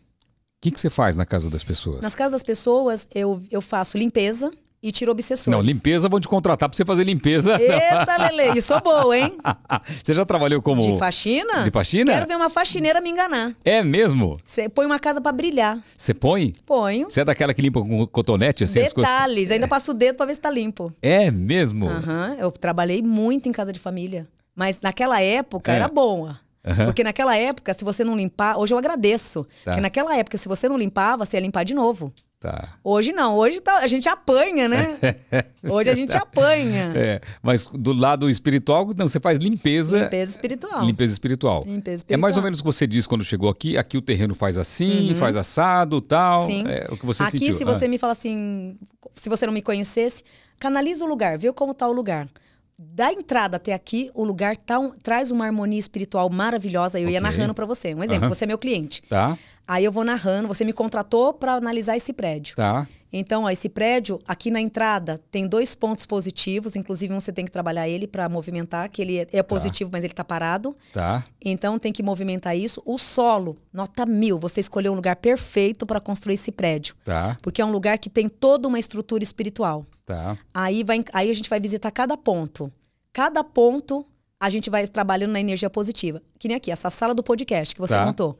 que você faz na casa das pessoas? Nas casas das pessoas, eu, eu faço limpeza, e tira obsessões. Não, limpeza vão te contratar pra você fazer limpeza. Eita, Lele, isso sou é boa, hein? você já trabalhou como. De faxina? De faxina? Quero ver uma faxineira me enganar. É mesmo? Você põe uma casa para brilhar. Você põe? põe Você é daquela que limpa com cotonete, assim, Detalhes, ainda é. passo o dedo pra ver se tá limpo. É mesmo? Aham, uhum. eu trabalhei muito em casa de família. Mas naquela época é. era boa. Uhum. Porque naquela época, se você não limpar, hoje eu agradeço. Tá. Porque naquela época, se você não limpava, você ia limpar de novo. Tá. Hoje não, hoje tá, a gente apanha, né? Hoje a gente apanha. É, mas do lado espiritual, não, você faz limpeza. Limpeza espiritual. Limpeza espiritual. Limpeza é espiritual. É mais ou menos o que você disse quando chegou aqui, aqui o terreno faz assim, uhum. faz assado, tal. Sim. É, o que você aqui, sentiu. se você ah. me fala assim, se você não me conhecesse, canaliza o lugar, vê como tá o lugar da entrada até aqui, o lugar tá um, traz uma harmonia espiritual maravilhosa. Eu okay. ia narrando para você. Um exemplo, uhum. você é meu cliente. Tá. Aí eu vou narrando, você me contratou para analisar esse prédio. Tá. Então, ó, esse prédio, aqui na entrada, tem dois pontos positivos, inclusive um você tem que trabalhar ele para movimentar, que ele é tá. positivo, tá. mas ele está parado. Tá. Então, tem que movimentar isso. O solo, nota mil, você escolheu um lugar perfeito para construir esse prédio. Tá. Porque é um lugar que tem toda uma estrutura espiritual. Tá. Aí, vai, aí a gente vai visitar cada ponto. Cada ponto a gente vai trabalhando na energia positiva. Que nem aqui, essa sala do podcast que você tá. montou.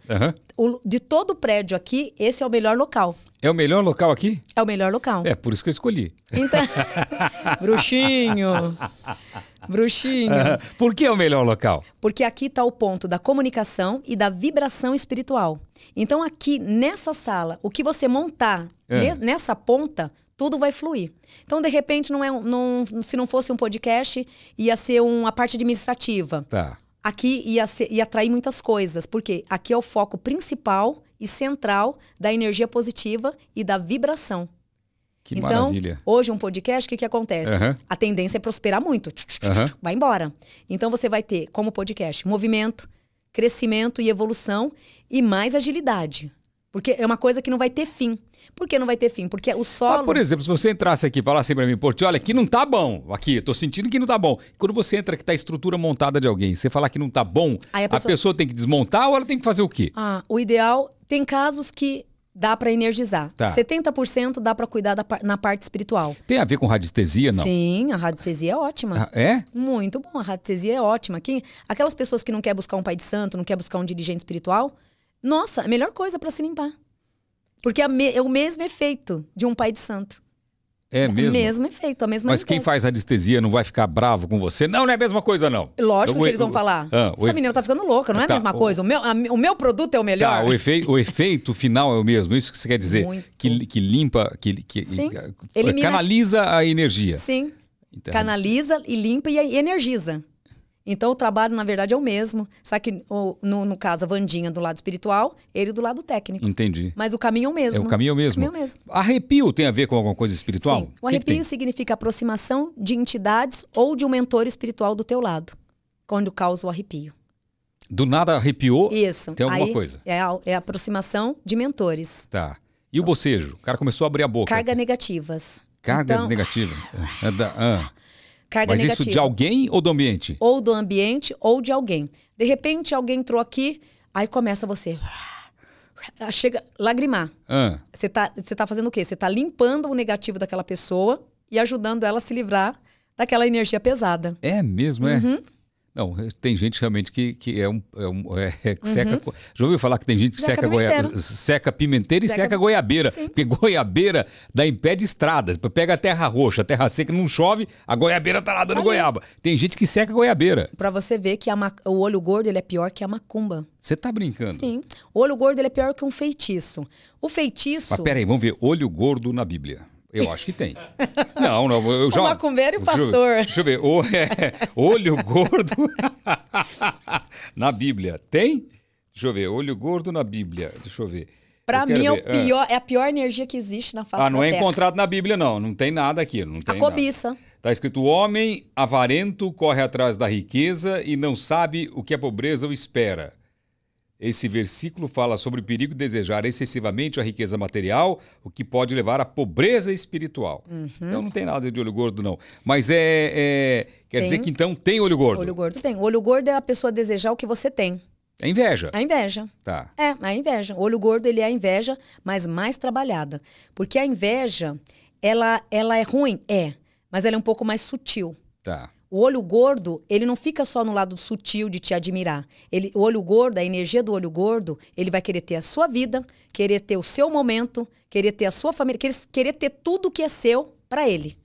Uhum. O, de todo o prédio aqui, esse é o melhor local. É o melhor local aqui? É o melhor local. É, por isso que eu escolhi. Então, bruxinho. Bruxinho. Uhum. Por que é o melhor local? Porque aqui está o ponto da comunicação e da vibração espiritual. Então, aqui nessa sala, o que você montar uhum. nessa ponta tudo vai fluir. Então, de repente, não é um, não, se não fosse um podcast, ia ser uma parte administrativa. Tá. Aqui ia, ser, ia atrair muitas coisas, porque aqui é o foco principal e central da energia positiva e da vibração. Que então, maravilha. hoje um podcast, o que, que acontece? Uhum. A tendência é prosperar muito. Uhum. Vai embora. Então você vai ter, como podcast, movimento, crescimento e evolução e mais agilidade. Porque é uma coisa que não vai ter fim. Por que não vai ter fim? Porque o solo. Ah, por exemplo, se você entrasse aqui e falasse para mim, Porti, olha, aqui não tá bom. Aqui, tô sentindo que não tá bom. Quando você entra que tá a estrutura montada de alguém, você falar que não tá bom, a pessoa... a pessoa... tem que desmontar ou ela tem que fazer o quê? Ah, o ideal. Tem casos que dá para energizar. Tá. 70% dá para cuidar da, na parte espiritual. Tem a ver com radiestesia, não? Sim, a radiestesia é ótima. Ah, é? Muito bom, a radiestesia é ótima. aquelas pessoas que não quer buscar um pai de santo, não quer buscar um dirigente espiritual, nossa, a melhor coisa para se limpar. Porque é o mesmo efeito de um pai de santo. É, é mesmo? O mesmo efeito, a mesma Mas quem faz anestesia não vai ficar bravo com você? Não, não é a mesma coisa, não. Lógico eu, que eles vão eu, falar. Ah, Essa menina tá ficando louca, não é ah, tá, a mesma o, coisa. O meu, a, o meu produto é o melhor. Tá, o, efe, o efeito final é o mesmo, isso que você quer dizer. Muito. Que, que limpa, que, que Sim, eh, canaliza elimina. a energia. Sim. Então, é canaliza e limpa e energiza. Então o trabalho, na verdade, é o mesmo. Só que, no, no caso, a Vandinha do lado espiritual, ele do lado técnico. Entendi. Mas o caminho é o mesmo. É o caminho é mesmo. O caminho é o mesmo. Arrepio tem a ver com alguma coisa espiritual? Sim. O arrepio que que significa aproximação de entidades ou de um mentor espiritual do teu lado, quando causa o arrepio. Do nada arrepiou? Isso. Tem alguma Aí coisa. É a, é a aproximação de mentores. Tá. E então, o bocejo? O cara começou a abrir a boca. Cargas negativas. Cargas então... negativas. É ah, ah. Carga Mas negativa. isso de alguém ou do ambiente? Ou do ambiente ou de alguém. De repente, alguém entrou aqui, aí começa você. Chega lagrimar. Ah. Você está você tá fazendo o quê? Você está limpando o negativo daquela pessoa e ajudando ela a se livrar daquela energia pesada. É mesmo, é? Uhum. Não, eh, tem gente realmente que, que é um. É um é, é uhum. seca, já ouviu falar que tem gente que seca, seca pimenteira, goia, seca, pimenteira e seca, seca goiabeira. Sim. Porque goiabeira dá em pé de estradas. Pega a terra roxa, a terra seca, não chove, a goiabeira tá lá dando goiaba. Tem gente que seca goiabeira. Para você ver que a o olho gordo ele é pior que a macumba. Você tá brincando? Sim. O olho gordo ele é pior que um feitiço. O feitiço. Mas peraí, vamos ver. Olho gordo na Bíblia. Eu acho que tem. Não, não, eu já. O macumbeiro e pastor. Deixa eu ver. Deixa eu ver. O, é, olho gordo na Bíblia. Tem? Deixa eu ver. Olho gordo na Bíblia. Deixa eu ver. Para mim é, o ah. pior, é a pior energia que existe na face ah, da é Terra. Ah, não é encontrado na Bíblia, não. Não tem nada aqui. Não tem a cobiça. Nada. Tá escrito: o homem avarento corre atrás da riqueza e não sabe o que a pobreza o espera. Esse versículo fala sobre o perigo de desejar excessivamente a riqueza material, o que pode levar à pobreza espiritual. Uhum. Então não tem nada de olho gordo, não. Mas é. é quer tem. dizer que então tem olho gordo? Olho gordo tem. O olho gordo é a pessoa desejar o que você tem. É inveja. A inveja. Tá. É, a inveja. O olho gordo, ele é a inveja, mas mais trabalhada. Porque a inveja, ela, ela é ruim? É. Mas ela é um pouco mais sutil. Tá. O olho gordo, ele não fica só no lado sutil de te admirar. Ele, o olho gordo, a energia do olho gordo, ele vai querer ter a sua vida, querer ter o seu momento, querer ter a sua família, querer, querer ter tudo que é seu para ele.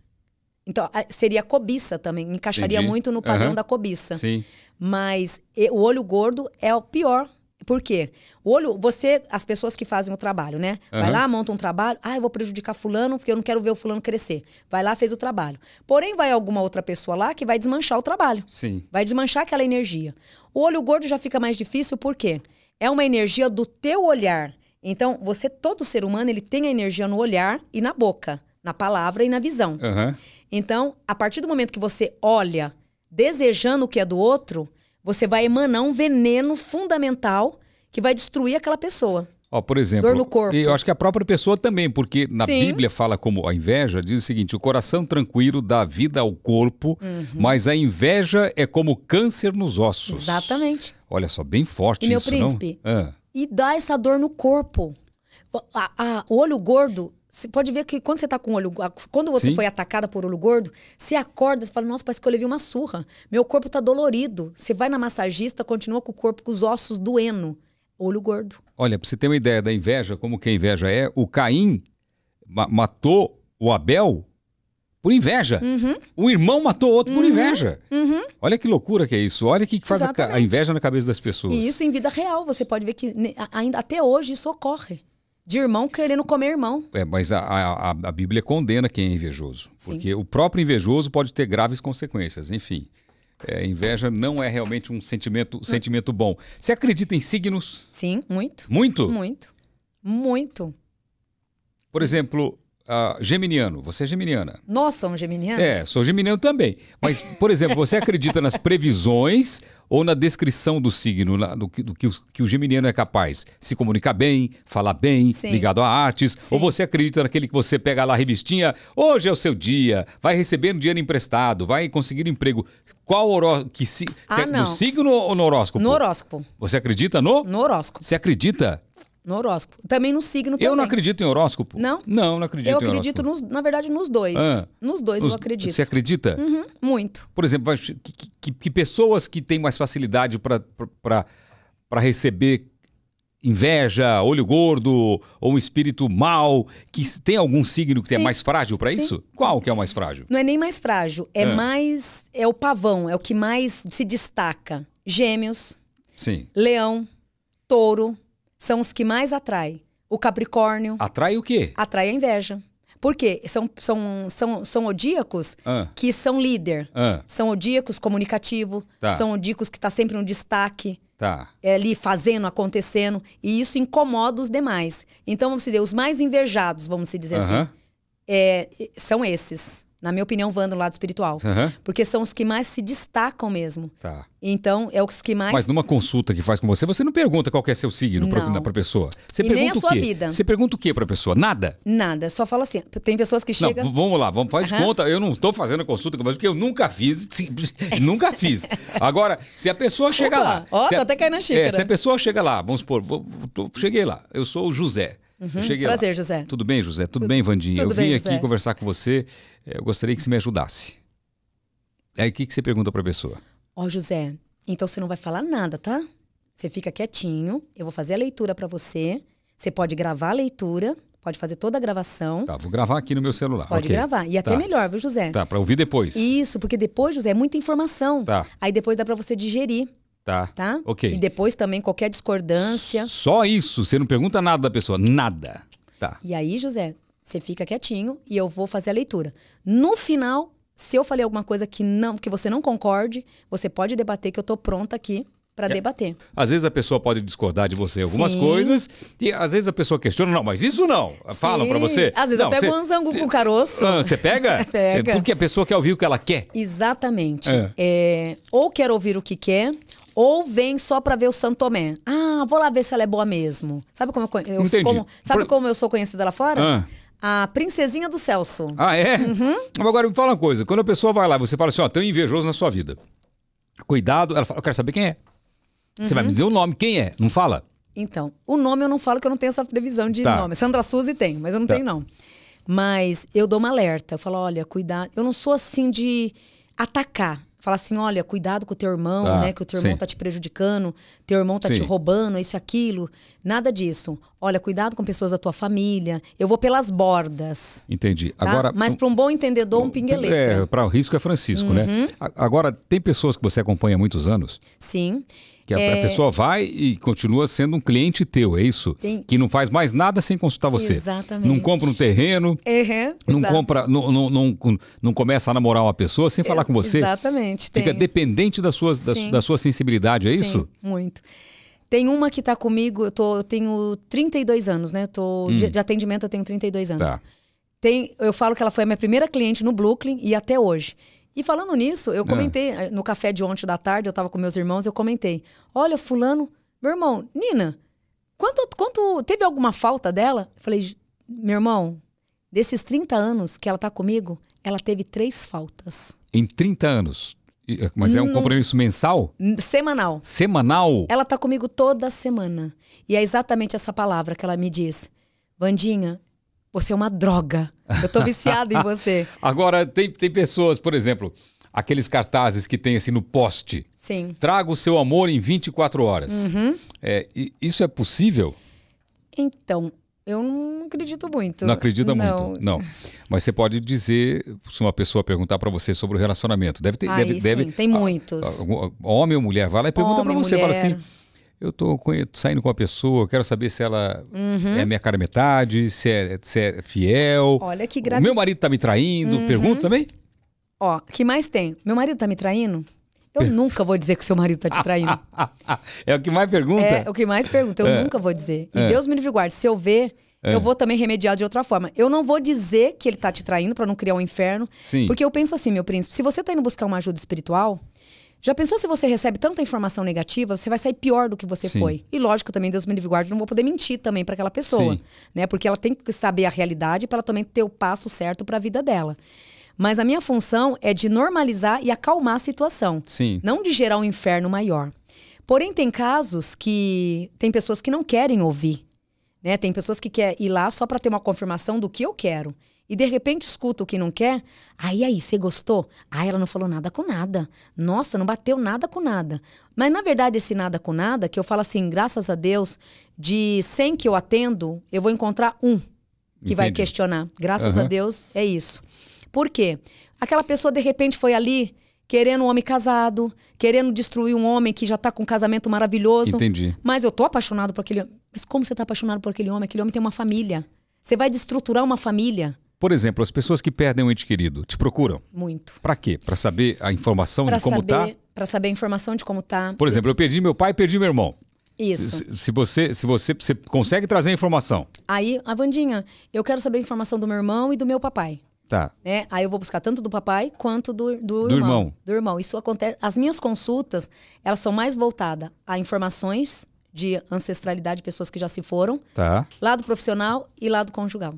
Então, seria cobiça também, encaixaria Entendi. muito no padrão uhum. da cobiça. Sim. Mas o olho gordo é o pior por quê? O olho, você, as pessoas que fazem o trabalho, né? Vai lá, monta um trabalho, ah, eu vou prejudicar fulano porque eu não quero ver o fulano crescer. Vai lá, fez o trabalho. Porém, vai alguma outra pessoa lá que vai desmanchar o trabalho. Sim. Vai desmanchar aquela energia. O olho gordo já fica mais difícil, por quê? É uma energia do teu olhar. Então, você, todo ser humano, ele tem a energia no olhar e na boca, na palavra e na visão. Uhum. Então, a partir do momento que você olha desejando o que é do outro, você vai emanar um veneno fundamental que vai destruir aquela pessoa. Ó, por exemplo, dor no corpo. eu acho que a própria pessoa também, porque na Sim. Bíblia fala como a inveja, diz o seguinte: o coração tranquilo dá vida ao corpo, uhum. mas a inveja é como câncer nos ossos. Exatamente. Olha só, bem forte e isso, meu príncipe, não? Ah. E dá essa dor no corpo. A, o olho gordo você pode ver que quando você tá com olho. Quando você Sim. foi atacada por olho gordo, você acorda e fala: Nossa, parece que eu levei uma surra. Meu corpo tá dolorido. Você vai na massagista, continua com o corpo, com os ossos doendo. Olho gordo. Olha, pra você ter uma ideia da inveja, como que a inveja é, o Caim ma matou o Abel por inveja. Uhum. O irmão matou o outro uhum. por inveja. Uhum. Olha que loucura que é isso. Olha o que faz a, a, inveja na cabeça das pessoas. E isso em vida real. Você pode ver que ainda até hoje isso ocorre de irmão querendo comer irmão. É, mas a, a, a Bíblia condena quem é invejoso. Sim. Porque o próprio invejoso pode ter graves consequências. Enfim, é, inveja não é realmente um sentimento, hum. sentimento bom. Você acredita em signos? Sim, muito. Muito? Muito. Muito. Por exemplo, uh, geminiano. Você é geminiana? Nós somos geminianos? É, sou geminiano também. Mas, por exemplo, você acredita nas previsões ou na descrição do signo, na, do, que, do que, o, que, o, geminiano é capaz. Se comunicar bem, falar bem, Sim. ligado a artes, Sim. ou você acredita naquele que você pega lá a revistinha, hoje é o seu dia, vai receber dinheiro emprestado, vai conseguir emprego. Qual horóscopo? Que ah, é no signo ou no horóscopo? No horóscopo. Você acredita no? No horóscopo. Você acredita? No horóscopo. Também no signo também. Eu não acredito em horóscopo. Não? Não, não acredito eu em acredito horóscopo. Nos, na verdade, nos dois. Ah, nos dois nos, eu acredito. Você acredita? Uhum, muito. Por exemplo, que, que, que pessoas que têm mais facilidade para receber inveja, olho gordo ou um espírito mal, que tem algum signo que é Sim. é mais frágil para isso? Qual que é o mais frágil? Não é nem mais frágil, é, é mais é o pavão, é o que mais se destaca. Gêmeos, Sim. Leão, Touro, são os que mais atraem. O Capricórnio. Atrai o quê? Atrai a inveja. Por quê? São, são, são, são odíacos ah. que são líder. Ah. São odíacos comunicativo. Tá. São odíacos que está sempre no destaque. Tá. É, ali fazendo, acontecendo. E isso incomoda os demais. Então, vamos dizer, os mais invejados, vamos dizer uh -huh. assim, é, são esses. Na minha opinião, vão no lado espiritual. Uhum. Porque são os que mais se destacam mesmo. Tá. Então, é os que mais. Mas numa consulta que faz com você, você não pergunta qual é seu signo para a pessoa. Você e pergunta nem a sua o quê? vida. Você pergunta o quê a pessoa? Nada? Nada. Só fala assim. Tem pessoas que chegam. Não, vamos lá, vamos, faz uhum. conta. Eu não estou fazendo consulta com você, porque eu nunca fiz. nunca fiz. Agora, se a pessoa chega Opa, lá. Ó, tá a, até caindo na é, xícara. É, se a pessoa chega lá, vamos supor, vou, tô, cheguei lá. Eu sou o José. Uhum. Prazer, lá. José. Tudo bem, José? Tudo, tudo bem, Vandinha? Tudo eu vim bem, aqui José. conversar com você. É, eu gostaria que você me ajudasse. Aí é, o que, que você pergunta para a pessoa? Ó, oh, José, então você não vai falar nada, tá? Você fica quietinho, eu vou fazer a leitura para você. Você pode gravar a leitura, pode fazer toda a gravação. Tá, vou gravar aqui no meu celular. Pode okay. gravar. E é até tá. melhor, viu, José? Tá, para ouvir depois. Isso, porque depois, José, é muita informação. Tá. Aí depois dá para você digerir. Tá. Tá? Ok. E depois também qualquer discordância. Só isso? Você não pergunta nada da pessoa? Nada. Tá. E aí, José, você fica quietinho e eu vou fazer a leitura. No final, se eu falei alguma coisa que não, que você não concorde, você pode debater que eu tô pronta aqui para é. debater. Às vezes a pessoa pode discordar de você algumas Sim. coisas e às vezes a pessoa questiona, não, mas isso não. Falam para você. Às vezes não, eu pego cê, um zango cê, com caroço. Ah, você pega? pega? É porque a pessoa quer ouvir o que ela quer. Exatamente. É. É, ou quer ouvir o que quer, ou vem só para ver o Santo Ah, vou lá ver se ela é boa mesmo. Sabe como eu, eu sou, como, sabe Por... como eu sou conhecida lá fora? Ah. A princesinha do Celso. Ah, é? Uhum. Agora me fala uma coisa. Quando a pessoa vai lá, você fala assim, ó, tem um invejoso na sua vida. Cuidado, ela fala, eu quero saber quem é. Uhum. Você vai me uhum. dizer o nome, quem é? Não fala. Então, o nome eu não falo que eu não tenho essa previsão de tá. nome. Sandra Suzy tem, mas eu não tá. tenho não. Mas eu dou uma alerta, eu falo, olha, cuidado. Eu não sou assim de atacar fala assim, olha, cuidado com o teu irmão, ah, né? Que o teu irmão sim. tá te prejudicando, teu irmão tá sim. te roubando, isso, aquilo. Nada disso. Olha, cuidado com pessoas da tua família. Eu vou pelas bordas. Entendi. Tá? Agora, Mas para um bom entendedor, um, um pingueleiro. É, para o risco é Francisco, né? uhum. né? Agora, tem pessoas que você acompanha há muitos anos? Sim. Sim que a, é... a, pessoa vai e continua sendo um cliente teu, é isso? Tem... Que não faz mais nada sem consultar você. Exatamente. Não compra um terreno, uhum, não compra, não, não, não, não, começa a namorar uma pessoa sem falar com você. Exatamente. Fica dependente da sua, da, da, sua sensibilidade, é Sim, isso? Muito. Tem uma que está comigo, eu, tô, eu tenho 32 anos, né? Tô, hum. de, de, atendimento eu tenho 32 anos. Tá. Tem, eu falo que ela foi a minha primeira cliente no Brooklyn e até hoje. E falando nisso, eu é. comentei, é. no café de ontem da tarde, eu estava com meus irmãos, eu comentei: olha, fulano, meu irmão, Nina, quanto, quanto teve alguma falta dela? Eu falei, meu irmão, desses 30 anos que ela está comigo, ela teve três faltas. Em 30 anos? Eh, mas é um compromisso mensal? Semanal. Semanal? Ela tá comigo toda semana. E é exatamente essa palavra que ela me diz. Vandinha, você é uma droga. Eu estou viciada em você. Agora, tem, tem pessoas, por exemplo, aqueles cartazes que tem assim no poste. Sim. Traga o seu amor em 24 horas. Uhum. É, isso é possível? Então, eu não acredito muito. Não acredita não. muito, não. Mas você pode dizer, se uma pessoa perguntar para você sobre o relacionamento, deve ter, Ai, deve, sim, deve, tem a, muitos. A, a, homem ou mulher, vai lá e pergunta para você, mulher. fala assim, eu estou saindo com uma pessoa, quero saber se ela uhum. é minha cara metade, se é, se é fiel. Olha que grave... O meu marido está me traindo, uhum. pergunto também. Ó, o que mais tem? Meu marido está me traindo? Eu nunca vou dizer que seu marido está te traindo. é o que mais pergunta? É, é o que mais pergunta, eu é. nunca vou dizer. E é. Deus me livre guarde, se eu ver... É. Eu vou também remediar de outra forma. Eu não vou dizer que ele está te traindo para não criar um inferno. Sim. Porque eu penso assim, meu príncipe, se você está indo buscar uma ajuda espiritual, já pensou se você recebe tanta informação negativa, você vai sair pior do que você Sim. foi. E lógico também, Deus me livre guarde, não vou poder mentir também para aquela pessoa, Sim. né? Porque ela tem que saber a realidade para ela também ter o passo certo para a vida dela. Mas a minha função é de normalizar e acalmar a situação, Sim. não de gerar um inferno maior. Porém, tem casos que tem pessoas que não querem ouvir, né? Tem pessoas que querem ir lá só para ter uma confirmação do que eu quero e de repente escuta o que não quer, aí aí, você gostou? aí ela não falou nada com nada. Nossa, não bateu nada com nada. Mas na verdade, esse nada com nada, que eu falo assim, graças a Deus, de 100 que eu atendo, eu vou encontrar um que Entendi. vai questionar. Graças uhum. a Deus, é isso. Por quê? Aquela pessoa de repente foi ali querendo um homem casado, querendo destruir um homem que já está com um casamento maravilhoso. Entendi. Mas eu tô apaixonado por aquele homem. Mas como você está apaixonado por aquele homem? Aquele homem tem uma família. Você vai destruturar uma família. Por exemplo, as pessoas que perdem um ente querido te procuram? Muito. Para quê? Para saber a informação pra de como tá? saber, tá? Para saber a informação de como tá. Por exemplo, eu perdi meu pai, perdi meu irmão. Isso. Se, se, você, se você, você consegue trazer a informação. Aí, a Vandinha, eu quero saber a informação do meu irmão e do meu papai. Tá. Né? Aí eu vou buscar tanto do papai quanto do, do, do irmão, irmão. Do irmão. Isso acontece. As minhas consultas, elas são mais voltadas a informações de ancestralidade, pessoas que já se foram. Tá. Lado profissional e lado conjugal.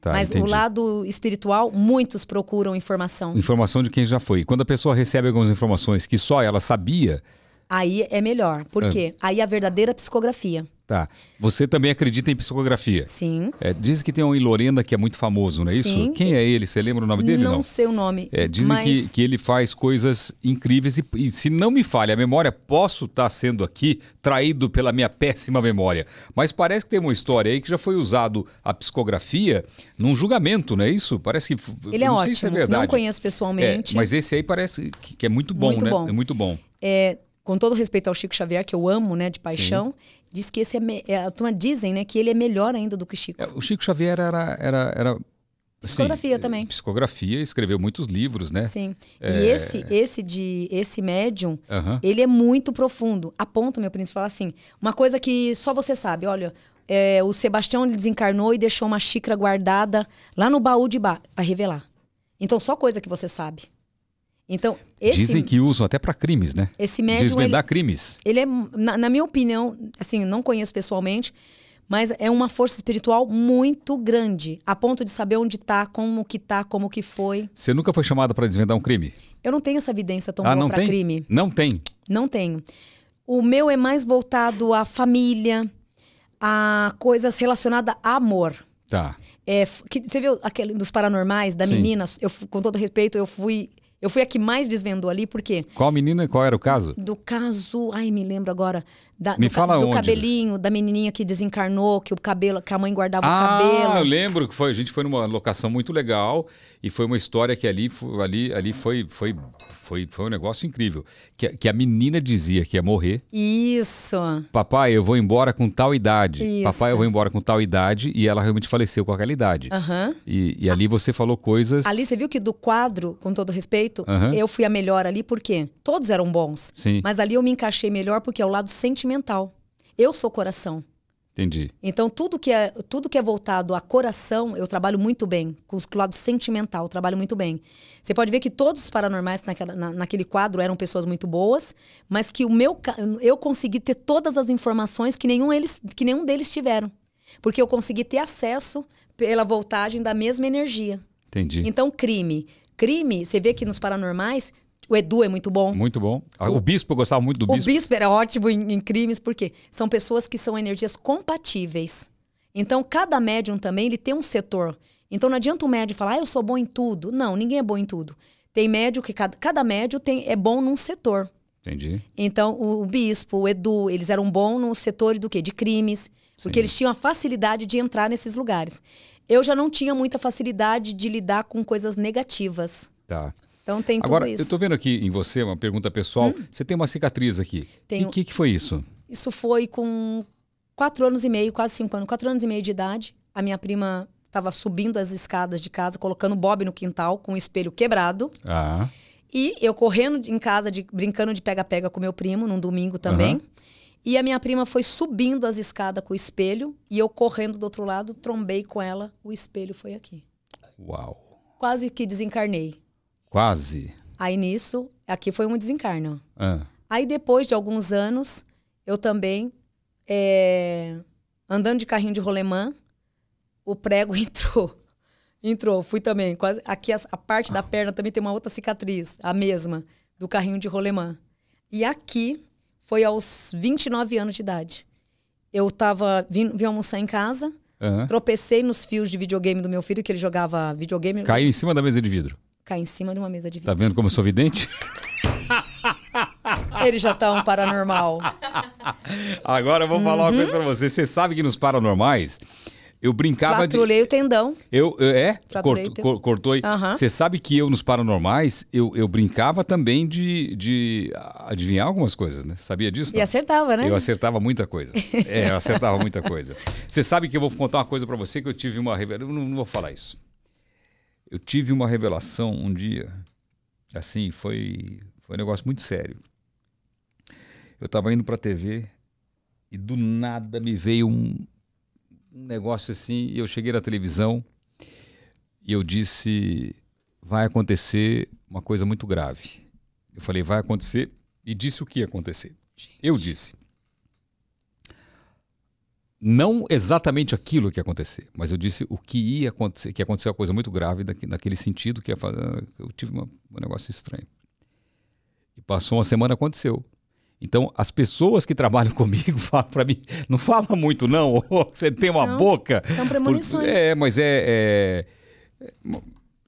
Tá, Mas entendi. o lado espiritual, muitos procuram informação. Informação de quem já foi. E quando a pessoa recebe algumas informações que só ela sabia. Aí é melhor. Por ah. quê? Aí a verdadeira psicografia. Tá. Você também acredita em psicografia? Sim. É, dizem que tem um em Lorena que é muito famoso, não é Sim. isso? Quem é ele? Você lembra o nome dele? Não, não? sei o nome. É, dizem mas... que, que ele faz coisas incríveis e, e, se não me falha a memória, posso estar tá sendo aqui traído pela minha péssima memória. Mas parece que tem uma história aí que já foi usado a psicografia num julgamento, não é isso? Parece que. Ele é ótimo. Se é verdade. Não conheço pessoalmente. É, mas esse aí parece que, que é muito bom, muito né? Bom. É muito bom. É, com todo respeito ao Chico Xavier, que eu amo, né, de paixão. Sim Diz que esse é, me... É, a turma dizem, né, que ele é melhor ainda do que Chico. É, o Chico Xavier era, era, era assim, psicografia Sim, também. Psicografia, escreveu muitos livros, né? Sim. É... E esse, esse de esse médium, ele é muito profundo. Aponta, meu príncipe, fala assim: uma coisa que só você sabe, olha. É, o Sebastião desencarnou e deixou uma xícara guardada lá no baú de bar para revelar. Então, só coisa que você sabe. Então, esse, Dizem que usam até para crimes, né? Esse médium, Desvendar ele, crimes. Ele é, na, na, minha opinião, assim, não conheço pessoalmente, mas é uma força espiritual muito grande, a ponto de saber onde está, como que tá, como que foi. Você nunca foi chamada para desvendar um crime? Eu não tenho essa evidência tão ah, boa para crime. Não tem? Não tenho. O meu é mais voltado à família, a coisas relacionadas a amor. Tá. É, que, você viu aquele dos paranormais, da Sim. menina? Eu, com todo respeito, eu fui eu fui a que mais desvendou ali, porque. Qual menina e qual era o caso? Do caso. Ai, me lembro agora. Da, me do, fala do onde? cabelinho, da menininha que desencarnou, que o cabelo, que a mãe guardava ah, o cabelo. Ah, eu lembro que foi. A gente foi numa locação muito legal. E foi uma história que ali, ali, ali foi, foi, foi, foi um negócio incrível. Que, que a menina dizia que ia morrer. Isso. Papai, eu vou embora com tal idade. Isso. Papai, eu vou embora com tal idade. E ela realmente faleceu com aquela idade. Uhum. E, e, ali você falou coisas. Ali você viu que do quadro, com todo respeito, uhum. eu fui a melhor ali, porque todos eram bons. Sim. Mas ali eu me encaixei melhor porque é o lado sentimental. Eu sou coração. Entendi. Então, tudo que, é, tudo que é voltado a coração, eu trabalho muito bem. Com o lado sentimental, eu trabalho muito bem. Você pode ver que todos os paranormais naquela, na, naquele quadro eram pessoas muito boas, mas que o meu eu consegui ter todas as informações que nenhum, eles, que nenhum deles tiveram. Porque eu consegui ter acesso pela voltagem da mesma energia. Entendi. Então, crime. Crime, você vê que nos paranormais, o Edu é muito bom. Muito bom. Ah, o Bispo, eu gostava muito do Bispo. O Bispo era ótimo em, em crimes, porque são pessoas que são energias compatíveis. Então, cada médium também ele tem um setor. Então, não adianta o médium falar, ah, eu sou bom em tudo. Não, ninguém é bom em tudo. Tem médium que cada, cada médium tem, é bom num setor. Entendi. Então, o, o bispo, o Edu, eles eram bons no setor do quê? De crimes. Sim. Porque eles tinham a facilidade de entrar nesses lugares. Eu já não tinha muita facilidade de lidar com coisas negativas. Tá. Então tem Agora, isso. Agora, eu estou vendo aqui em você uma pergunta pessoal. Hum? Você tem uma cicatriz aqui. Tenho... O que, que foi isso? Isso foi com quatro anos e meio, quase cinco anos, quatro anos e meio de idade. A minha prima estava subindo as escadas de casa, colocando Bob no quintal com o espelho quebrado. Ah. E eu correndo em casa, de, brincando de pega-pega com meu primo, num domingo também. Uhum. E a minha prima foi subindo as escadas com o espelho e eu correndo do outro lado, trombei com ela, o espelho foi aqui. Uau! Quase que desencarnei. Quase. Aí nisso, aqui foi um desencarno. Ah. Aí depois de alguns anos, eu também, é, andando de carrinho de rolemã, o prego entrou. Entrou, fui também. Quase, aqui a, a parte da ah. perna também tem uma outra cicatriz, a mesma, do carrinho de rolemã. E aqui foi aos 29 anos de idade. Eu tava, vim, vim almoçar em casa, uhum. tropecei nos fios de videogame do meu filho, que ele jogava videogame. Caiu em cima da mesa de vidro cair em cima de uma mesa de tá vidro. Tá vendo como eu sou vidente? Ele já tá um paranormal. Agora eu vou falar uma uhum. coisa pra você. Você sabe que nos paranormais, eu brincava Fratulei de... o tendão. Eu, é? Fratulei cor, cortou aí. Você sabe que eu, nos paranormais, eu, eu brincava também de, de adivinhar algumas coisas, né? Sabia disso? Não? E acertava, né? Eu acertava muita coisa. é, eu acertava muita coisa. Você sabe que eu vou contar uma coisa para você que eu tive uma... Eu não, não vou falar isso. Eu tive uma revelação um dia, assim, foi, foi um negócio muito sério. Eu estava indo para a TV e do nada me veio um, um negócio assim. Eu cheguei na televisão e eu disse: vai acontecer uma coisa muito grave. Eu falei: vai acontecer e disse o que ia acontecer. Gente. Eu disse não exatamente aquilo que ia acontecer, mas eu disse o que ia acontecer, que aconteceu uma coisa muito grave naquele sentido, que é fazer, eu tive uma, um negócio estranho. E passou uma semana, aconteceu. Então, as pessoas que trabalham comigo falam para mim, não fala muito não, você tem uma são, boca. São premonições. Porque, é, mas é... é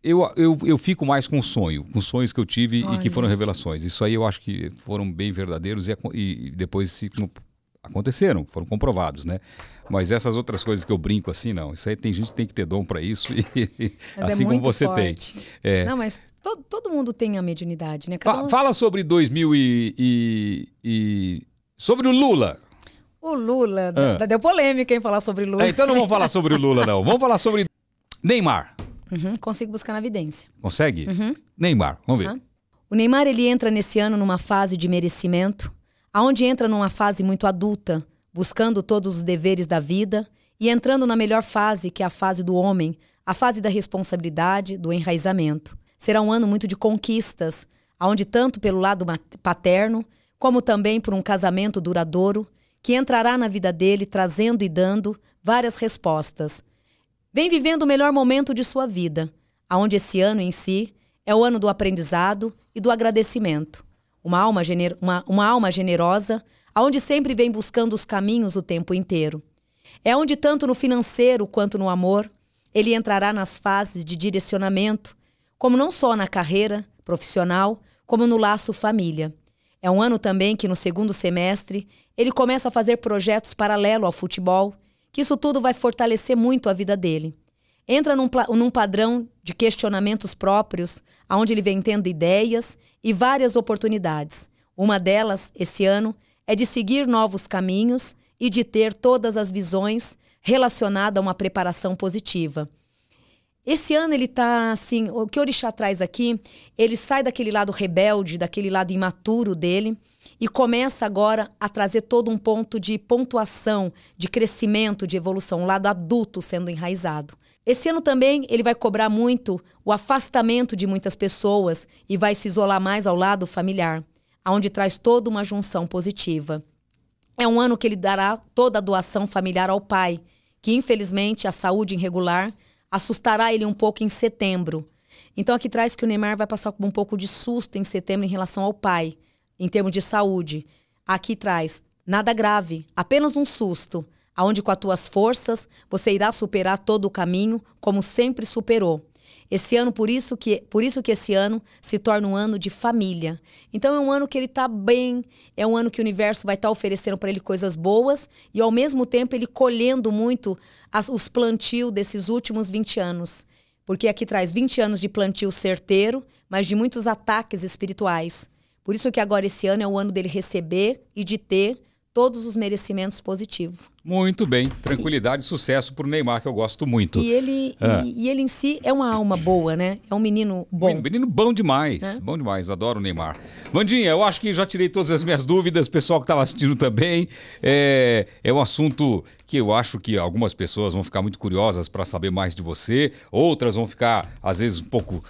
eu, eu, eu fico mais com sonho, com sonhos que eu tive Olha. e que foram revelações. Isso aí eu acho que foram bem verdadeiros e, e depois se aconteceram, foram comprovados, né? Mas essas outras coisas que eu brinco assim, não. Isso aí tem gente que tem que ter dom para isso, e, é assim é como você forte. tem. É. Não, mas todo mundo tem a mediunidade, né? Fala, fala sobre 2000 e, e, e... sobre o Lula. O Lula, ah. Né? deu polêmica em falar sobre Lula. É, então não vamos falar sobre o Lula, não. Vamos falar sobre Neymar. Uhum, consigo buscar na evidência. Consegue? Uhum. Neymar, vamos ver. Uhum. O Neymar ele entra nesse ano numa fase de merecimento aonde entra numa fase muito adulta, buscando todos os deveres da vida e entrando na melhor fase, que é a fase do homem, a fase da responsabilidade, do enraizamento. Será um ano muito de conquistas, aonde tanto pelo lado paterno, como também por um casamento duradouro, que entrará na vida dele trazendo e dando várias respostas. Vem vivendo o melhor momento de sua vida, aonde esse ano em si é o ano do aprendizado e do agradecimento uma alma, gener uma, uma alma generosa, aonde sempre vem buscando os caminhos o tempo inteiro. É onde, tanto no financeiro quanto no amor, ele entrará nas fases de direcionamento, como não só na carreira profissional, como no laço família. É um ano também que, no segundo semestre, ele começa a fazer projetos paralelo ao futebol, que isso tudo vai fortalecer muito a vida dele entra num, num padrão de questionamentos próprios, aonde ele vem tendo ideias e várias oportunidades. Uma delas, esse ano, é de seguir novos caminhos e de ter todas as visões relacionadas a uma preparação positiva. Esse ano ele está assim, o que o Orixá traz aqui, ele sai daquele lado rebelde, daquele lado imaturo dele e começa agora a trazer todo um ponto de pontuação, de crescimento, de evolução, um lado adulto sendo enraizado. Esse ano também ele vai cobrar muito o afastamento de muitas pessoas e vai se isolar mais ao lado familiar, aonde traz toda uma junção positiva. É um ano que ele dará toda a doação familiar ao pai, que infelizmente a saúde irregular assustará ele um pouco em setembro. Então aqui traz que o Neymar vai passar com um pouco de susto em setembro em relação ao pai, em termos de saúde. Aqui traz nada grave, apenas um susto aonde com as tuas forças você irá superar todo o caminho, como sempre superou. Esse ano, por isso que, por isso que esse ano se torna um ano de família. Então é um ano que ele está bem, é um ano que o universo vai estar tá oferecendo para ele coisas boas e ao mesmo tempo ele colhendo muito as, os plantios desses últimos 20 anos. Porque aqui traz 20 anos de plantio certeiro, mas de muitos ataques espirituais. Por isso que agora esse ano é o ano dele receber e de ter todos os merecimentos positivos. Muito bem, tranquilidade e sucesso o Neymar, que eu gosto muito. E ele, ah. e, e, ele em si é uma alma boa, né? É um menino bom. Um menino bom demais, é? bom demais, adoro o Neymar. Vandinha, eu acho que já tirei todas as minhas dúvidas, pessoal que estava tá assistindo também. É, é um assunto que eu acho que algumas pessoas vão ficar muito curiosas para saber mais de você, outras vão ficar, às vezes, um pouco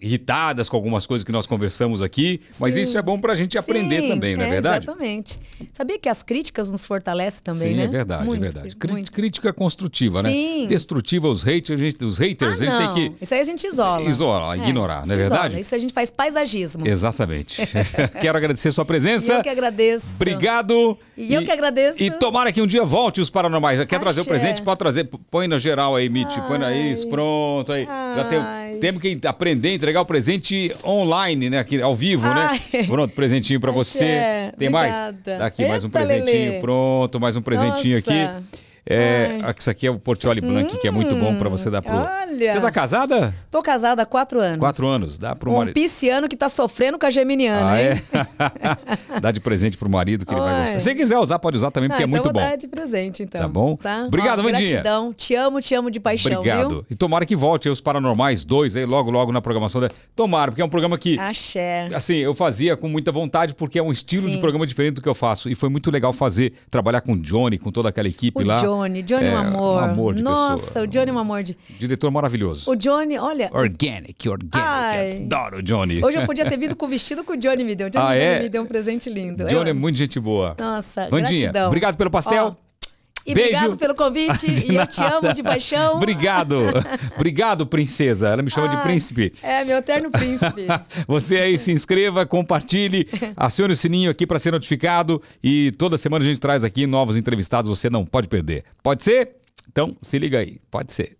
irritadas com algumas coisas que nós conversamos aqui, mas isso é bom para a gente aprender também, não é, é, verdade? Exatamente. Sabia que as críticas nos fortalecem também, Sim, né? Sim, é verdade, é muito, é verdade. Cri muito. Crítica construtiva, né? Sim. né? Destrutiva, os haters, os haters, ah, eles não. que... Isso aí a gente isola. Isola, é, ignorar, não é verdade? Isola. Isso a gente faz paisagismo. Exatamente. Quero agradecer sua presença. E eu que agradeço. Obrigado. E, eu que agradeço. E tomara que um dia volte os Paranormais. Quer Axé. trazer o presente? Pode trazer. Põe na geral aí, Mitch. Põe na isso, pronto. Aí. Já tem, temos que aprender, entregar o presente online, né? Aqui, ao vivo, né? Ai. né? Pronto, presentinho para você. Tem obrigada. mais? Tá Daqui Eita, mais um presentinho. Lelê. Pronto, mais um presentinho Nossa. aqui. É, isso aqui é o Portioli Blanc, hum, que é muito bom para você dar pro. Olha. Você tá casada? Tô casada há quatro anos. Quatro anos, dá pro um marido. Um pisciano que tá sofrendo com a geminiana, ah, hein? É? dá de presente pro marido que ele vai gostar. Se quiser usar, pode usar também, porque é então muito bom. Dá de presente, então. Tá bom? Tá? Obrigado, Vandinha. Gratidão. Te amo, te amo de paixão. Obrigado. Viu? E tomara que volte os Paranormais dois aí, logo, logo na programação da. Tomara, porque é um programa que. Axé. Assim, eu fazia com muita vontade, porque é um estilo Sim. de programa diferente do que eu faço. E foi muito legal fazer, trabalhar com o Johnny, com toda aquela equipe o lá. Johnny, Johnny é, um amor. Um amor de Nossa, pessoa. o Johnny é um amor de. Diretor maravilhoso. O Johnny, olha. Organic, organic. Ai. Adoro o Johnny. Hoje eu podia ter vindo com o vestido que o Johnny me deu. O Johnny ah, é? me deu um presente lindo. Johnny é muito gente boa. Nossa, Vandinha, gratidão. obrigado pelo pastel. Oh. E Beijo. obrigado pelo convite. e eu te amo de paixão. Obrigado. obrigado, princesa. Ela me chama ah, de príncipe. É, meu eterno príncipe. Você aí se inscreva, compartilhe, acione o sininho aqui para ser notificado. E toda semana a gente traz aqui novos entrevistados. Você não pode perder. Pode ser? Então, se liga aí. Pode ser.